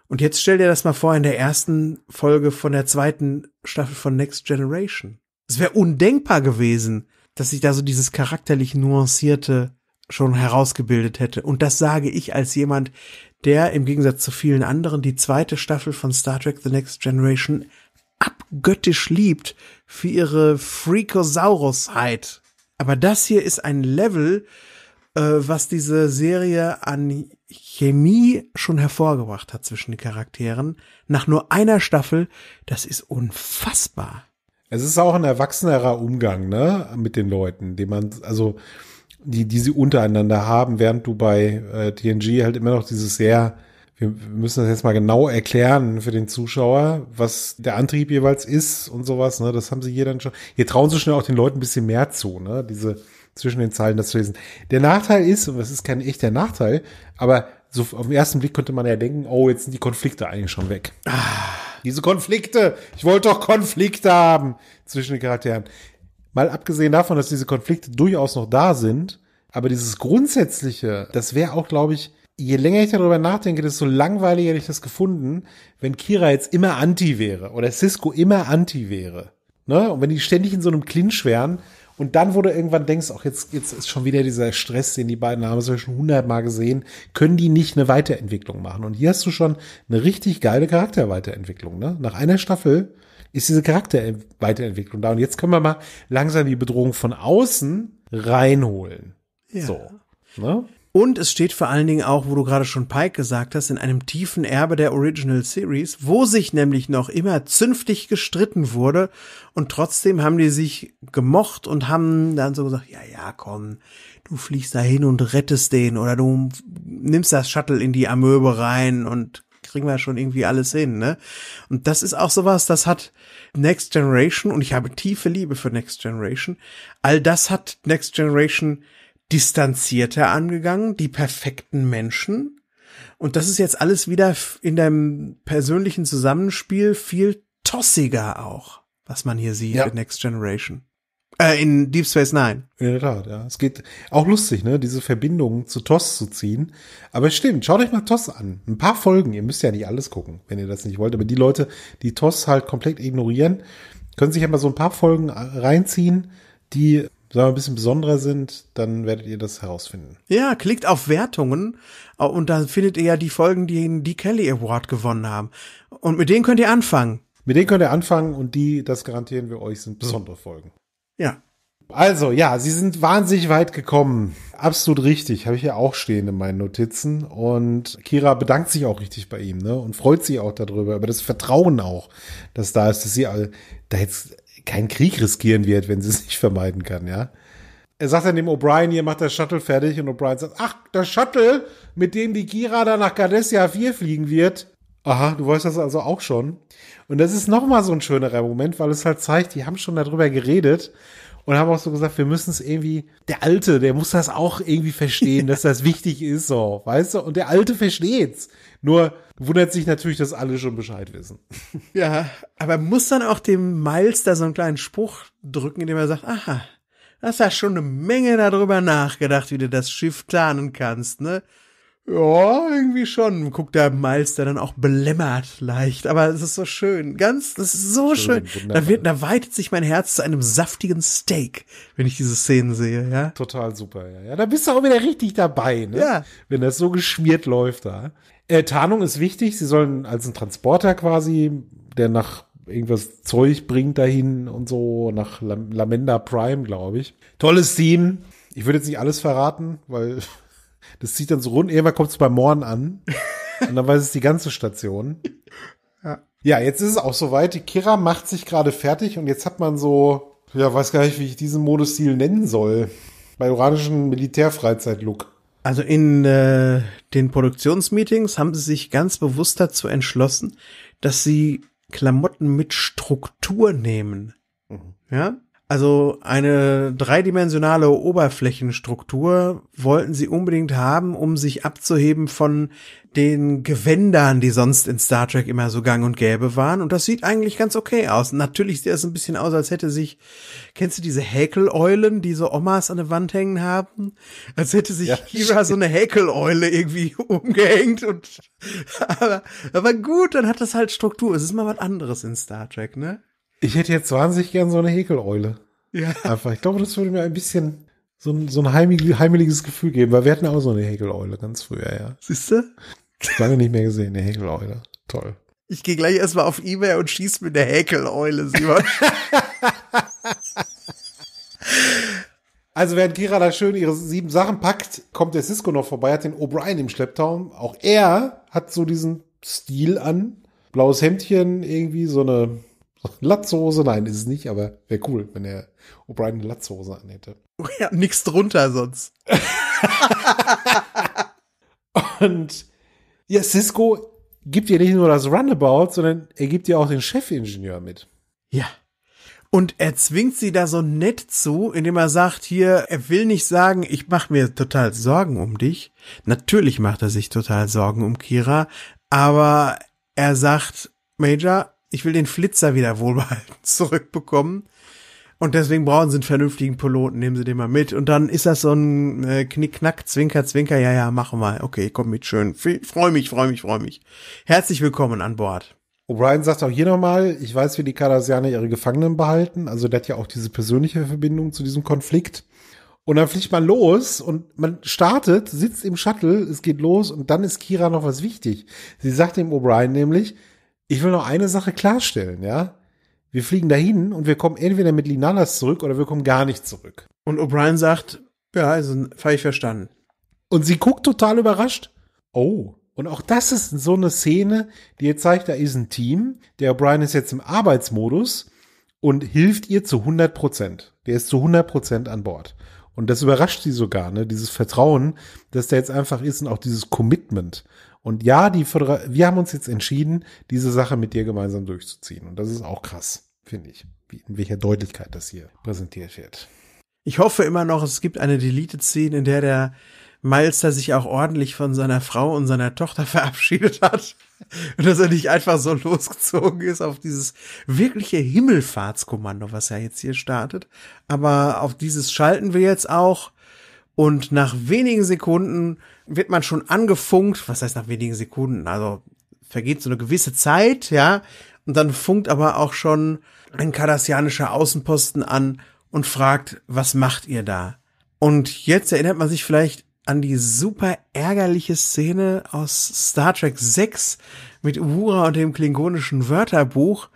Und jetzt stell dir das mal vor in der ersten Folge von der zweiten Staffel von Next Generation. Es wäre undenkbar gewesen, dass sich da so dieses charakterlich nuancierte schon herausgebildet hätte. Und das sage ich als jemand, der im Gegensatz zu vielen anderen die zweite Staffel von Star Trek The Next Generation abgöttisch liebt für ihre Freakosaurusheit. Aber das hier ist ein Level, äh, was diese Serie an Chemie schon hervorgebracht hat zwischen den Charakteren. Nach nur einer Staffel, das ist unfassbar. Es ist auch ein erwachsenerer Umgang, ne, mit den Leuten, den man, also die, die sie untereinander haben, während du bei äh, TNG halt immer noch dieses sehr, wir müssen das jetzt mal genau erklären für den Zuschauer, was der Antrieb jeweils ist und sowas, ne? Das haben sie hier dann schon. Hier trauen sie schnell auch den Leuten ein bisschen mehr zu, ne? Diese zwischen den Zeilen das zu lesen. Der Nachteil ist, und das ist kein echter Nachteil, aber so auf den ersten Blick könnte man ja denken, oh, jetzt sind die Konflikte eigentlich schon weg. Ah. Diese Konflikte. Ich wollte doch Konflikte haben zwischen den Charakteren. Mal abgesehen davon, dass diese Konflikte durchaus noch da sind, aber dieses Grundsätzliche, das wäre auch, glaube ich, je länger ich darüber nachdenke, desto langweiliger hätte ich das gefunden, wenn Kira jetzt immer Anti wäre oder Cisco immer Anti wäre. Ne? Und wenn die ständig in so einem Clinch wären, und dann, wo du irgendwann denkst, auch jetzt, jetzt ist schon wieder dieser Stress, den die beiden haben, das schon hundertmal gesehen, können die nicht eine Weiterentwicklung machen. Und hier hast du schon eine richtig geile Charakterweiterentwicklung. Ne? Nach einer Staffel ist diese Charakterweiterentwicklung da. Und jetzt können wir mal langsam die Bedrohung von außen reinholen. Ja. So. Ne? Und es steht vor allen Dingen auch, wo du gerade schon Pike gesagt hast, in einem tiefen Erbe der Original Series, wo sich nämlich noch immer zünftig gestritten wurde und trotzdem haben die sich gemocht und haben dann so gesagt, ja, ja, komm, du fliegst da hin und rettest den oder du nimmst das Shuttle in die Amöbe rein und kriegen wir schon irgendwie alles hin, ne? Und das ist auch sowas, das hat Next Generation und ich habe tiefe Liebe für Next Generation. All das hat Next Generation distanzierter angegangen, die perfekten Menschen. Und das ist jetzt alles wieder in deinem persönlichen Zusammenspiel viel tossiger auch, was man hier sieht ja. in Next Generation. Äh, in Deep Space Nine. In der Tat, ja. Es geht auch lustig, ne, diese Verbindungen zu Toss zu ziehen. Aber es stimmt, schaut euch mal Toss an. Ein paar Folgen, ihr müsst ja nicht alles gucken, wenn ihr das nicht wollt. Aber die Leute, die Toss halt komplett ignorieren, können sich ja mal so ein paar Folgen äh, reinziehen, die sagen wir, ein bisschen besonderer sind, dann werdet ihr das herausfinden. Ja, klickt auf Wertungen äh, und dann findet ihr ja die Folgen, die den die Kelly Award gewonnen haben. Und mit denen könnt ihr anfangen. Mit denen könnt ihr anfangen und die, das garantieren wir euch, sind besondere hm. Folgen. Ja. Also, ja, sie sind wahnsinnig weit gekommen. Absolut richtig. Habe ich ja auch stehen in meinen Notizen. Und Kira bedankt sich auch richtig bei ihm, ne? Und freut sich auch darüber, über das Vertrauen auch, das da ist, dass sie da jetzt kein Krieg riskieren wird, wenn sie es nicht vermeiden kann, ja. Er sagt dann dem O'Brien, ihr macht das Shuttle fertig und O'Brien sagt, ach, das Shuttle, mit dem die Gira da nach Gadessia 4 fliegen wird. Aha, du weißt das also auch schon. Und das ist nochmal so ein schönerer Moment, weil es halt zeigt, die haben schon darüber geredet und haben auch so gesagt, wir müssen es irgendwie, der Alte, der muss das auch irgendwie verstehen, dass das wichtig ist, so, weißt du? Und der Alte versteht's. Nur wundert sich natürlich, dass alle schon Bescheid wissen. Ja, aber muss dann auch dem Miles da so einen kleinen Spruch drücken, indem er sagt, aha, hast ja schon eine Menge darüber nachgedacht, wie du das Schiff tarnen kannst, ne? Ja, irgendwie schon. Guckt der Miles, der dann auch belämmert leicht. Aber es ist so schön. Ganz, das ist so schön. schön. Da, wird, da weitet sich mein Herz zu einem saftigen Steak, wenn ich diese Szenen sehe, ja. Total super, ja. ja da bist du auch wieder richtig dabei, ne? Ja. Wenn das so geschmiert läuft da. Äh, Tarnung ist wichtig. Sie sollen als ein Transporter quasi, der nach irgendwas Zeug bringt dahin und so, nach Lam Lamenda Prime, glaube ich. Tolles Team. Ich würde jetzt nicht alles verraten, weil das zieht dann so rund. Irgendwann kommt es bei Morn an. und dann weiß es die ganze Station. Ja. ja, jetzt ist es auch soweit. Die Kira macht sich gerade fertig und jetzt hat man so, ja, weiß gar nicht, wie ich diesen Modus-Stil nennen soll. Bei oranischen Militärfreizeit-Look. Also in äh, den Produktionsmeetings haben sie sich ganz bewusst dazu entschlossen, dass sie Klamotten mit Struktur nehmen. Mhm. Ja? Also eine dreidimensionale Oberflächenstruktur wollten sie unbedingt haben, um sich abzuheben von den Gewändern, die sonst in Star Trek immer so gang und gäbe waren. Und das sieht eigentlich ganz okay aus. Natürlich sieht es ein bisschen aus, als hätte sich, kennst du diese Häkeleulen, die so Omas an der Wand hängen haben? Als hätte sich ja, Hira so eine Häkeleule irgendwie umgehängt und, aber, aber gut, dann hat das halt Struktur. Es ist mal was anderes in Star Trek, ne? Ich hätte jetzt wahnsinnig gern so eine Häkeleule. Ja. Einfach. Ich glaube, das würde mir ein bisschen so ein, so ein heimelig, heimeliges Gefühl geben, weil wir hatten auch so eine Häkeleule ganz früher, ja. Siehst du? Lange nicht mehr gesehen, eine Häkeleule. Toll. Ich gehe gleich erstmal auf Ebay und schieß mit der Häkeleule, Simon. also während Kira da schön ihre sieben Sachen packt, kommt der Cisco noch vorbei, hat den O'Brien im Schlepptau. Auch er hat so diesen Stil an. Blaues Hemdchen, irgendwie so eine Latzhose, nein, ist es nicht, aber wäre cool, wenn der O'Brien eine Latzhose anhätte. Oh ja, nix drunter sonst. Und ja, Cisco gibt dir nicht nur das Runabout, sondern er gibt dir auch den Chefingenieur mit. Ja. Und er zwingt sie da so nett zu, indem er sagt, hier, er will nicht sagen, ich mache mir total Sorgen um dich. Natürlich macht er sich total Sorgen um Kira, aber er sagt, Major, ich will den Flitzer wieder wohlbehalten zurückbekommen. Und deswegen brauchen sie einen vernünftigen Piloten, nehmen sie den mal mit. Und dann ist das so ein äh, knick Zwinker, Zwinker, ja, ja, machen wir. Okay, komm mit, schön. Freue mich, freue mich, freue mich. Herzlich willkommen an Bord. O'Brien sagt auch hier nochmal, ich weiß, wie die Kardasianer ihre Gefangenen behalten. Also der hat ja auch diese persönliche Verbindung zu diesem Konflikt. Und dann fliegt man los und man startet, sitzt im Shuttle, es geht los und dann ist Kira noch was wichtig. Sie sagt dem O'Brien nämlich, ich will noch eine Sache klarstellen, ja? Wir fliegen dahin und wir kommen entweder mit Linanas zurück oder wir kommen gar nicht zurück. Und O'Brien sagt, ja, also falsch verstanden. Und sie guckt total überrascht. Oh. Und auch das ist so eine Szene, die jetzt zeigt, da ist ein Team. Der O'Brien ist jetzt im Arbeitsmodus und hilft ihr zu 100 Prozent. Der ist zu 100 Prozent an Bord. Und das überrascht sie sogar, ne? Dieses Vertrauen, dass der jetzt einfach ist und auch dieses Commitment. Und ja, die Föder wir haben uns jetzt entschieden, diese Sache mit dir gemeinsam durchzuziehen. Und das ist auch krass, finde ich, wie, in welcher Deutlichkeit das hier präsentiert wird. Ich hoffe immer noch, es gibt eine deleted Szene, in der der Malster sich auch ordentlich von seiner Frau und seiner Tochter verabschiedet hat. Und dass er nicht einfach so losgezogen ist auf dieses wirkliche Himmelfahrtskommando, was er jetzt hier startet. Aber auf dieses schalten wir jetzt auch und nach wenigen Sekunden wird man schon angefunkt. Was heißt nach wenigen Sekunden? Also vergeht so eine gewisse Zeit, ja. Und dann funkt aber auch schon ein kardassianischer Außenposten an und fragt, was macht ihr da? Und jetzt erinnert man sich vielleicht an die super ärgerliche Szene aus Star Trek 6 mit Uhura und dem klingonischen Wörterbuch.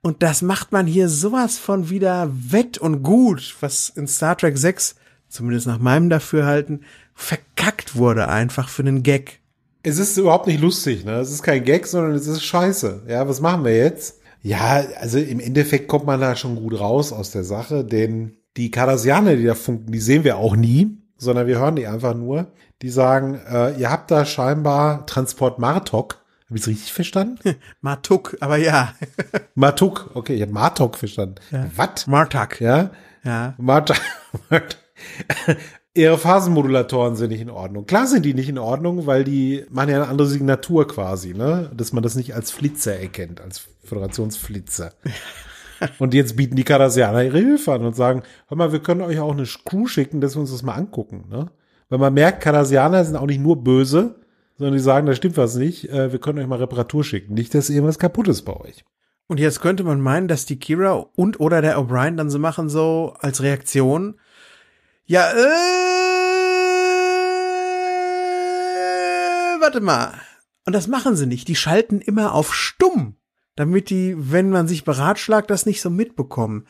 Und das macht man hier sowas von wieder wett und gut, was in Star Trek 6 zumindest nach meinem Dafürhalten, verkackt wurde einfach für einen Gag. Es ist überhaupt nicht lustig, ne? Es ist kein Gag, sondern es ist scheiße. Ja, was machen wir jetzt? Ja, also im Endeffekt kommt man da schon gut raus aus der Sache, denn die Kardasianer, die da funken, die sehen wir auch nie, sondern wir hören die einfach nur. Die sagen, äh, ihr habt da scheinbar Transport Martok. Habe ich es richtig verstanden? Martuk, aber ja. Martuk, okay, ich habe Martok verstanden. Ja. Was? Martak. Ja? Ja. Martak. Martak. Ihre Phasenmodulatoren sind nicht in Ordnung. Klar sind die nicht in Ordnung, weil die machen ja eine andere Signatur quasi, ne? Dass man das nicht als Flitzer erkennt, als Föderationsflitzer. und jetzt bieten die Kardassianer ihre Hilfe an und sagen, hör mal, wir können euch auch eine Crew schicken, dass wir uns das mal angucken, ne? Weil man merkt, Kardassianer sind auch nicht nur böse, sondern die sagen, da stimmt was nicht, äh, wir können euch mal Reparatur schicken. Nicht, dass irgendwas kaputt ist bei euch. Und jetzt könnte man meinen, dass die Kira und oder der O'Brien dann so machen, so als Reaktion, ja, äh, warte mal. Und das machen sie nicht. Die schalten immer auf stumm, damit die, wenn man sich beratschlagt, das nicht so mitbekommen.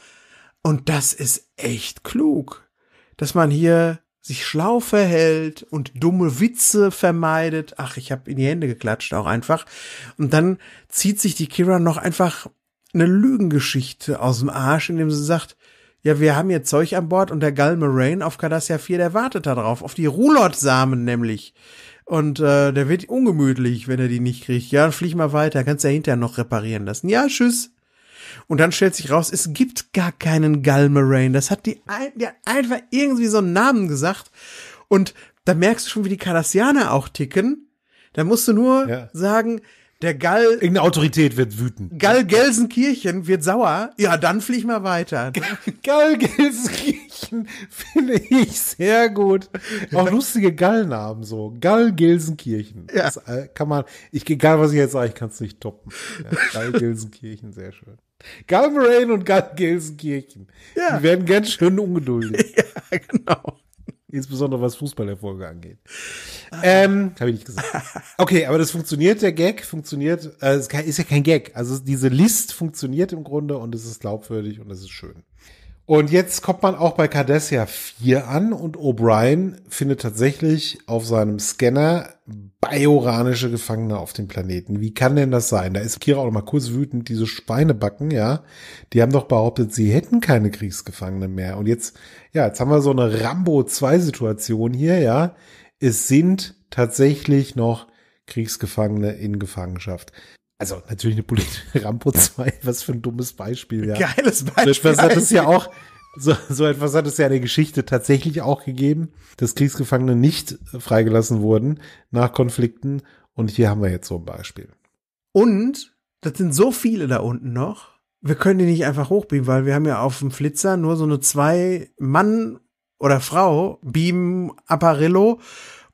Und das ist echt klug, dass man hier sich schlau verhält und dumme Witze vermeidet. Ach, ich habe in die Hände geklatscht auch einfach. Und dann zieht sich die Kira noch einfach eine Lügengeschichte aus dem Arsch, indem sie sagt, ja, wir haben hier Zeug an Bord und der Gal Moraine auf Cardassia 4, der wartet da drauf, auf die Rulot-Samen nämlich. Und äh, der wird ungemütlich, wenn er die nicht kriegt. Ja, dann flieg mal weiter, kannst ja hinterher noch reparieren lassen. Ja, tschüss. Und dann stellt sich raus, es gibt gar keinen Gal Moraine. Das hat die, die hat einfach irgendwie so einen Namen gesagt. Und da merkst du schon, wie die Cardassianer auch ticken. Da musst du nur ja. sagen, der Gall. Irgendeine Autorität wird wütend. Gall Gelsenkirchen wird sauer. Ja, dann flieg mal weiter. Gall Gelsenkirchen finde ich sehr gut. Auch lustige Gallnamen so. Gall Gelsenkirchen. Ja. Das äh, kann man, ich, egal was ich jetzt sage, ich kann es nicht toppen. Ja, Gall Gelsenkirchen, sehr schön. Gall Moraine und Gall Gelsenkirchen. Ja. Die werden ganz schön ungeduldig. Ja, genau. Insbesondere was Fußballerfolge angeht. Ah, ähm, Habe ich nicht gesagt. Okay, aber das funktioniert, der Gag funktioniert. Äh, ist ja kein Gag. Also diese List funktioniert im Grunde und es ist glaubwürdig und es ist schön. Und jetzt kommt man auch bei Cardassia 4 an und O'Brien findet tatsächlich auf seinem Scanner bajoranische Gefangene auf dem Planeten. Wie kann denn das sein? Da ist Kira auch mal kurz wütend, diese Schweinebacken, ja. Die haben doch behauptet, sie hätten keine Kriegsgefangene mehr. Und jetzt, ja, jetzt haben wir so eine Rambo-2-Situation hier, ja. Es sind tatsächlich noch Kriegsgefangene in Gefangenschaft. Also natürlich eine politische Rambo 2, was für ein dummes Beispiel, ja. Geiles Beispiel. das ist ja auch, so, so etwas hat es ja in der Geschichte tatsächlich auch gegeben, dass Kriegsgefangene nicht freigelassen wurden nach Konflikten. Und hier haben wir jetzt so ein Beispiel. Und das sind so viele da unten noch. Wir können die nicht einfach hochbeamen, weil wir haben ja auf dem Flitzer nur so eine zwei Mann oder Frau beamen Apparillo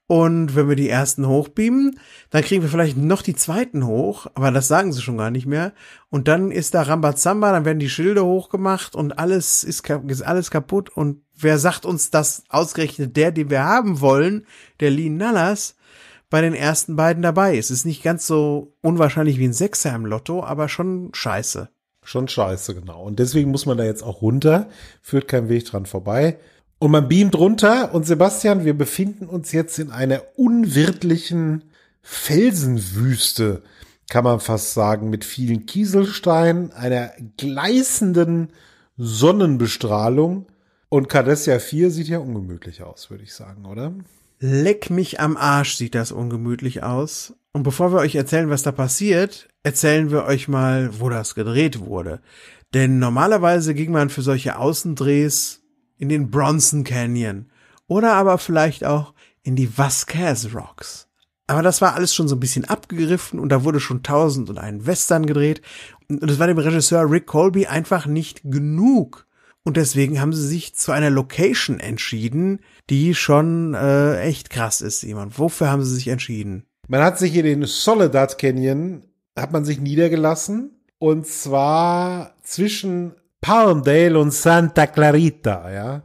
und wenn wir die ersten hochbeamen, dann kriegen wir vielleicht noch die zweiten hoch, aber das sagen sie schon gar nicht mehr. Und dann ist da Rambazamba, dann werden die Schilde hochgemacht und alles ist, ist alles kaputt. Und wer sagt uns das ausgerechnet der, den wir haben wollen, der Lee Nallas, bei den ersten beiden dabei ist? Ist nicht ganz so unwahrscheinlich wie ein Sechser im Lotto, aber schon scheiße. Schon scheiße, genau. Und deswegen muss man da jetzt auch runter. Führt kein Weg dran vorbei. Und man beamt runter und Sebastian, wir befinden uns jetzt in einer unwirtlichen Felsenwüste, kann man fast sagen, mit vielen Kieselsteinen, einer gleißenden Sonnenbestrahlung. Und Cadessia 4 sieht ja ungemütlich aus, würde ich sagen, oder? Leck mich am Arsch sieht das ungemütlich aus. Und bevor wir euch erzählen, was da passiert, erzählen wir euch mal, wo das gedreht wurde. Denn normalerweise ging man für solche Außendrehs in den Bronson Canyon oder aber vielleicht auch in die Vasquez Rocks. Aber das war alles schon so ein bisschen abgegriffen und da wurde schon tausend und einen Western gedreht und es war dem Regisseur Rick Colby einfach nicht genug. Und deswegen haben sie sich zu einer Location entschieden, die schon äh, echt krass ist, jemand. Wofür haben sie sich entschieden? Man hat sich in den Soledad Canyon, hat man sich niedergelassen. Und zwar zwischen Palmdale und Santa Clarita, ja.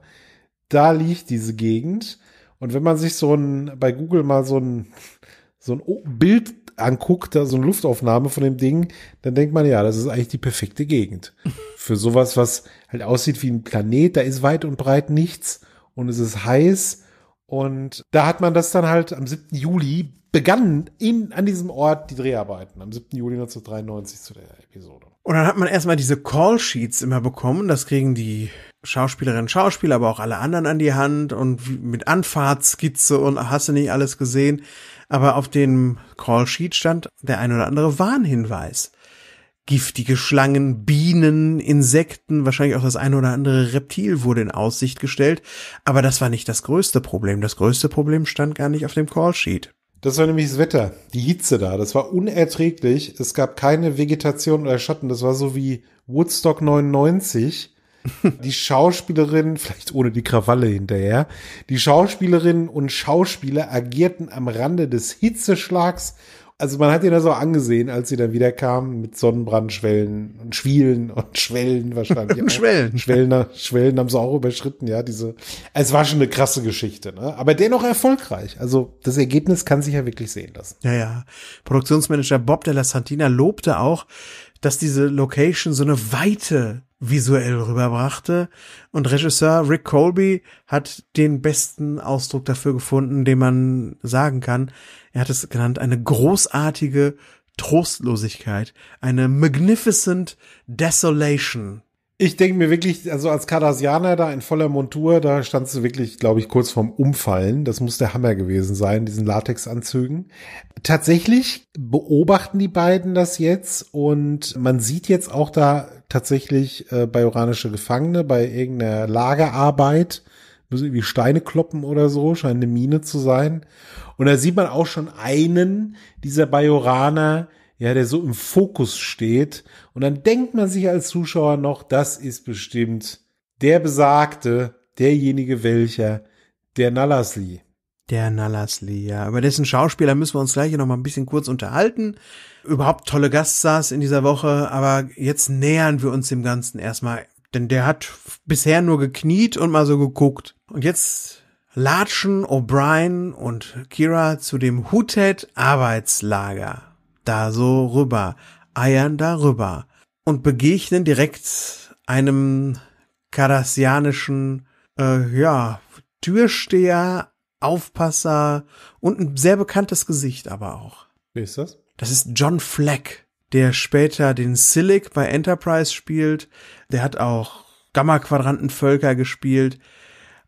Da liegt diese Gegend. Und wenn man sich so ein, bei Google mal so ein, so ein Bild anguckt, da so eine Luftaufnahme von dem Ding, dann denkt man, ja, das ist eigentlich die perfekte Gegend. Für sowas, was halt aussieht wie ein Planet, da ist weit und breit nichts und es ist heiß. Und da hat man das dann halt am 7. Juli begannen in, an diesem Ort die Dreharbeiten, am 7. Juli 1993 zu der Episode. Und dann hat man erstmal diese Call-Sheets immer bekommen. Das kriegen die Schauspielerinnen, Schauspieler, aber auch alle anderen an die Hand und mit Anfahrtskizze und hast du nicht alles gesehen. Aber auf dem Call-Sheet stand der ein oder andere Warnhinweis. Giftige Schlangen, Bienen, Insekten, wahrscheinlich auch das ein oder andere Reptil wurde in Aussicht gestellt. Aber das war nicht das größte Problem. Das größte Problem stand gar nicht auf dem Call-Sheet. Das war nämlich das Wetter, die Hitze da. Das war unerträglich. Es gab keine Vegetation oder Schatten. Das war so wie Woodstock 99. die Schauspielerin, vielleicht ohne die Krawalle hinterher, die Schauspielerinnen und Schauspieler agierten am Rande des Hitzeschlags also man hat ihn da so angesehen, als sie dann wieder kamen mit Sonnenbrandschwellen und Schwielen und Schwellen wahrscheinlich. und Schwellen. Schwellen. Schwellen haben sie auch überschritten, ja, diese. Es war schon eine krasse Geschichte, ne? Aber dennoch erfolgreich. Also das Ergebnis kann sich ja wirklich sehen lassen. Ja, ja. Produktionsmanager Bob della Santina lobte auch, dass diese Location so eine Weite visuell rüberbrachte. Und Regisseur Rick Colby hat den besten Ausdruck dafür gefunden, den man sagen kann er hat es genannt, eine großartige Trostlosigkeit, eine magnificent desolation. Ich denke mir wirklich, also als Cardassianer da in voller Montur, da standst du wirklich, glaube ich, kurz vorm Umfallen. Das muss der Hammer gewesen sein, diesen Latexanzügen. Tatsächlich beobachten die beiden das jetzt und man sieht jetzt auch da tatsächlich äh, uranische Gefangene bei irgendeiner Lagerarbeit müssen irgendwie Steine kloppen oder so, scheint eine Mine zu sein. Und da sieht man auch schon einen dieser Bajoraner, ja, der so im Fokus steht. Und dann denkt man sich als Zuschauer noch, das ist bestimmt der Besagte, derjenige welcher, der Nalasli. Der Nalasli, ja. Über dessen Schauspieler müssen wir uns gleich noch mal ein bisschen kurz unterhalten. Überhaupt tolle Gaststars in dieser Woche, aber jetzt nähern wir uns dem Ganzen erstmal denn der hat bisher nur gekniet und mal so geguckt. Und jetzt latschen O'Brien und Kira zu dem Hutet Arbeitslager. Da so rüber, eiern darüber und begegnen direkt einem kardassianischen, äh, ja, Türsteher, Aufpasser und ein sehr bekanntes Gesicht aber auch. Wie ist das? Das ist John Fleck, der später den Silic bei Enterprise spielt, der hat auch Gamma-Quadranten-Völker gespielt.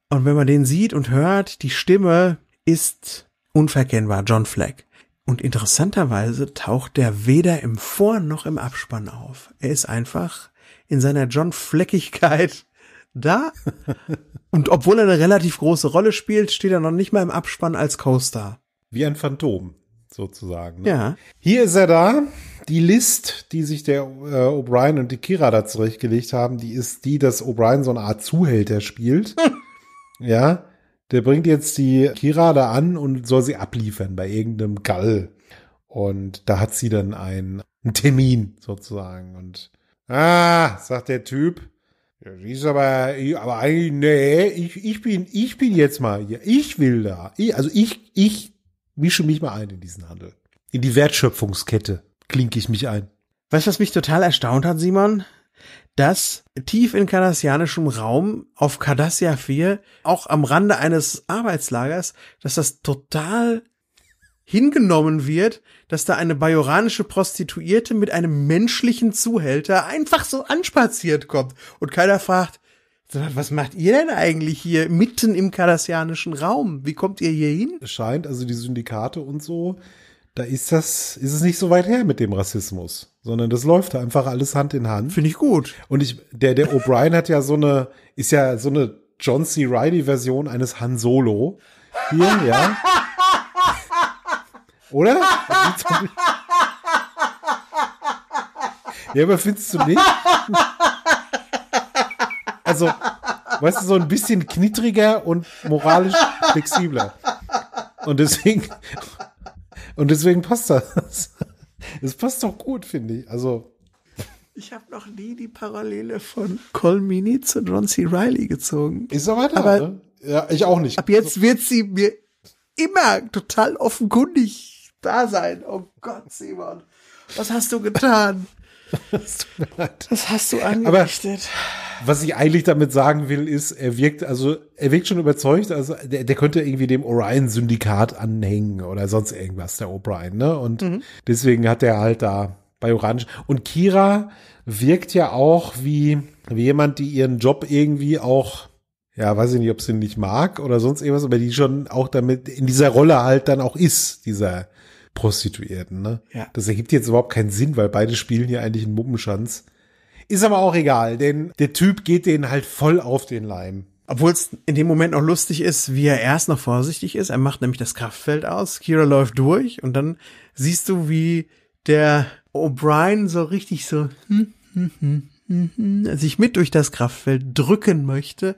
Und wenn man den sieht und hört, die Stimme ist unverkennbar, John Fleck. Und interessanterweise taucht der weder im Vor- noch im Abspann auf. Er ist einfach in seiner John Fleckigkeit da. Und obwohl er eine relativ große Rolle spielt, steht er noch nicht mal im Abspann als Coaster. Wie ein Phantom, sozusagen. Ne? Ja. Hier ist er da die List, die sich der äh, O'Brien und die Kira da zurechtgelegt haben, die ist die, dass O'Brien so eine Art Zuhälter spielt. ja, der bringt jetzt die Kira da an und soll sie abliefern bei irgendeinem Gall. Und da hat sie dann einen, einen Termin sozusagen. Und ah, sagt der Typ, Ja, sie ist aber, aber eigentlich, nee, ich, ich bin, ich bin jetzt mal hier. Ich will da. Ich, also ich, ich mische mich mal ein in diesen Handel. In die Wertschöpfungskette klinke ich mich ein. Weißt du, was mich total erstaunt hat, Simon? Dass tief in kardassianischem Raum auf Kardassia 4, auch am Rande eines Arbeitslagers, dass das total hingenommen wird, dass da eine bajoranische Prostituierte mit einem menschlichen Zuhälter einfach so anspaziert kommt und keiner fragt, was macht ihr denn eigentlich hier mitten im kardassianischen Raum? Wie kommt ihr hier hin? Es scheint, also die Syndikate und so, da ist das, ist es nicht so weit her mit dem Rassismus, sondern das läuft da einfach alles Hand in Hand. Finde ich gut. Und ich, der, der O'Brien hat ja so eine, ist ja so eine John C. Riley-Version eines Han Solo. Hier, ja. Oder? ja, aber findest du nicht? Also, weißt du, so ein bisschen knittriger und moralisch flexibler. Und deswegen, und deswegen passt das. Es passt doch gut, finde ich. Also. Ich habe noch nie die Parallele von Colmini zu John C. Riley gezogen. Ist er weiter, aber ne? Ja, ich auch nicht. Ab jetzt wird sie mir immer total offenkundig da sein. Oh Gott, Simon, was hast du getan? Das tut mir leid. Das hast du angerichtet. Aber was ich eigentlich damit sagen will, ist, er wirkt, also er wirkt schon überzeugt, also der, der könnte irgendwie dem Orion-Syndikat anhängen oder sonst irgendwas, der O'Brien, ne? Und mhm. deswegen hat er halt da bei Orange. Und Kira wirkt ja auch wie, wie jemand, die ihren Job irgendwie auch ja, weiß ich nicht, ob sie ihn nicht mag oder sonst irgendwas, aber die schon auch damit in dieser Rolle halt dann auch ist, dieser Prostituierten. Ne? Ja. Das ergibt jetzt überhaupt keinen Sinn, weil beide spielen ja eigentlich einen Muppenschanz. Ist aber auch egal, denn der Typ geht denen halt voll auf den Leim. Obwohl es in dem Moment noch lustig ist, wie er erst noch vorsichtig ist. Er macht nämlich das Kraftfeld aus. Kira läuft durch und dann siehst du, wie der O'Brien so richtig so hm, hm, hm, hm, hm, sich mit durch das Kraftfeld drücken möchte.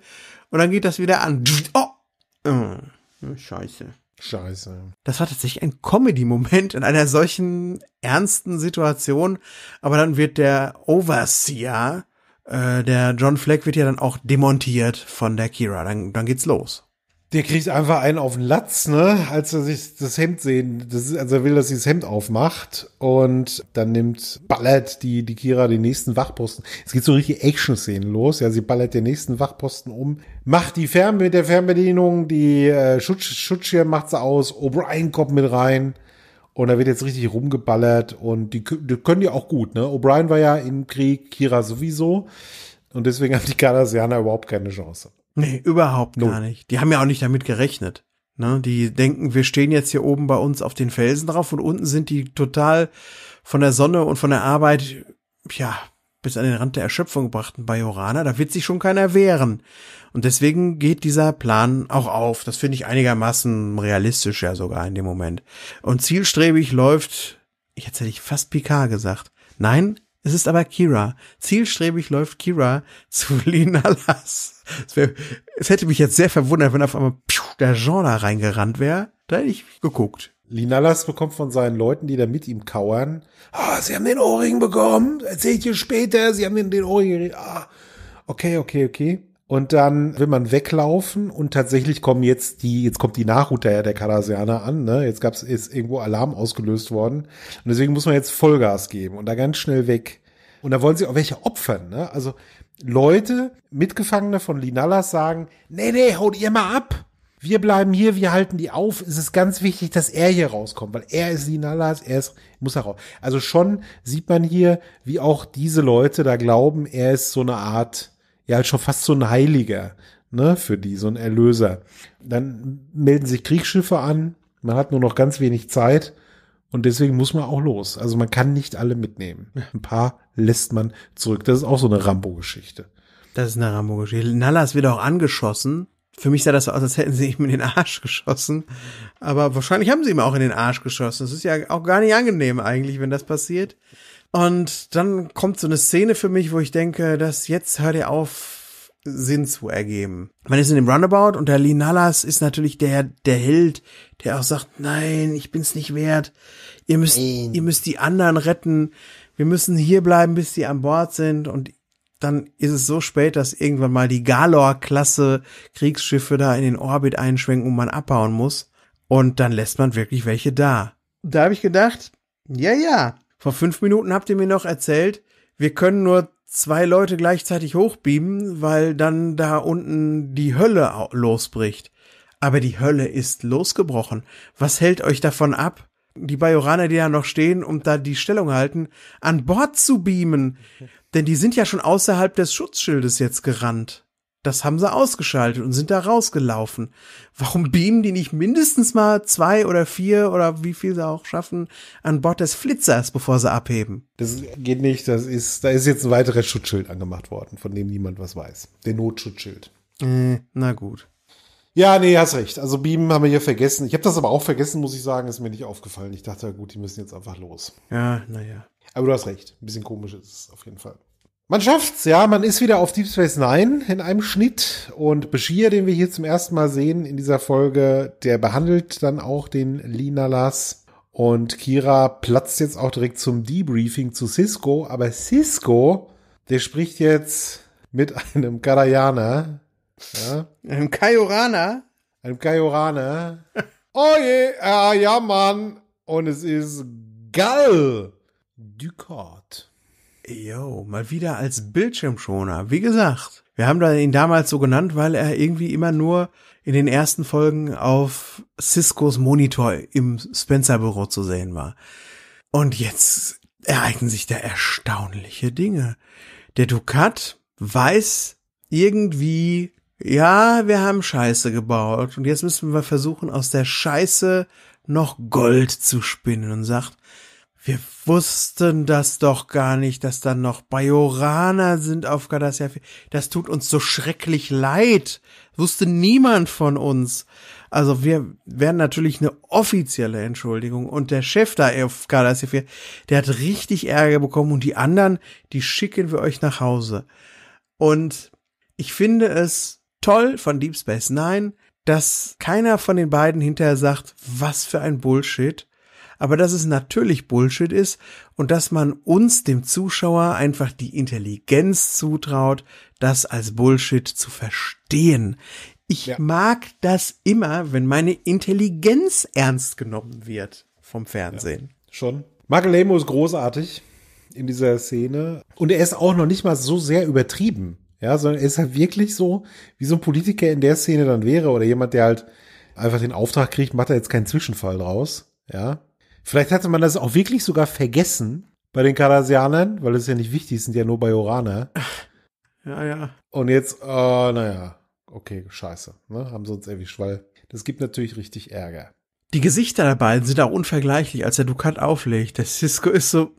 Und dann geht das wieder an. Oh! oh Scheiße. Scheiße. Das war tatsächlich ein Comedy-Moment in einer solchen ernsten Situation. Aber dann wird der Overseer, äh, der John Fleck, wird ja dann auch demontiert von der Kira. Dann, dann geht's los. Der kriegt einfach einen auf den Latz, ne, als er sich das Hemd sehen, das ist, also er will, dass sie das Hemd aufmacht und dann nimmt, ballert die, die Kira den nächsten Wachposten. Es geht so richtig Action-Szenen los, ja, sie ballert den nächsten Wachposten um, macht die Fern der Fernbedienung, die äh, Schutz, Schutzschirm macht sie aus, O'Brien kommt mit rein und da wird jetzt richtig rumgeballert und die, die können die auch gut, ne. O'Brien war ja im Krieg, Kira sowieso und deswegen haben die Kardasianer überhaupt keine Chance. Nee, überhaupt Null. gar nicht. Die haben ja auch nicht damit gerechnet. Ne? Die denken, wir stehen jetzt hier oben bei uns auf den Felsen drauf und unten sind die total von der Sonne und von der Arbeit, ja, bis an den Rand der Erschöpfung gebrachten Bajorana. Da wird sich schon keiner wehren. Und deswegen geht dieser Plan auch auf. Das finde ich einigermaßen realistisch ja sogar in dem Moment. Und zielstrebig läuft, jetzt hätte ich fast Picard gesagt. Nein, es ist aber Kira. Zielstrebig läuft Kira zu Linalas. Es, wär, es hätte mich jetzt sehr verwundert, wenn auf einmal piu, der Jean da reingerannt wäre. Da hätte ich geguckt. Linalas bekommt von seinen Leuten, die da mit ihm kauern, ah, sie haben den Ohrring bekommen, erzähl ich dir später, sie haben den, den Ohrring, ah, okay, okay, okay. Und dann will man weglaufen und tatsächlich kommen jetzt die, jetzt kommt die Nachhut der, der an, ne? Jetzt gab's, ist irgendwo Alarm ausgelöst worden. Und deswegen muss man jetzt Vollgas geben und da ganz schnell weg. Und da wollen sie auch welche opfern, ne? Also Leute, Mitgefangene von Linalas sagen, nee, nee, haut ihr mal ab. Wir bleiben hier, wir halten die auf. Es ist ganz wichtig, dass er hier rauskommt, weil er ist Linalas, er ist, muss er raus. Also schon sieht man hier, wie auch diese Leute da glauben, er ist so eine Art ja halt schon fast so ein Heiliger, ne, für die, so ein Erlöser. Dann melden sich Kriegsschiffe an, man hat nur noch ganz wenig Zeit und deswegen muss man auch los. Also man kann nicht alle mitnehmen. Ein paar lässt man zurück. Das ist auch so eine Rambo-Geschichte. Das ist eine Rambo-Geschichte. Nallas wird auch angeschossen. Für mich sah das so aus, als hätten sie ihm in den Arsch geschossen. Aber wahrscheinlich haben sie ihm auch in den Arsch geschossen. Das ist ja auch gar nicht angenehm eigentlich, wenn das passiert. Und dann kommt so eine Szene für mich, wo ich denke, dass jetzt hört ihr auf, Sinn zu ergeben. Man ist in dem Runabout und der Linalas ist natürlich der, der Held, der auch sagt, nein, ich bin's nicht wert. Ihr müsst, nein. ihr müsst die anderen retten. Wir müssen hier bleiben, bis sie an Bord sind und dann ist es so spät, dass irgendwann mal die Galor-Klasse Kriegsschiffe da in den Orbit einschwenken und man abbauen muss. Und dann lässt man wirklich welche da. Da habe ich gedacht, ja, ja, vor fünf Minuten habt ihr mir noch erzählt, wir können nur zwei Leute gleichzeitig hochbeamen, weil dann da unten die Hölle losbricht. Aber die Hölle ist losgebrochen. Was hält euch davon ab, die Bajoraner, die da noch stehen und da die Stellung halten, an Bord zu beamen? Denn die sind ja schon außerhalb des Schutzschildes jetzt gerannt. Das haben sie ausgeschaltet und sind da rausgelaufen. Warum beamen die nicht mindestens mal zwei oder vier oder wie viel sie auch schaffen an Bord des Flitzers, bevor sie abheben? Das geht nicht. Das ist, da ist jetzt ein weiteres Schutzschild angemacht worden, von dem niemand was weiß. Der Notschutzschild. Äh, na gut. Ja, nee, hast recht. Also Beamen haben wir hier vergessen. Ich habe das aber auch vergessen, muss ich sagen, ist mir nicht aufgefallen. Ich dachte, gut, die müssen jetzt einfach los. Ja, naja. Aber du hast recht. Ein bisschen komisch ist es auf jeden Fall. Man schafft's, ja. Man ist wieder auf Deep Space Nine in einem Schnitt. Und Bashir, den wir hier zum ersten Mal sehen in dieser Folge, der behandelt dann auch den Linalas. Und Kira platzt jetzt auch direkt zum Debriefing zu Cisco. Aber Cisco, der spricht jetzt mit einem Garayaner. Ja? Einem Kaioraner? Einem Kaioraner. oh je, ah, ja, Mann. Und es ist Gall Ducard. Jo, mal wieder als Bildschirmschoner. Wie gesagt, wir haben ihn damals so genannt, weil er irgendwie immer nur in den ersten Folgen auf Ciscos Monitor im Spencer-Büro zu sehen war. Und jetzt ereignen sich da erstaunliche Dinge. Der Ducat weiß irgendwie, ja, wir haben Scheiße gebaut und jetzt müssen wir versuchen, aus der Scheiße noch Gold zu spinnen und sagt, wir wussten das doch gar nicht, dass dann noch Bajoraner sind auf Gardasia. Das tut uns so schrecklich leid. Wusste niemand von uns. Also wir werden natürlich eine offizielle Entschuldigung. Und der Chef da auf Gardasia 4, der hat richtig Ärger bekommen. Und die anderen, die schicken wir euch nach Hause. Und ich finde es toll von Deep Space Nine, dass keiner von den beiden hinterher sagt, was für ein Bullshit, aber dass es natürlich Bullshit ist und dass man uns, dem Zuschauer, einfach die Intelligenz zutraut, das als Bullshit zu verstehen. Ich ja. mag das immer, wenn meine Intelligenz ernst genommen wird vom Fernsehen. Ja, schon. Michael Lemo ist großartig in dieser Szene und er ist auch noch nicht mal so sehr übertrieben. Ja, sondern er ist halt wirklich so, wie so ein Politiker in der Szene dann wäre oder jemand, der halt einfach den Auftrag kriegt, macht er jetzt keinen Zwischenfall draus. Ja, Vielleicht hatte man das auch wirklich sogar vergessen bei den Kardassianern, weil das ist ja nicht wichtig, sind ja nur bei Orana. Ja, ja. Und jetzt, äh, naja, okay, scheiße, ne? haben sie uns erwischt, weil das gibt natürlich richtig Ärger. Die Gesichter der beiden sind auch unvergleichlich, als der Dukat auflegt. Der Cisco ist so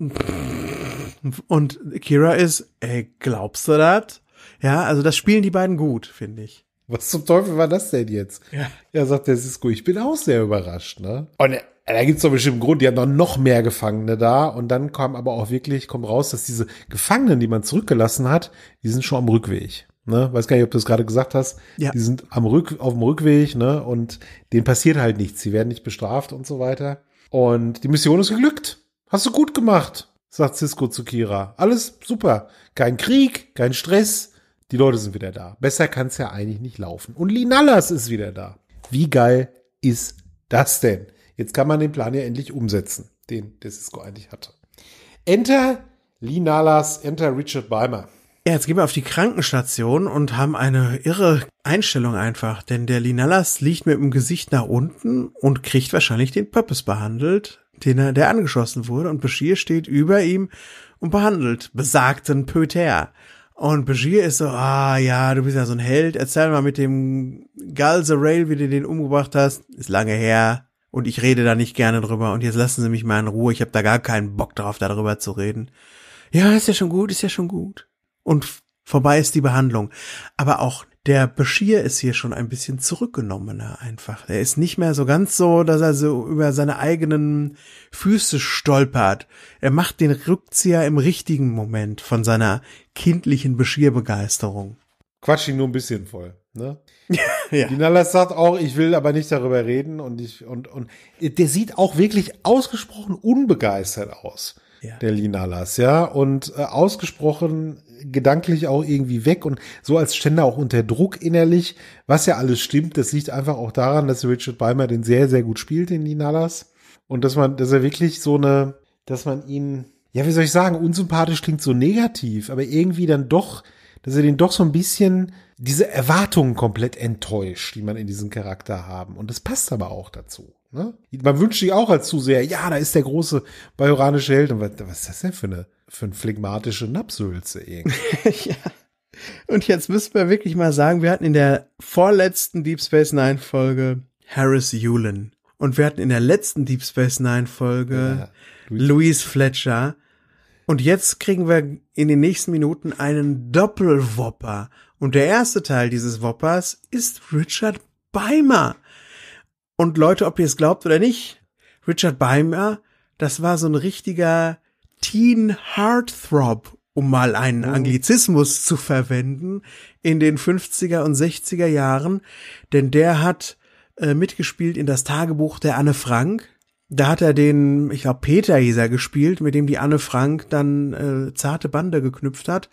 und Kira ist, ey, glaubst du das? Ja, also das spielen die beiden gut, finde ich. Was zum Teufel war das denn jetzt? Ja. ja, sagt der Cisco, ich bin auch sehr überrascht, ne? Und äh, da gibt's doch bestimmt einen Grund, die haben doch noch mehr Gefangene da. Und dann kam aber auch wirklich, kommt raus, dass diese Gefangenen, die man zurückgelassen hat, die sind schon am Rückweg. Ne? Weiß gar nicht, ob du es gerade gesagt hast. Ja. Die sind am Rück, auf dem Rückweg, ne? Und denen passiert halt nichts. Sie werden nicht bestraft und so weiter. Und die Mission ist geglückt. Hast du gut gemacht, sagt Cisco zu Kira. Alles super. Kein Krieg, kein Stress. Die Leute sind wieder da. Besser kann's ja eigentlich nicht laufen. Und Linallas ist wieder da. Wie geil ist das denn? Jetzt kann man den Plan ja endlich umsetzen, den der Cisco eigentlich hatte. Enter Lee Nalas, enter Richard Balmer. Ja, jetzt gehen wir auf die Krankenstation und haben eine irre Einstellung einfach, denn der Linalas liegt mit dem Gesicht nach unten und kriegt wahrscheinlich den Purpose behandelt, den er, der angeschossen wurde und Bashir steht über ihm und behandelt besagten Pöter. Und Bashir ist so, ah ja, du bist ja so ein Held, erzähl mal mit dem Galze Rail, wie du den umgebracht hast, ist lange her, und ich rede da nicht gerne drüber und jetzt lassen Sie mich mal in Ruhe, ich habe da gar keinen Bock drauf, darüber zu reden. Ja, ist ja schon gut, ist ja schon gut. Und vorbei ist die Behandlung. Aber auch der Bashir ist hier schon ein bisschen zurückgenommener einfach. Er ist nicht mehr so ganz so, dass er so über seine eigenen Füße stolpert. Er macht den Rückzieher im richtigen Moment von seiner kindlichen Bashir-Begeisterung. Quatsch ihn nur ein bisschen voll. Ne? ja. Dinalas sagt auch, ich will aber nicht darüber reden und ich und und der sieht auch wirklich ausgesprochen unbegeistert aus. Ja. Der Linalas, ja, und äh, ausgesprochen gedanklich auch irgendwie weg und so als Ständer auch unter Druck innerlich, was ja alles stimmt, das liegt einfach auch daran, dass Richard Balmer den sehr, sehr gut spielt, den Linalas. Und dass man, dass er wirklich so eine, dass man ihn, ja, wie soll ich sagen, unsympathisch klingt so negativ, aber irgendwie dann doch dass er den doch so ein bisschen diese Erwartungen komplett enttäuscht, die man in diesem Charakter haben. Und das passt aber auch dazu. Ne? Man wünscht sich auch als Zuseher, ja, da ist der große bajoranische Held. Und was, was ist das denn für eine, für eine phlegmatische Napsülze irgendwie? ja. Und jetzt müssen wir wirklich mal sagen, wir hatten in der vorletzten Deep Space Nine Folge Harris Yulin. Und wir hatten in der letzten Deep Space Nine Folge ja, Louise Fletcher. Und jetzt kriegen wir in den nächsten Minuten einen Doppelwopper. Und der erste Teil dieses Woppers ist Richard Beimer. Und Leute, ob ihr es glaubt oder nicht, Richard Beimer, das war so ein richtiger Teen Heartthrob, um mal einen oh. Anglizismus zu verwenden, in den 50er und 60er Jahren. Denn der hat äh, mitgespielt in das Tagebuch der Anne Frank da hat er den, ich glaube, Peter Jeser gespielt, mit dem die Anne Frank dann äh, zarte Bande geknüpft hat.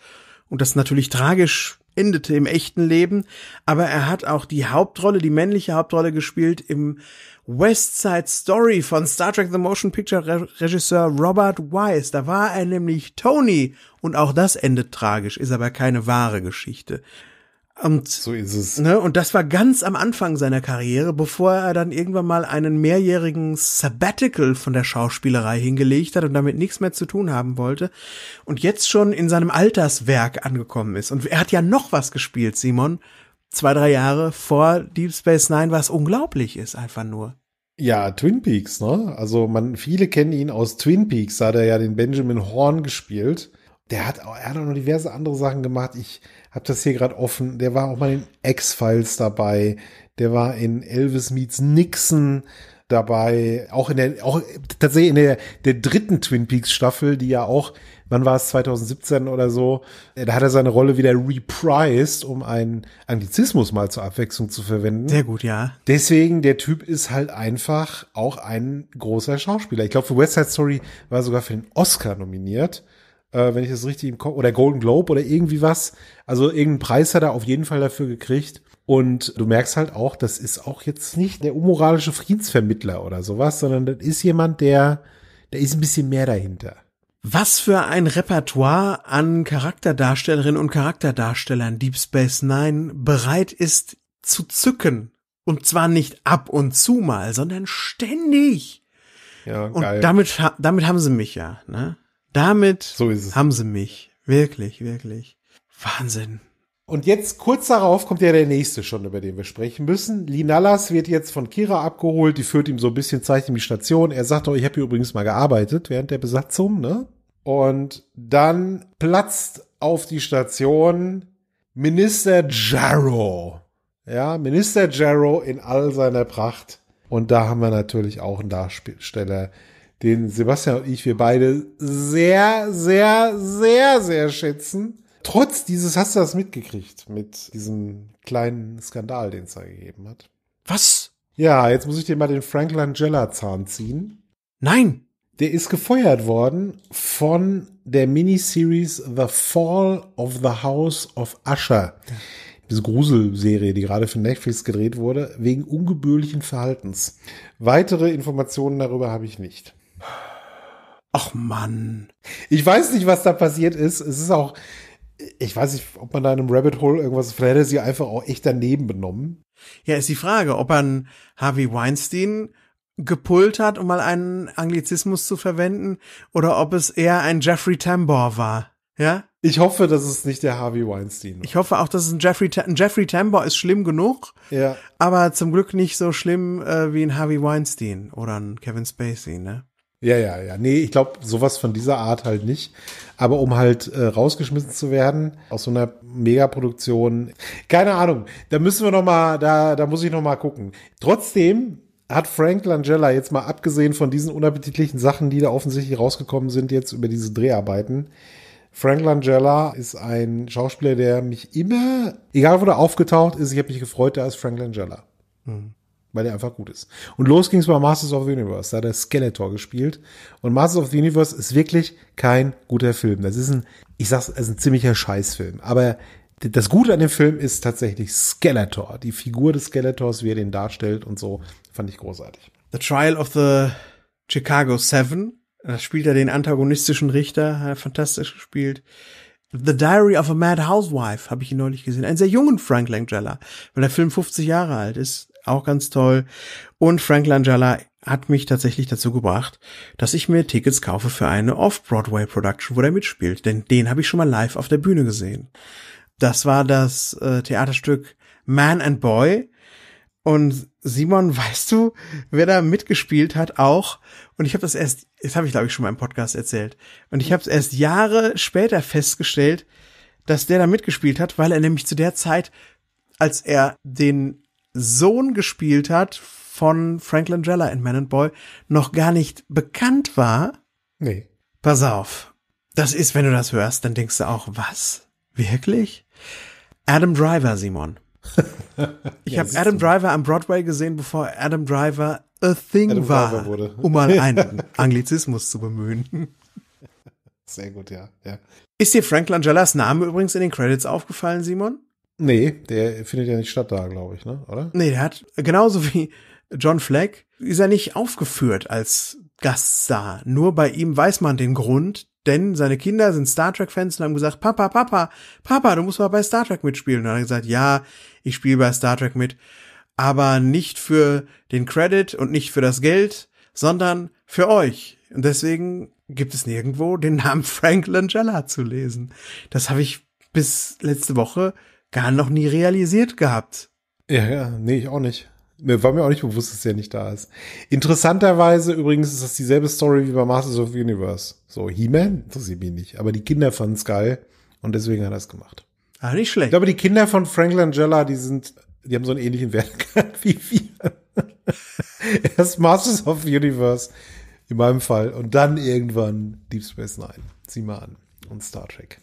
Und das natürlich tragisch endete im echten Leben, aber er hat auch die Hauptrolle, die männliche Hauptrolle gespielt im West Side Story von Star Trek The Motion Picture Re Regisseur Robert Wise. Da war er nämlich Tony und auch das endet tragisch, ist aber keine wahre Geschichte. Und, so ist es. Ne, und das war ganz am Anfang seiner Karriere, bevor er dann irgendwann mal einen mehrjährigen Sabbatical von der Schauspielerei hingelegt hat und damit nichts mehr zu tun haben wollte und jetzt schon in seinem Alterswerk angekommen ist. Und er hat ja noch was gespielt, Simon, zwei, drei Jahre vor Deep Space Nine, was unglaublich ist, einfach nur. Ja, Twin Peaks, ne? Also man, viele kennen ihn aus Twin Peaks, da hat er ja den Benjamin Horn gespielt der hat, auch, er hat auch noch diverse andere Sachen gemacht. Ich habe das hier gerade offen. Der war auch mal in X-Files dabei. Der war in Elvis Meets Nixon dabei. Auch in der, auch tatsächlich in der, der dritten Twin Peaks Staffel, die ja auch, wann war es 2017 oder so, da hat er seine Rolle wieder reprised, um einen Anglizismus mal zur Abwechslung zu verwenden. Sehr gut, ja. Deswegen, der Typ ist halt einfach auch ein großer Schauspieler. Ich glaube, für West Side Story war er sogar für den Oscar nominiert äh, wenn ich das richtig im Kopf, oder Golden Globe oder irgendwie was. Also irgendeinen Preis hat er auf jeden Fall dafür gekriegt. Und du merkst halt auch, das ist auch jetzt nicht der unmoralische Friedensvermittler oder sowas, sondern das ist jemand, der, der ist ein bisschen mehr dahinter. Was für ein Repertoire an Charakterdarstellerinnen und Charakterdarstellern Deep Space Nine bereit ist zu zücken. Und zwar nicht ab und zu mal, sondern ständig. Ja, und geil. damit, damit haben sie mich ja, ne? Damit so haben sie mich. Wirklich, wirklich. Wahnsinn. Und jetzt kurz darauf kommt ja der nächste schon, über den wir sprechen müssen. Linallas wird jetzt von Kira abgeholt, die führt ihm so ein bisschen Zeichen in die Station. Er sagt doch, ich habe hier übrigens mal gearbeitet während der Besatzung, ne? Und dann platzt auf die Station Minister Jarrow. Ja, Minister Jarrow in all seiner Pracht. Und da haben wir natürlich auch einen Darsteller, den Sebastian und ich, wir beide sehr, sehr, sehr, sehr schätzen. Trotz dieses hast du das mitgekriegt mit diesem kleinen Skandal, den es da gegeben hat. Was? Ja, jetzt muss ich dir mal den Frank Langella Zahn ziehen. Nein! Der ist gefeuert worden von der Miniseries The Fall of the House of Usher. Diese Gruselserie, die gerade für Netflix gedreht wurde, wegen ungebührlichen Verhaltens. Weitere Informationen darüber habe ich nicht. Ach Mann. Ich weiß nicht, was da passiert ist. Es ist auch, ich weiß nicht, ob man da in einem Rabbit Hole irgendwas, vielleicht hätte sie einfach auch echt daneben benommen. Ja, ist die Frage, ob man Harvey Weinstein gepult hat, um mal einen Anglizismus zu verwenden, oder ob es eher ein Jeffrey Tambor war. Ja? Ich hoffe, dass es nicht der Harvey Weinstein war. Ich hoffe auch, dass es ein Jeffrey, ein Jeffrey Tambor ist schlimm genug. Ja. Aber zum Glück nicht so schlimm äh, wie ein Harvey Weinstein oder ein Kevin Spacey, ne? Ja, ja, ja. Nee, ich glaube, sowas von dieser Art halt nicht. Aber um halt äh, rausgeschmissen zu werden aus so einer Megaproduktion, keine Ahnung, da müssen wir noch mal, da, da muss ich noch mal gucken. Trotzdem hat Frank Langella jetzt mal abgesehen von diesen unappetitlichen Sachen, die da offensichtlich rausgekommen sind jetzt über diese Dreharbeiten, Frank Langella ist ein Schauspieler, der mich immer, egal wo er aufgetaucht ist, ich habe mich gefreut, da ist Frank Langella. Mhm weil der einfach gut ist. Und los ging's bei Masters of the Universe. Da hat er Skeletor gespielt. Und Masters of the Universe ist wirklich kein guter Film. Das ist ein, ich sag's, es ist ein ziemlicher Scheißfilm. Aber das Gute an dem Film ist tatsächlich Skeletor. Die Figur des Skeletors, wie er den darstellt und so, fand ich großartig. The Trial of the Chicago Seven. Da spielt er den antagonistischen Richter, hat er fantastisch gespielt. The Diary of a Mad Housewife habe ich ihn neulich gesehen. Einen sehr jungen Frank Langella, weil der Film 50 Jahre alt ist auch ganz toll. Und Frank Langella hat mich tatsächlich dazu gebracht, dass ich mir Tickets kaufe für eine Off-Broadway-Production, wo der mitspielt. Denn den habe ich schon mal live auf der Bühne gesehen. Das war das äh, Theaterstück Man and Boy. Und Simon, weißt du, wer da mitgespielt hat auch? Und ich habe das erst, das habe ich glaube ich schon mal im Podcast erzählt. Und ich habe es erst Jahre später festgestellt, dass der da mitgespielt hat, weil er nämlich zu der Zeit, als er den Sohn gespielt hat von Franklin Langella in Man and Boy, noch gar nicht bekannt war. Nee. Pass auf. Das ist, wenn du das hörst, dann denkst du auch, was? Wirklich? Adam Driver, Simon. Ich ja, habe Adam Driver am Broadway gesehen, bevor Adam Driver a thing Adam war, um mal einen Anglizismus zu bemühen. Sehr gut, ja. ja. Ist dir Frank Langellas Name übrigens in den Credits aufgefallen, Simon? Nee, der findet ja nicht statt da, glaube ich, ne? oder? Nee, der hat genauso wie John Fleck ist er nicht aufgeführt als Gaststar. Nur bei ihm weiß man den Grund, denn seine Kinder sind Star Trek Fans und haben gesagt, Papa, Papa, Papa, du musst mal bei Star Trek mitspielen. Und dann hat er gesagt, ja, ich spiele bei Star Trek mit, aber nicht für den Credit und nicht für das Geld, sondern für euch. Und deswegen gibt es nirgendwo den Namen Frank Langella zu lesen. Das habe ich bis letzte Woche gar noch nie realisiert gehabt. Ja, ja, nee, ich auch nicht. Mir war mir auch nicht bewusst, dass er nicht da ist. Interessanterweise übrigens ist das dieselbe Story wie bei Masters of the Universe. So, He-Man interessiert mich nicht, aber die Kinder fanden es geil und deswegen hat er es gemacht. Ah, nicht schlecht. Ich glaube, die Kinder von Franklin Langella, die sind, die haben so einen ähnlichen Werdegang wie wir. Erst Masters of the Universe in meinem Fall und dann irgendwann Deep Space Nine. Zieh mal an und Star Trek.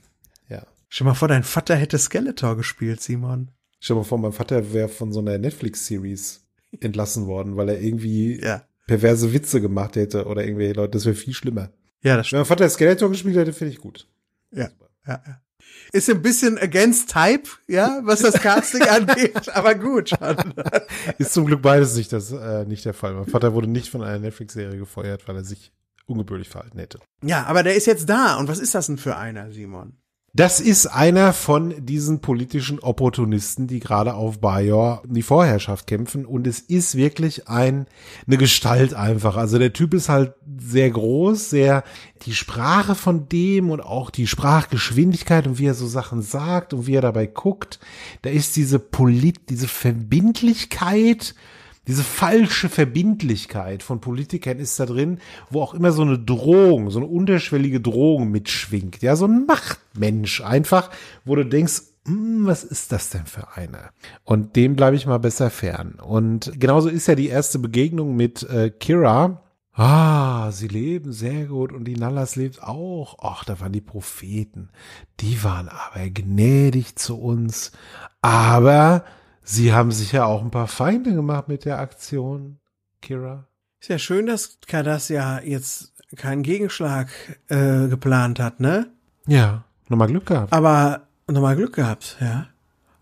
Stell mal vor, dein Vater hätte Skeletor gespielt, Simon. Stell mal vor, mein Vater wäre von so einer Netflix-Series entlassen worden, weil er irgendwie ja. perverse Witze gemacht hätte oder irgendwelche Leute. Das wäre viel schlimmer. Ja, das stimmt. Wenn mein Vater Skeletor gespielt hätte, finde ich gut. Ja, ja, ja. Ist ein bisschen against Type, ja, was das Casting angeht, aber gut. Schon. Ist zum Glück beides nicht, das, äh, nicht der Fall. Mein Vater wurde nicht von einer Netflix-Serie gefeuert, weil er sich ungebührlich verhalten hätte. Ja, aber der ist jetzt da. Und was ist das denn für einer, Simon? Das ist einer von diesen politischen Opportunisten, die gerade auf Bajor die Vorherrschaft kämpfen. Und es ist wirklich ein, eine Gestalt einfach. Also der Typ ist halt sehr groß, sehr die Sprache von dem und auch die Sprachgeschwindigkeit und wie er so Sachen sagt und wie er dabei guckt. Da ist diese Polit, diese Verbindlichkeit diese falsche Verbindlichkeit von Politikern ist da drin, wo auch immer so eine Drohung, so eine unterschwellige Drohung mitschwingt. Ja, so ein Machtmensch einfach, wo du denkst, hm, was ist das denn für einer? Und dem bleibe ich mal besser fern. Und genauso ist ja die erste Begegnung mit äh, Kira, Ah, sie leben sehr gut und die Nallas lebt auch. Ach, da waren die Propheten. Die waren aber gnädig zu uns. Aber Sie haben sich ja auch ein paar Feinde gemacht mit der Aktion, Kira. Ist ja schön, dass Kadas ja jetzt keinen Gegenschlag äh, geplant hat, ne? Ja, nochmal Glück gehabt. Aber nochmal Glück gehabt, ja.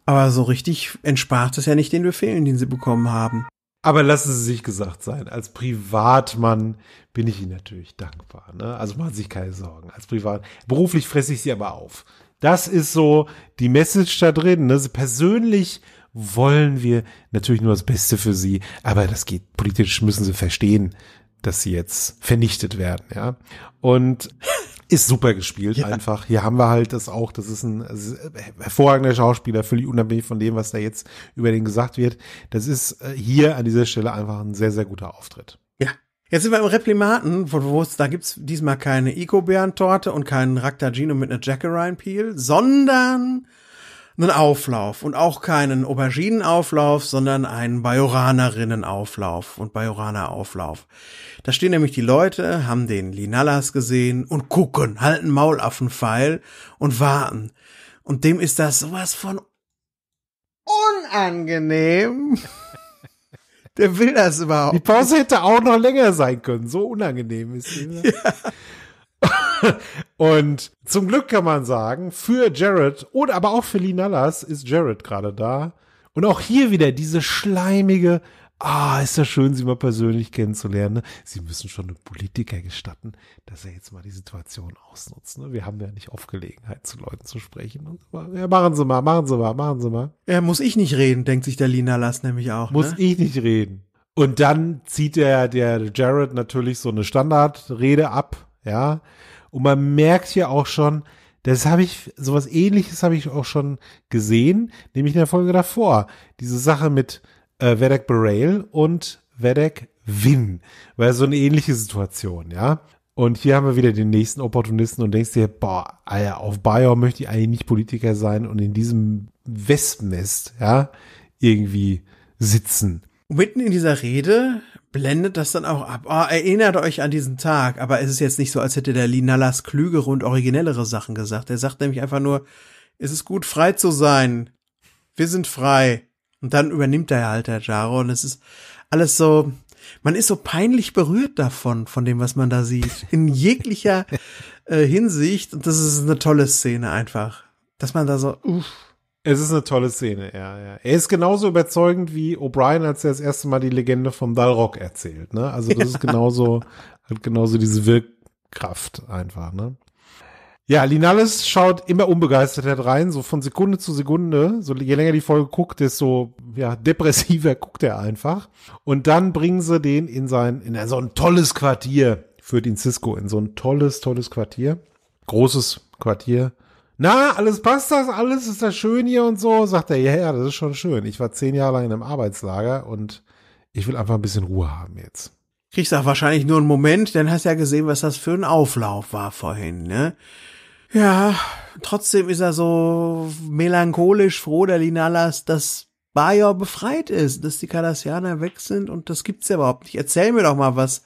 Aber so richtig entspart es ja nicht den Befehlen, den sie bekommen haben. Aber lassen Sie sich gesagt sein, als Privatmann bin ich Ihnen natürlich dankbar. Ne? Also machen Sie sich keine Sorgen. Als Privat, beruflich fresse ich Sie aber auf. Das ist so die Message da drin. Ne? Persönlich wollen wir natürlich nur das Beste für sie, aber das geht politisch müssen sie verstehen, dass sie jetzt vernichtet werden, ja. Und ist super gespielt ja. einfach. Hier haben wir halt das auch, das ist ein also hervorragender Schauspieler, völlig unabhängig von dem, was da jetzt über den gesagt wird. Das ist äh, hier an dieser Stelle einfach ein sehr, sehr guter Auftritt. Ja, Jetzt sind wir im Replimaten, wo es, da gibt's diesmal keine Eco-Bären-Torte und keinen Raktagino mit einer Jack Ryan Peel, sondern einen Auflauf und auch keinen Auberginenauflauf, sondern einen Bajoranerinnen-Auflauf und Bajorana-Auflauf. Da stehen nämlich die Leute, haben den Linalas gesehen und gucken, halten Maulaffen feil und warten. Und dem ist das sowas von unangenehm. Der will das überhaupt. Die Pause hätte auch noch länger sein können. So unangenehm ist die. Ne? Ja. und zum Glück kann man sagen, für Jared oder aber auch für Linalas ist Jared gerade da. Und auch hier wieder diese schleimige, ah, ist ja schön, sie mal persönlich kennenzulernen. Ne? Sie müssen schon einem Politiker gestatten, dass er jetzt mal die Situation ausnutzt. Ne? Wir haben ja nicht oft Gelegenheit, zu Leuten zu sprechen. ja, machen Sie mal, machen Sie mal, machen Sie mal. Ja, muss ich nicht reden, denkt sich der Linalas nämlich auch. Ne? Muss ne? ich nicht reden. Und dann zieht der, der Jared natürlich so eine Standardrede ab, ja, und man merkt hier auch schon, das habe ich, sowas ähnliches habe ich auch schon gesehen, nämlich in der Folge davor. Diese Sache mit äh, Vedek Berail und Vedek Win. Weil so eine ähnliche Situation, ja. Und hier haben wir wieder den nächsten Opportunisten und denkst dir, boah, Alter, auf Bayer möchte ich eigentlich nicht Politiker sein und in diesem Wespennest, ja, irgendwie sitzen. Mitten in dieser Rede blendet das dann auch ab. Oh, erinnert euch an diesen Tag, aber es ist jetzt nicht so, als hätte der Linalas klügere und originellere Sachen gesagt. Er sagt nämlich einfach nur, es ist gut, frei zu sein. Wir sind frei. Und dann übernimmt er halt der Jaro und es ist alles so, man ist so peinlich berührt davon, von dem, was man da sieht. In jeglicher äh, Hinsicht. Und das ist eine tolle Szene einfach. Dass man da so, uff. Es ist eine tolle Szene, ja, ja. Er ist genauso überzeugend wie O'Brien, als er das erste Mal die Legende vom Dalrock erzählt, ne? Also das ist genauso, hat genauso diese Wirkkraft einfach, ne? Ja, Linales schaut immer unbegeistert rein, so von Sekunde zu Sekunde. So je länger die Folge guckt, desto ja, depressiver guckt er einfach. Und dann bringen sie den in sein, in so ein tolles Quartier, führt ihn Cisco in so ein tolles, tolles Quartier. Großes Quartier na, alles passt das, alles ist das schön hier und so, sagt er, ja, ja, das ist schon schön. Ich war zehn Jahre lang in einem Arbeitslager und ich will einfach ein bisschen Ruhe haben jetzt. Kriegst auch wahrscheinlich nur einen Moment, denn hast ja gesehen, was das für ein Auflauf war vorhin, ne? Ja, trotzdem ist er so melancholisch froh, der Linalas, dass Bajor befreit ist, dass die Kardassianer weg sind und das gibt's ja überhaupt nicht. Erzähl mir doch mal was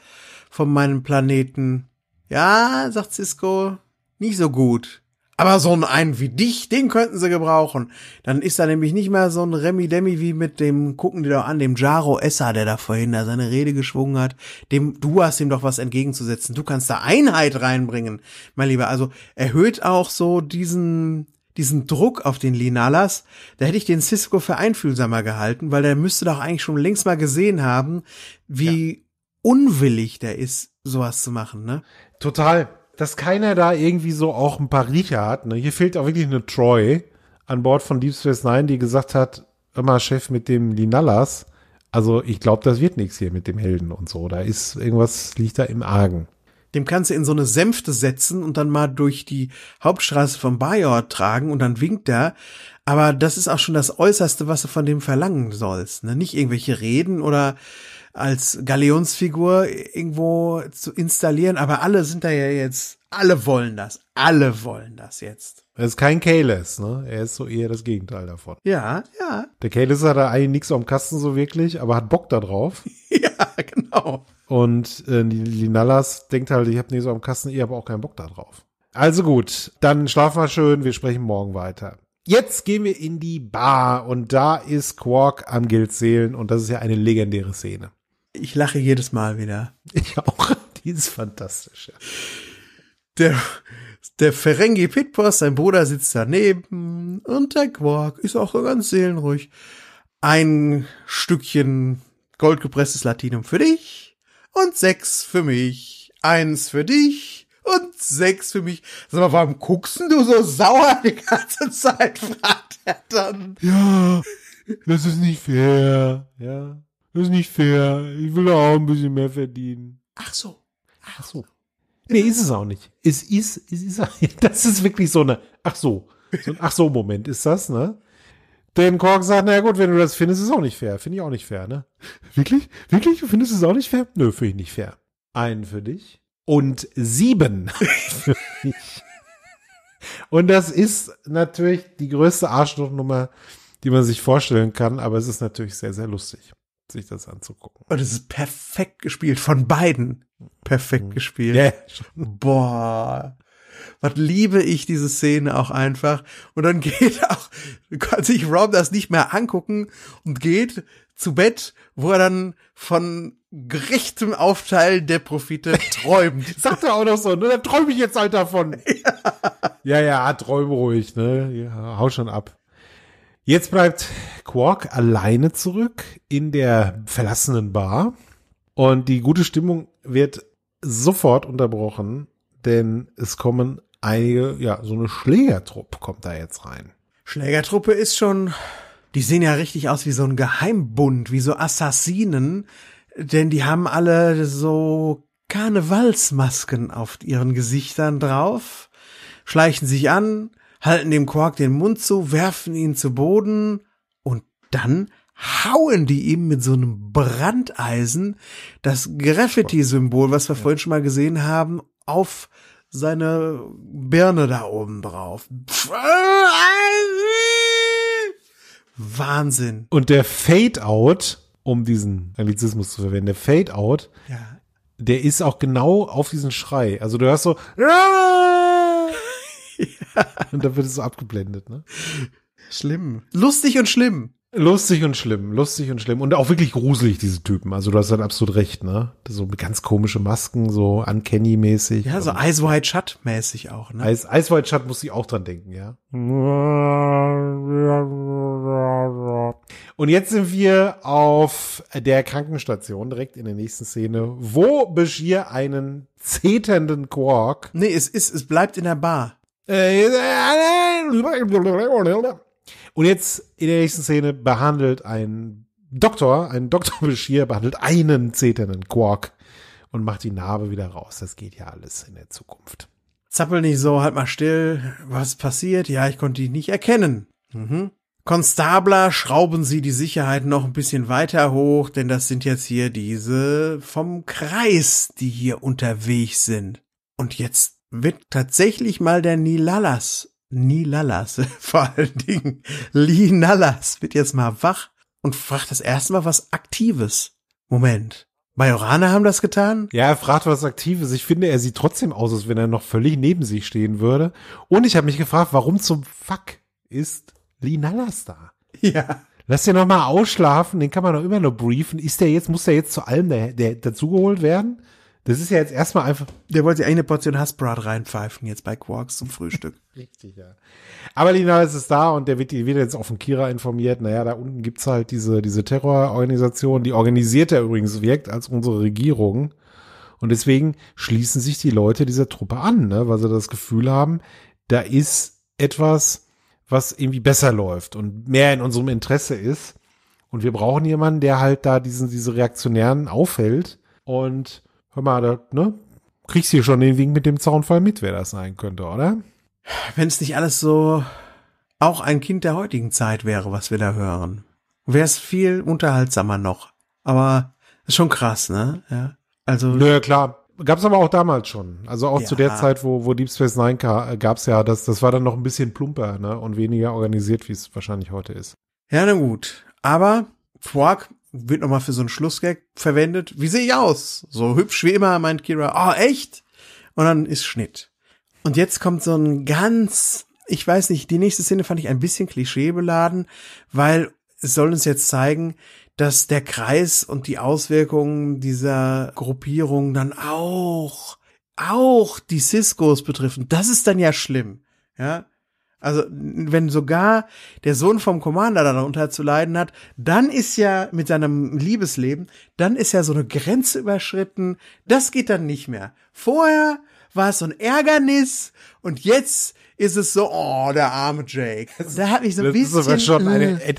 von meinem Planeten. Ja, sagt Cisco, nicht so gut. Aber so einen wie dich, den könnten sie gebrauchen. Dann ist da nämlich nicht mehr so ein Remi Demi wie mit dem, gucken die doch an, dem Jaro Essa, der da vorhin da seine Rede geschwungen hat. Dem, du hast ihm doch was entgegenzusetzen. Du kannst da Einheit reinbringen, mein Lieber. Also erhöht auch so diesen, diesen Druck auf den Linalas. Da hätte ich den Cisco für einfühlsamer gehalten, weil der müsste doch eigentlich schon längst mal gesehen haben, wie ja. unwillig der ist, sowas zu machen, ne? Total dass keiner da irgendwie so auch ein paar Riecher hat. Ne? Hier fehlt auch wirklich eine Troy an Bord von Deep Space Nine, die gesagt hat, immer Chef mit dem Linalas, also ich glaube, das wird nichts hier mit dem Helden und so. Da ist irgendwas liegt da im Argen. Dem kannst du in so eine Sänfte setzen und dann mal durch die Hauptstraße von Bajor tragen und dann winkt er. Aber das ist auch schon das Äußerste, was du von dem verlangen sollst. Ne? Nicht irgendwelche Reden oder als Galeonsfigur irgendwo zu installieren, aber alle sind da ja jetzt, alle wollen das, alle wollen das jetzt. Er ist kein Kales, ne? Er ist so eher das Gegenteil davon. Ja, ja. Der Kales hat da eigentlich nichts am Kasten so wirklich, aber hat Bock da drauf. ja, genau. Und äh, die Linalas denkt halt, ich habe nichts am Kasten, ihr habt auch keinen Bock da drauf. Also gut, dann schlafen wir schön, wir sprechen morgen weiter. Jetzt gehen wir in die Bar und da ist Quark am Geld zählen und das ist ja eine legendäre Szene ich lache jedes Mal wieder. Ich auch. Die ist fantastisch. Ja. Der, der Ferengi Pitboss, sein Bruder, sitzt daneben und der Quark ist auch ganz seelenruhig. Ein Stückchen goldgepresstes Latinum für dich und sechs für mich. Eins für dich und sechs für mich. Sag mal, warum guckst du so sauer die ganze Zeit? fragt er dann. Ja, das ist nicht fair. Ja. Das ist nicht fair. Ich will auch ein bisschen mehr verdienen. Ach so. Ach, ach so. Nee, ist es auch nicht. Es ist, es ist, das ist wirklich so eine, ach so. So ein Ach so Moment ist das, ne? Denn Kork sagt, naja gut, wenn du das findest, ist es auch nicht fair. Finde ich auch nicht fair, ne? Wirklich? Wirklich? Du findest es auch nicht fair? Nö, finde ich nicht fair. Einen für dich. Und sieben für mich. Und das ist natürlich die größte Arschlochnummer, die man sich vorstellen kann, aber es ist natürlich sehr, sehr lustig sich das anzugucken. Und es ist perfekt gespielt von beiden. Perfekt mhm. gespielt. Yeah. Boah. Was liebe ich diese Szene auch einfach. Und dann geht auch, kann sich Rob das nicht mehr angucken und geht zu Bett, wo er dann von gerechtem Aufteil der Profite träumt. Sagt er auch noch so, ne? Da träume ich jetzt halt davon. Ja. ja, ja, träume ruhig, ne? Ja, hau schon ab. Jetzt bleibt Quark alleine zurück in der verlassenen Bar und die gute Stimmung wird sofort unterbrochen, denn es kommen einige, ja, so eine Schlägertruppe kommt da jetzt rein. Schlägertruppe ist schon, die sehen ja richtig aus wie so ein Geheimbund, wie so Assassinen, denn die haben alle so Karnevalsmasken auf ihren Gesichtern drauf, schleichen sich an, halten dem Quark den Mund zu, werfen ihn zu Boden und dann hauen die ihm mit so einem Brandeisen das Graffiti-Symbol, was wir ja. vorhin schon mal gesehen haben, auf seine Birne da oben drauf. Wahnsinn. Und der Fade-Out, um diesen Anglizismus zu verwenden, der Fade-Out, ja. der ist auch genau auf diesen Schrei. Also du hörst so, Aah! und dann wird es so abgeblendet, ne? Schlimm. Lustig und schlimm. Lustig und schlimm, lustig und schlimm. Und auch wirklich gruselig, diese Typen. Also du hast halt absolut recht, ne? So ganz komische Masken, so uncanny-mäßig. Ja, so Eyes Wide Shut-mäßig auch, ne? Eyes, Eyes Wide Shut muss ich auch dran denken, ja. Und jetzt sind wir auf der Krankenstation, direkt in der nächsten Szene, wo Bashir einen zeternden Quark. Nee, es ist, es bleibt in der Bar. Äh, und jetzt in der nächsten Szene behandelt ein Doktor, ein Doktor Bashir behandelt einen zeternden Quark und macht die Narbe wieder raus. Das geht ja alles in der Zukunft. Zappel nicht so, halt mal still. Was passiert? Ja, ich konnte dich nicht erkennen. Mhm. Konstabler, schrauben Sie die Sicherheit noch ein bisschen weiter hoch, denn das sind jetzt hier diese vom Kreis, die hier unterwegs sind. Und jetzt wird tatsächlich mal der Nilalas, Nilalas vor allen Dingen, Linalas wird jetzt mal wach und fragt das erste Mal was Aktives. Moment. Majorane haben das getan? Ja, er fragt was Aktives. Ich finde, er sieht trotzdem aus, als wenn er noch völlig neben sich stehen würde. Und ich habe mich gefragt, warum zum Fuck ist Linalas da? Ja. Lass den noch mal ausschlafen, den kann man doch immer nur briefen. Ist der jetzt, muss der jetzt zu allem der, der dazugeholt werden? Das ist ja jetzt erstmal einfach. Der wollte sich eine Portion Hassbrat reinpfeifen jetzt bei Quarks zum Frühstück. Richtig, ja. Aber Lina ist es da und der wird, wird jetzt auch von Kira informiert. Naja, da unten gibt's halt diese, diese Terrororganisation, die organisiert organisierter übrigens wirkt als unsere Regierung. Und deswegen schließen sich die Leute dieser Truppe an, ne? weil sie das Gefühl haben, da ist etwas, was irgendwie besser läuft und mehr in unserem Interesse ist. Und wir brauchen jemanden, der halt da diesen, diese Reaktionären aufhält. Und Hör mal, da, ne? Kriegst du hier schon den Wink mit dem Zaunfall mit, wer das sein könnte, oder? Wenn es nicht alles so auch ein Kind der heutigen Zeit wäre, was wir da hören, wäre es viel unterhaltsamer noch. Aber ist schon krass, ne? Ja. Also. Naja, klar. Gab es aber auch damals schon. Also auch ja. zu der Zeit, wo, wo Deep Space Nine äh, gab es ja, das, das war dann noch ein bisschen plumper ne? und weniger organisiert, wie es wahrscheinlich heute ist. Ja, na gut. Aber Quark wird nochmal für so einen Schlussgag verwendet. Wie sehe ich aus? So hübsch wie immer, meint Kira. oh, echt? Und dann ist Schnitt. Und jetzt kommt so ein ganz, ich weiß nicht, die nächste Szene fand ich ein bisschen klischeebeladen, weil es soll uns jetzt zeigen, dass der Kreis und die Auswirkungen dieser Gruppierung dann auch, auch die Ciscos betreffen. Das ist dann ja schlimm. Ja, also, wenn sogar der Sohn vom Commander darunter zu leiden hat, dann ist ja mit seinem Liebesleben, dann ist ja so eine Grenze überschritten. Das geht dann nicht mehr. Vorher war es so ein Ärgernis und jetzt ist es so, oh, der arme Jake. Da hat ich so ein das bisschen. Das ist aber schon eine, äh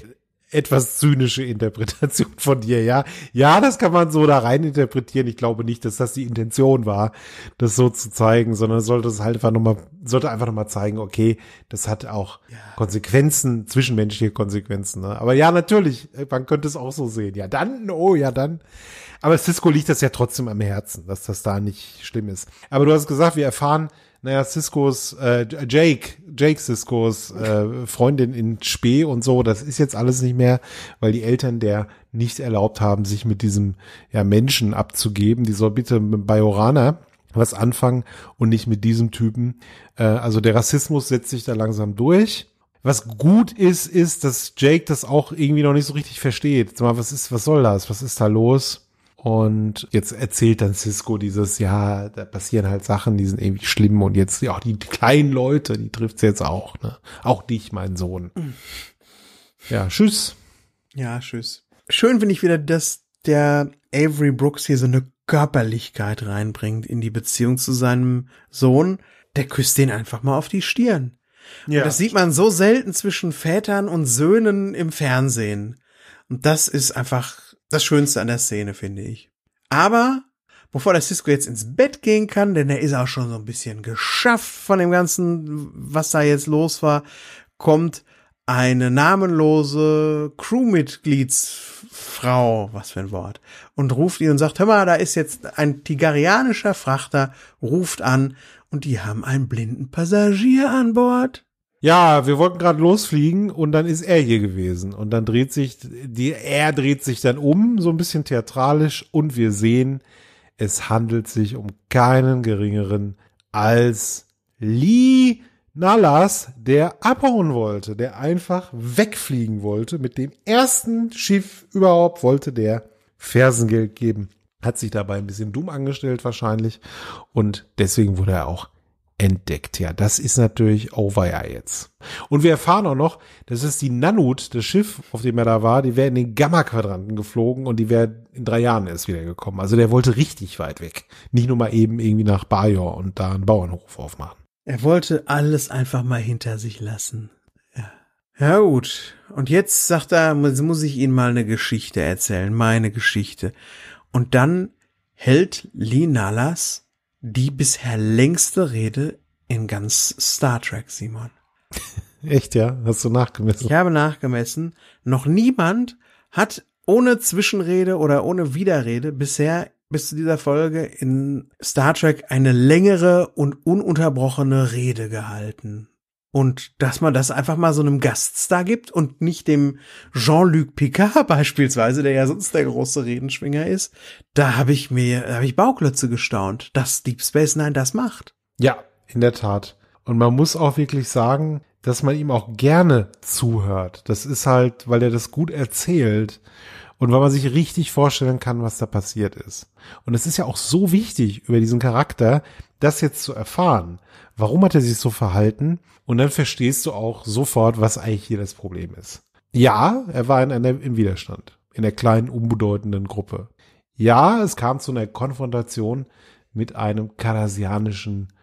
etwas zynische Interpretation von dir, ja. Ja, das kann man so da rein interpretieren. Ich glaube nicht, dass das die Intention war, das so zu zeigen, sondern sollte es halt einfach nochmal, sollte einfach nochmal zeigen, okay, das hat auch ja. Konsequenzen, zwischenmenschliche Konsequenzen, ne? Aber ja, natürlich, man könnte es auch so sehen. Ja, dann, oh, ja, dann. Aber Cisco liegt das ja trotzdem am Herzen, dass das da nicht schlimm ist. Aber du hast gesagt, wir erfahren, naja, Ciscos, äh, Jake, Jake Ciscos äh, Freundin in Spee und so, das ist jetzt alles nicht mehr, weil die Eltern der nicht erlaubt haben, sich mit diesem ja, Menschen abzugeben. Die soll bitte mit Bajorana was anfangen und nicht mit diesem Typen. Äh, also der Rassismus setzt sich da langsam durch. Was gut ist, ist, dass Jake das auch irgendwie noch nicht so richtig versteht. Sag Mal, was ist, was soll das? Was ist da los? Und jetzt erzählt dann Cisco dieses, ja, da passieren halt Sachen, die sind irgendwie schlimm und jetzt, ja, die kleinen Leute, die trifft's jetzt auch, ne? Auch dich, mein Sohn. Mhm. Ja, tschüss. Ja, tschüss. Schön finde ich wieder, dass der Avery Brooks hier so eine Körperlichkeit reinbringt in die Beziehung zu seinem Sohn. Der küsst den einfach mal auf die Stirn. Ja. Und das sieht man so selten zwischen Vätern und Söhnen im Fernsehen. Und das ist einfach das Schönste an der Szene, finde ich. Aber bevor der Cisco jetzt ins Bett gehen kann, denn er ist auch schon so ein bisschen geschafft von dem ganzen, was da jetzt los war, kommt eine namenlose Crewmitgliedsfrau, was für ein Wort, und ruft ihn und sagt, hör mal, da ist jetzt ein tigarianischer Frachter, ruft an und die haben einen blinden Passagier an Bord ja, wir wollten gerade losfliegen und dann ist er hier gewesen. Und dann dreht sich, die, er dreht sich dann um, so ein bisschen theatralisch und wir sehen, es handelt sich um keinen geringeren als Lee Nalas, der abhauen wollte, der einfach wegfliegen wollte. Mit dem ersten Schiff überhaupt wollte der Fersengeld geben. Hat sich dabei ein bisschen dumm angestellt wahrscheinlich und deswegen wurde er auch entdeckt. Ja, das ist natürlich Overjahr jetzt. Und wir erfahren auch noch, das ist die Nanut, das Schiff, auf dem er da war, die wäre in den Gamma-Quadranten geflogen und die wäre in drei Jahren erst wieder gekommen. Also der wollte richtig weit weg. Nicht nur mal eben irgendwie nach Bajor und da einen Bauernhof aufmachen. Er wollte alles einfach mal hinter sich lassen. Ja. ja gut. Und jetzt sagt er, jetzt muss ich Ihnen mal eine Geschichte erzählen, meine Geschichte. Und dann hält Linalas die bisher längste Rede in ganz Star Trek, Simon. Echt, ja? Hast du nachgemessen? Ich habe nachgemessen. Noch niemand hat ohne Zwischenrede oder ohne Widerrede bisher bis zu dieser Folge in Star Trek eine längere und ununterbrochene Rede gehalten. Und dass man das einfach mal so einem Gaststar gibt und nicht dem Jean-Luc Picard beispielsweise, der ja sonst der große Redenschwinger ist, da habe ich mir, da habe ich Bauklötze gestaunt, dass Deep Space Nine das macht. Ja, in der Tat. Und man muss auch wirklich sagen, dass man ihm auch gerne zuhört. Das ist halt, weil er das gut erzählt und weil man sich richtig vorstellen kann, was da passiert ist. Und es ist ja auch so wichtig über diesen Charakter, das jetzt zu erfahren, warum hat er sich so verhalten? Und dann verstehst du auch sofort, was eigentlich hier das Problem ist. Ja, er war in einer, im Widerstand, in der kleinen, unbedeutenden Gruppe. Ja, es kam zu einer Konfrontation mit einem kardasianischen,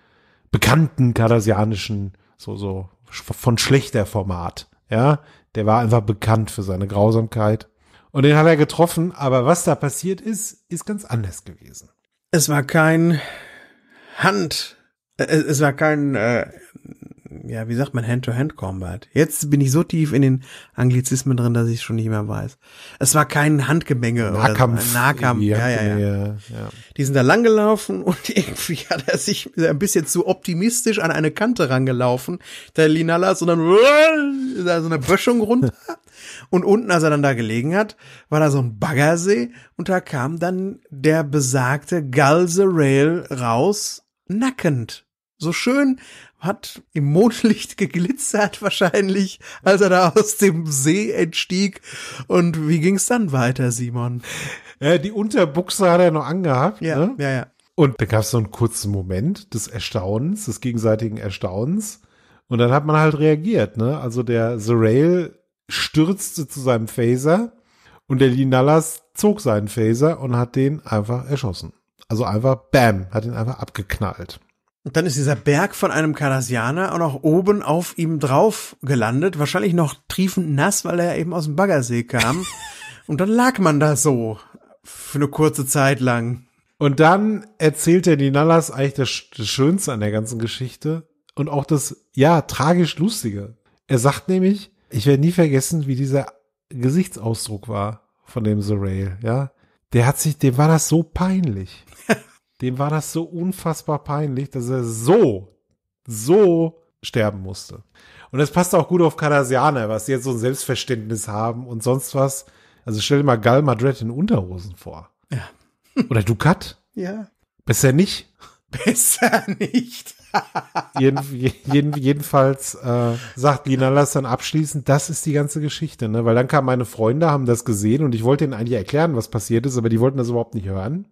bekannten kardasianischen, so, so, von schlechter Format. Ja, der war einfach bekannt für seine Grausamkeit. Und den hat er getroffen, aber was da passiert ist, ist ganz anders gewesen. Es war kein Hand. Es äh, äh, es war kein, äh, ja, wie sagt man, Hand-to-Hand-Combat. Jetzt bin ich so tief in den Anglizismen drin, dass ich schon nicht mehr weiß. Es war kein Handgemenge. Nahkampf. So, Nahkampf, ja, ja, ja, ja. Die sind da langgelaufen und irgendwie hat er sich ein bisschen zu optimistisch an eine Kante rangelaufen, der Linalas, und dann ist so eine Böschung runter. Und unten, als er dann da gelegen hat, war da so ein Baggersee und da kam dann der besagte Galse Rail raus nackend. So schön hat im Mondlicht geglitzert wahrscheinlich, als er da aus dem See entstieg. Und wie ging's dann weiter, Simon? Ja, äh, die Unterbuchse hat er noch angehabt. Ja, ne? ja, ja. Und da gab es so einen kurzen Moment des Erstaunens, des gegenseitigen Erstaunens. Und dann hat man halt reagiert, ne? Also der The Rail stürzte zu seinem Phaser und der Linalas zog seinen Phaser und hat den einfach erschossen. Also einfach Bam, hat ihn einfach abgeknallt. Und dann ist dieser Berg von einem Kardassianer auch noch oben auf ihm drauf gelandet, wahrscheinlich noch triefend nass, weil er eben aus dem Baggersee kam. Und dann lag man da so für eine kurze Zeit lang. Und dann erzählt der Ninalas eigentlich das, das Schönste an der ganzen Geschichte und auch das, ja, tragisch Lustige. Er sagt nämlich, ich werde nie vergessen, wie dieser Gesichtsausdruck war von dem Surreal, ja. Der hat sich, dem war das so peinlich. dem war das so unfassbar peinlich, dass er so, so sterben musste. Und das passt auch gut auf Kardasianer, was die jetzt so ein Selbstverständnis haben und sonst was. Also stell dir mal Gal Madrid in Unterhosen vor. Ja. Oder Ducat. Ja. Besser nicht. Besser nicht. Jeden, jeden, jedenfalls äh, sagt Lina Lass dann abschließend, das ist die ganze Geschichte, ne? Weil dann kamen meine Freunde, haben das gesehen und ich wollte ihnen eigentlich erklären, was passiert ist, aber die wollten das überhaupt nicht hören.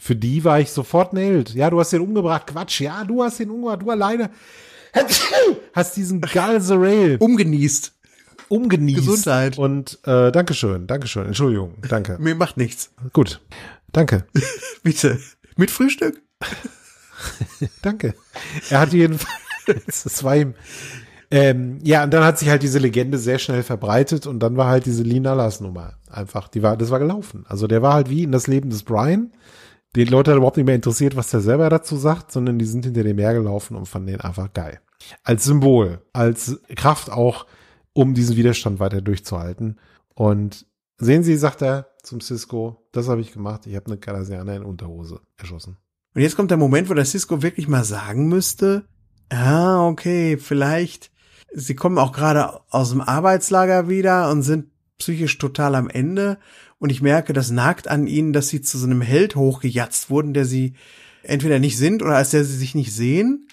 Für die war ich sofort nailed. Ja, du hast den umgebracht, Quatsch, ja, du hast den umgebracht, du alleine hast diesen Galzerail umgenießt. Umgenießt. Gesundheit. Und äh, Dankeschön, Dankeschön, Entschuldigung, danke. Mir macht nichts. Gut, danke. Bitte. Mit Frühstück? Danke. Er hat jedenfalls, das war ihm. Ähm, ja, und dann hat sich halt diese Legende sehr schnell verbreitet und dann war halt diese Lina Lars Nummer einfach, die war, das war gelaufen. Also der war halt wie in das Leben des Brian. Den Leute hat überhaupt nicht mehr interessiert, was der selber dazu sagt, sondern die sind hinter dem her gelaufen und fanden den einfach geil. Als Symbol, als Kraft auch, um diesen Widerstand weiter durchzuhalten. Und sehen Sie, sagt er zum Cisco, das habe ich gemacht, ich habe eine Karasianer in Unterhose erschossen. Und jetzt kommt der Moment, wo der Cisco wirklich mal sagen müsste, ah, okay, vielleicht, sie kommen auch gerade aus dem Arbeitslager wieder und sind psychisch total am Ende. Und ich merke, das nagt an ihnen, dass sie zu so einem Held hochgejatzt wurden, der sie entweder nicht sind oder als der sie sich nicht sehen.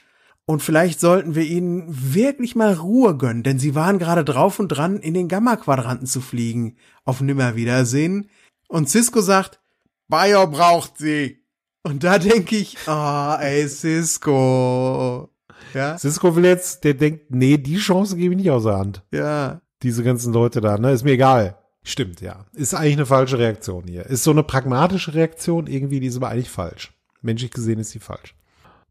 Und vielleicht sollten wir ihnen wirklich mal Ruhe gönnen, denn sie waren gerade drauf und dran, in den Gamma-Quadranten zu fliegen. Auf Nimmerwiedersehen. Und Cisco sagt, Bayo braucht sie. Und da denke ich, ah, oh, ey, Cisco. Ja? Cisco will jetzt, der denkt, nee, die Chance gebe ich nicht außer Hand. Ja. Diese ganzen Leute da, ne, ist mir egal. Stimmt, ja. Ist eigentlich eine falsche Reaktion hier. Ist so eine pragmatische Reaktion, irgendwie, die ist aber eigentlich falsch. Menschlich gesehen ist die falsch.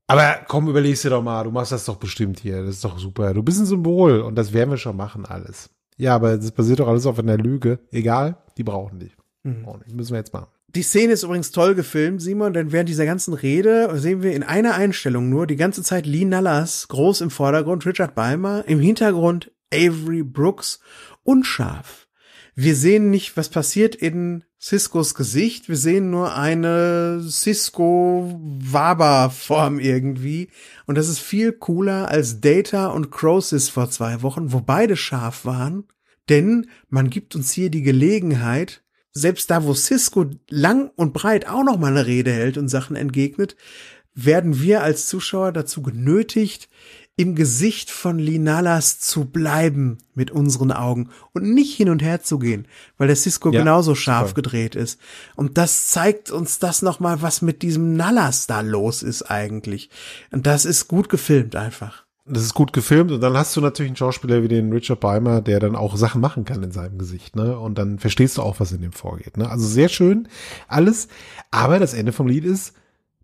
Aber komm, überleg's dir doch mal, du machst das doch bestimmt hier, das ist doch super. Du bist ein Symbol und das werden wir schon machen, alles. Ja, aber das basiert doch alles auf einer Lüge. Egal, die brauchen dich. Mhm. Brauchen dich. Müssen wir jetzt machen. Die Szene ist übrigens toll gefilmt, Simon, denn während dieser ganzen Rede sehen wir in einer Einstellung nur die ganze Zeit Lee Nallas groß im Vordergrund, Richard Balmer, im Hintergrund Avery Brooks unscharf. Wir sehen nicht, was passiert in Ciscos Gesicht, wir sehen nur eine Cisco-Waba-Form irgendwie. Und das ist viel cooler als Data und Croesus vor zwei Wochen, wo beide scharf waren. Denn man gibt uns hier die Gelegenheit, selbst da, wo Cisco lang und breit auch noch mal eine Rede hält und Sachen entgegnet, werden wir als Zuschauer dazu genötigt, im Gesicht von Linalas zu bleiben mit unseren Augen und nicht hin und her zu gehen, weil der Cisco ja, genauso scharf voll. gedreht ist. Und das zeigt uns das nochmal, was mit diesem Nalas da los ist eigentlich. Und das ist gut gefilmt einfach das ist gut gefilmt und dann hast du natürlich einen Schauspieler wie den Richard Beimer, der dann auch Sachen machen kann in seinem Gesicht, ne? Und dann verstehst du auch, was in dem vorgeht, ne? Also sehr schön alles, aber das Ende vom Lied ist,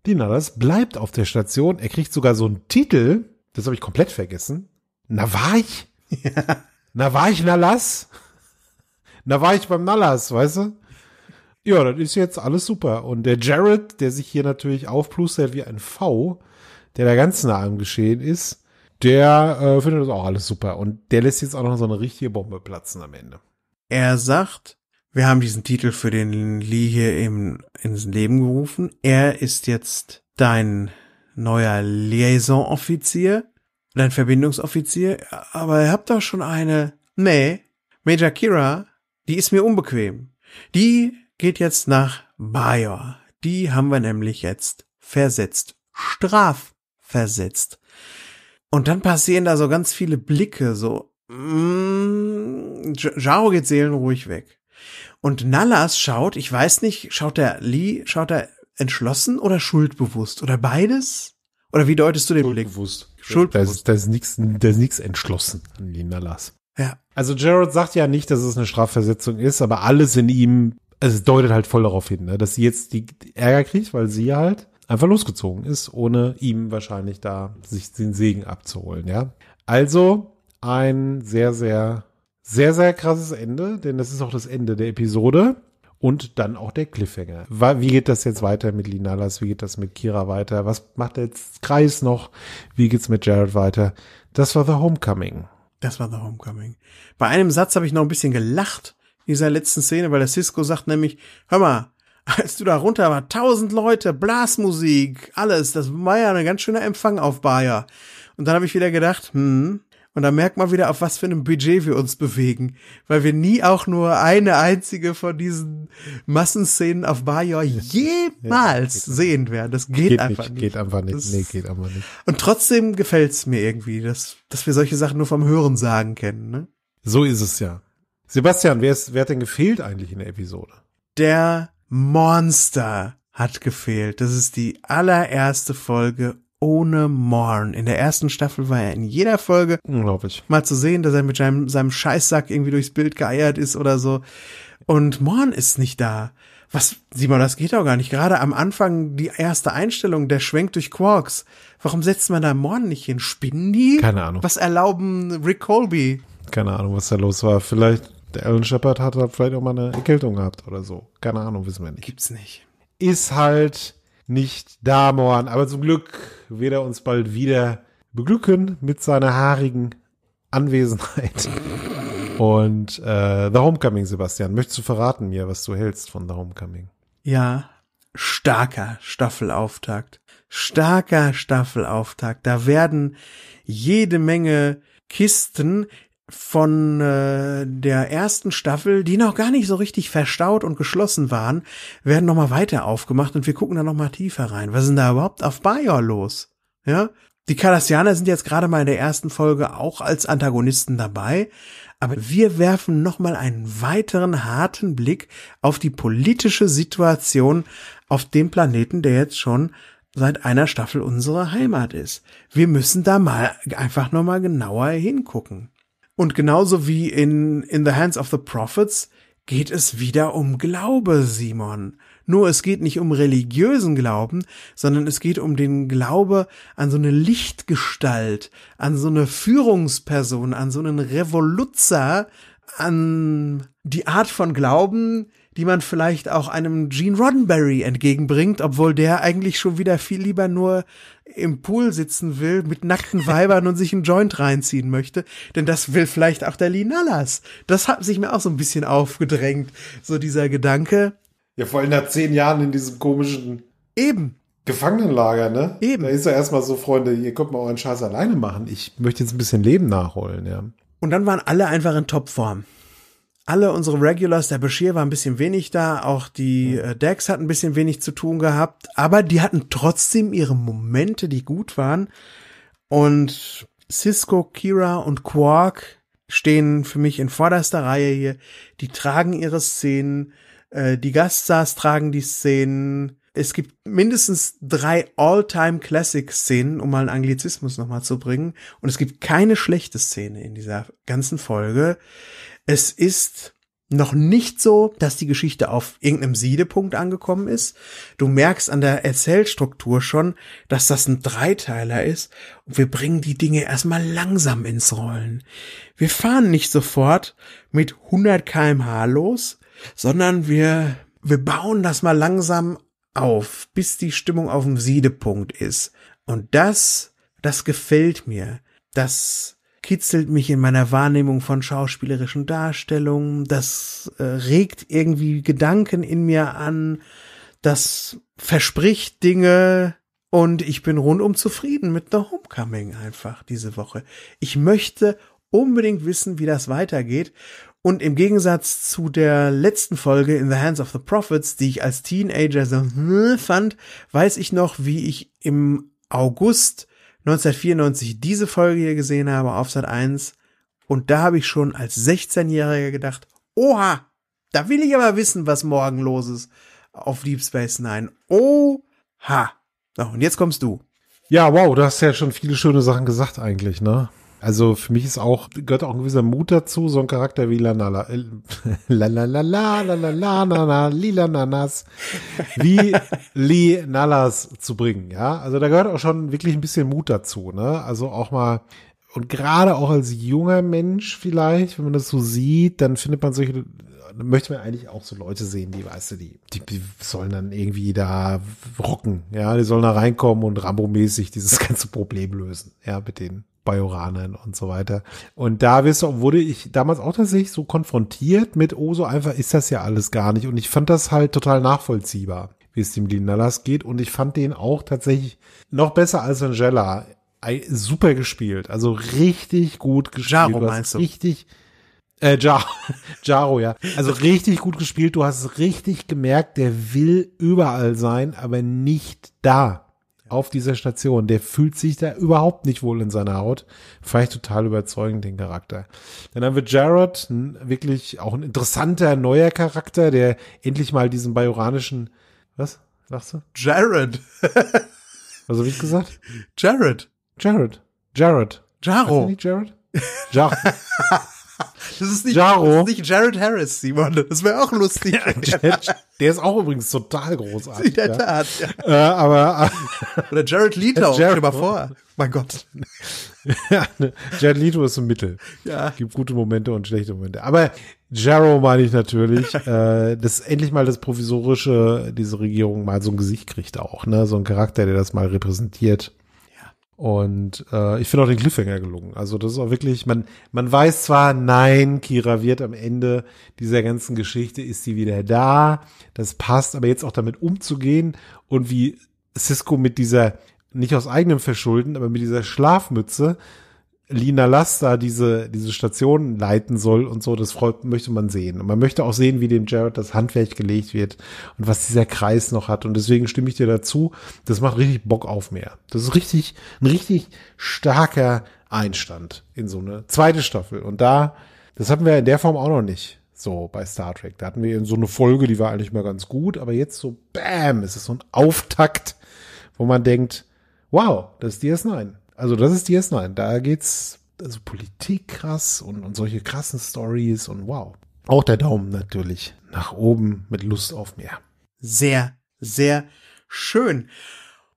Dinaras bleibt auf der Station, er kriegt sogar so einen Titel, das habe ich komplett vergessen. Na war ich? Ja. Na war ich Nalas? Na war ich beim Nalas, weißt du? Ja, das ist jetzt alles super. Und der Jared, der sich hier natürlich aufplustert wie ein V, der da ganz nah am Geschehen ist, der äh, findet das auch alles super. Und der lässt jetzt auch noch so eine richtige Bombe platzen am Ende. Er sagt, wir haben diesen Titel für den Lee hier eben ins Leben gerufen. Er ist jetzt dein neuer Liaison-Offizier, dein Verbindungsoffizier. Aber ihr habt doch schon eine. Nee, Major Kira, die ist mir unbequem. Die geht jetzt nach Bayor. Die haben wir nämlich jetzt versetzt. Strafversetzt. Und dann passieren da so ganz viele Blicke, so, mm, Jaro geht seelenruhig weg. Und Nallas schaut, ich weiß nicht, schaut der Lee, schaut er entschlossen oder schuldbewusst oder beides? Oder wie deutest du den schuldbewusst. Blick? Schuldbewusst. Da ist, da ist nichts, da ist nichts entschlossen an die Nallas. Ja. Also Jared sagt ja nicht, dass es eine Strafversetzung ist, aber alles in ihm, also es deutet halt voll darauf hin, ne, dass sie jetzt die Ärger kriegt, weil sie halt einfach losgezogen ist, ohne ihm wahrscheinlich da sich den Segen abzuholen, ja. Also ein sehr, sehr, sehr, sehr krasses Ende, denn das ist auch das Ende der Episode und dann auch der Cliffhanger. Wie geht das jetzt weiter mit Linalas? Wie geht das mit Kira weiter? Was macht jetzt Kreis noch? Wie geht's mit Jared weiter? Das war The Homecoming. Das war The Homecoming. Bei einem Satz habe ich noch ein bisschen gelacht in dieser letzten Szene, weil der Cisco sagt nämlich, hör mal, als du da runter war, tausend Leute, Blasmusik, alles. Das war ja ein ganz schöner Empfang auf Bayer. Und dann habe ich wieder gedacht, hm, und da merkt man wieder, auf was für einem Budget wir uns bewegen, weil wir nie auch nur eine einzige von diesen Massenszenen auf Bayer jemals ja, sehen werden. Das geht, geht einfach nicht, nicht. Geht einfach nicht. Das nee, geht einfach nicht. Und trotzdem gefällt's mir irgendwie, dass, dass wir solche Sachen nur vom Hören sagen kennen. Ne? So ist es ja. Sebastian, wer, ist, wer hat denn gefehlt eigentlich in der Episode? Der Monster hat gefehlt. Das ist die allererste Folge ohne Morn. In der ersten Staffel war er in jeder Folge Unglaublich. mal zu sehen, dass er mit seinem, seinem Scheißsack irgendwie durchs Bild geeiert ist oder so. Und Morn ist nicht da. Was, sieh mal, das geht doch gar nicht. Gerade am Anfang die erste Einstellung, der schwenkt durch Quarks. Warum setzt man da Morn nicht hin? Spinnen die? Keine Ahnung. Was erlauben Rick Colby? Keine Ahnung, was da los war. Vielleicht der Alan Shepard hat halt vielleicht auch mal eine Erkältung gehabt oder so. Keine Ahnung, wissen wir nicht. Gibt's nicht. Ist halt nicht da, Moan. Aber zum Glück wird er uns bald wieder beglücken mit seiner haarigen Anwesenheit. Und äh, The Homecoming, Sebastian, möchtest du verraten mir, was du hältst von The Homecoming? Ja, starker Staffelauftakt. Starker Staffelauftakt. Da werden jede Menge Kisten, von äh, der ersten Staffel, die noch gar nicht so richtig verstaut und geschlossen waren, werden nochmal weiter aufgemacht und wir gucken da nochmal tiefer rein. Was ist denn da überhaupt auf Bajor los? Ja? Die Kardassianer sind jetzt gerade mal in der ersten Folge auch als Antagonisten dabei, aber wir werfen nochmal einen weiteren harten Blick auf die politische Situation auf dem Planeten, der jetzt schon seit einer Staffel unsere Heimat ist. Wir müssen da mal einfach nochmal genauer hingucken. Und genauso wie in In the Hands of the Prophets geht es wieder um Glaube, Simon. Nur es geht nicht um religiösen Glauben, sondern es geht um den Glaube an so eine Lichtgestalt, an so eine Führungsperson, an so einen Revoluzzer, an die Art von Glauben, die man vielleicht auch einem Gene Roddenberry entgegenbringt, obwohl der eigentlich schon wieder viel lieber nur im Pool sitzen will, mit nackten Weibern und sich einen Joint reinziehen möchte. Denn das will vielleicht auch der Lee Linalas. Das hat sich mir auch so ein bisschen aufgedrängt, so dieser Gedanke. Ja, vor allem nach zehn Jahren in diesem komischen. Eben. Gefangenenlager, ne? Eben. Da ist ja erstmal so, Freunde, ihr könnt mal euren Scheiß alleine machen. Ich möchte jetzt ein bisschen Leben nachholen, ja. Und dann waren alle einfach in Topform alle unsere Regulars, der Bashir war ein bisschen wenig da, auch die äh, Dax hat ein bisschen wenig zu tun gehabt, aber die hatten trotzdem ihre Momente, die gut waren. Und Cisco, Kira und Quark stehen für mich in vorderster Reihe hier. Die tragen ihre Szenen, äh, die Gaststars tragen die Szenen. Es gibt mindestens drei All-Time-Classic-Szenen, um mal einen Anglizismus nochmal zu bringen. Und es gibt keine schlechte Szene in dieser ganzen Folge. Es ist noch nicht so, dass die Geschichte auf irgendeinem Siedepunkt angekommen ist. Du merkst an der Erzählstruktur schon, dass das ein Dreiteiler ist und wir bringen die Dinge erstmal langsam ins Rollen. Wir fahren nicht sofort mit 100 kmh los, sondern wir, wir bauen das mal langsam auf, bis die Stimmung auf dem Siedepunkt ist. Und das, das gefällt mir. Das kitzelt mich in meiner Wahrnehmung von schauspielerischen Darstellungen, das äh, regt irgendwie Gedanken in mir an, das verspricht Dinge und ich bin rundum zufrieden mit der Homecoming einfach diese Woche. Ich möchte unbedingt wissen, wie das weitergeht. Und im Gegensatz zu der letzten Folge in The Hands of the Prophets, die ich als Teenager so hm, fand, weiß ich noch, wie ich im August 1994 diese Folge hier gesehen habe auf Sat 1 und da habe ich schon als 16-Jähriger gedacht, oha, da will ich aber wissen, was morgen los ist auf Deep Space Nine. Oha. und jetzt kommst du. Ja, wow, du hast ja schon viele schöne Sachen gesagt eigentlich, ne? Also für mich ist auch, gehört auch ein gewisser Mut dazu, so ein Charakter wie Lanala, äh, lalalala, lalalala, lila Nanas, wie Li Nalas zu bringen, ja. Also da gehört auch schon wirklich ein bisschen Mut dazu, ne. Also auch mal, und gerade auch als junger Mensch vielleicht, wenn man das so sieht, dann findet man solche, möchte man eigentlich auch so Leute sehen, die, weißt du, die, die, die sollen dann irgendwie da rocken, ja, die sollen da reinkommen und Rambo-mäßig dieses ganze Problem lösen, ja, mit denen. Bajoranen und so weiter. Und da wirst du, wurde ich damals auch tatsächlich so konfrontiert mit, oh, so einfach ist das ja alles gar nicht. Und ich fand das halt total nachvollziehbar, wie es dem Linalas geht. Und ich fand den auch tatsächlich noch besser als Angela. Super gespielt. Also richtig gut gespielt. Jaro meinst du? Richtig. Äh, Jar Jaro, ja. Also richtig gut gespielt. Du hast richtig gemerkt, der will überall sein, aber nicht da auf dieser Station. Der fühlt sich da überhaupt nicht wohl in seiner Haut. Vielleicht total überzeugend, den Charakter. Dann haben wir Jared, wirklich auch ein interessanter neuer Charakter, der endlich mal diesen bajoranischen, was? Sagst du? Jared. was habe ich gesagt? Jared. Jared. Jared. Jaro. Nicht Jared? Jaro. Das ist, nicht, Jaro. das ist nicht Jared Harris, Simon. Das wäre auch lustig. Der ist auch übrigens total großartig. In der Tat. Ja. Äh, aber, äh, Oder Jared Leto, Jared, stell mal vor. Mein Gott. ja, ne, Jared Leto ist ein Mittel. Ja. Gibt gute Momente und schlechte Momente. Aber Jarrow meine ich natürlich, äh, dass endlich mal das provisorische, diese Regierung mal so ein Gesicht kriegt auch, ne? So ein Charakter, der das mal repräsentiert. Und äh, ich finde auch den Cliffhanger gelungen. Also das ist auch wirklich, man, man weiß zwar, nein, Kira wird am Ende dieser ganzen Geschichte, ist sie wieder da. Das passt, aber jetzt auch damit umzugehen und wie Cisco mit dieser, nicht aus eigenem Verschulden, aber mit dieser Schlafmütze Lina Laster diese, diese Station leiten soll und so, das freut, möchte man sehen. Und man möchte auch sehen, wie dem Jared das Handwerk gelegt wird und was dieser Kreis noch hat. Und deswegen stimme ich dir dazu. Das macht richtig Bock auf mehr. Das ist richtig, ein richtig starker Einstand in so eine zweite Staffel. Und da, das hatten wir in der Form auch noch nicht. So bei Star Trek. Da hatten wir so eine Folge, die war eigentlich mal ganz gut, aber jetzt so, bam, es ist so ein Auftakt, wo man denkt, wow, das ist DS9. Also das ist DS9. Da geht's also Politik krass und, und solche krassen Stories und wow. Auch der Daumen natürlich nach oben mit Lust auf mehr. Sehr, sehr schön.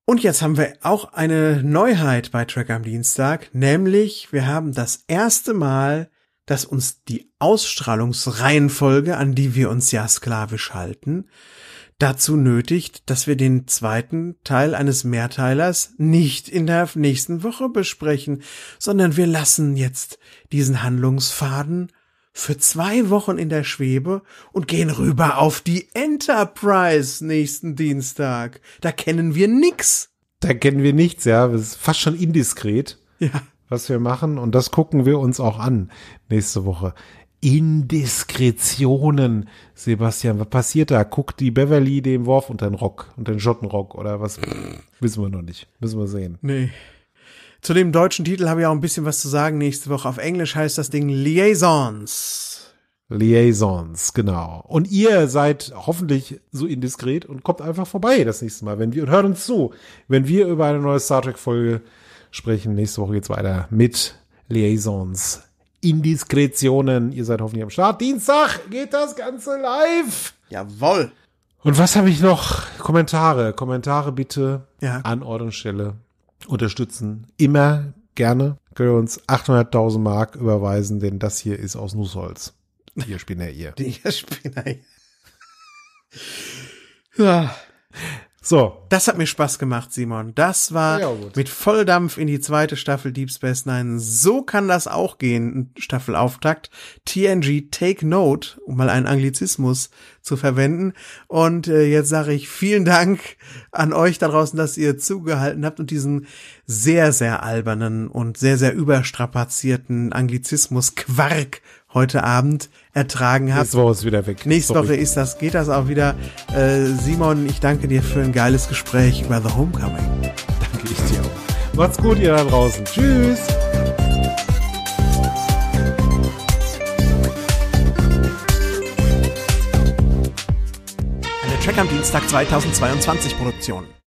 Und jetzt haben wir auch eine Neuheit bei Track am Dienstag, nämlich wir haben das erste Mal, dass uns die Ausstrahlungsreihenfolge, an die wir uns ja sklavisch halten, dazu nötigt, dass wir den zweiten Teil eines Mehrteilers nicht in der nächsten Woche besprechen, sondern wir lassen jetzt diesen Handlungsfaden für zwei Wochen in der Schwebe und gehen rüber auf die Enterprise nächsten Dienstag. Da kennen wir nix. Da kennen wir nichts, ja. Das ist fast schon indiskret. Ja. Was wir machen und das gucken wir uns auch an nächste Woche. Indiskretionen. Sebastian, was passiert da? Guckt die Beverly dem Worf unter den Rock, unter den Schottenrock oder was? Wissen wir noch nicht. Müssen wir sehen. Nee. Zu dem deutschen Titel habe ich auch ein bisschen was zu sagen nächste Woche. Auf Englisch heißt das Ding Liaisons. Liaisons, genau. Und ihr seid hoffentlich so indiskret und kommt einfach vorbei das nächste Mal, wenn wir und hört uns zu, wenn wir über eine neue Star Trek Folge sprechen. Nächste Woche geht's weiter mit Liaisons. Indiskretionen. Ihr seid hoffentlich am Start. Dienstag geht das Ganze live. Jawoll. Und was habe ich noch? Kommentare. Kommentare bitte ja. an Ort unterstützen. Immer gerne. Können wir uns 800.000 Mark überweisen, denn das hier ist aus Nussholz. Ihr Spinner, ihr. ihr Spinner. ja. So, das hat mir Spaß gemacht, Simon. Das war ja, mit Volldampf in die zweite Staffel Deep Space Nine. So kann das auch gehen, Staffelauftakt. TNG Take Note, um mal einen Anglizismus zu verwenden. Und äh, jetzt sage ich vielen Dank an euch da draußen, dass ihr zugehalten habt und diesen sehr, sehr albernen und sehr, sehr überstrapazierten Anglizismus Quark heute Abend ertragen habt. Nächste Woche ist wieder weg. Nächste Woche ist das, geht das auch wieder. Äh, Simon, ich danke dir für ein geiles Gespräch über The Homecoming. Danke ich dir auch. Macht's gut, ihr da draußen. Tschüss. Eine Track am Dienstag 2022 Produktion.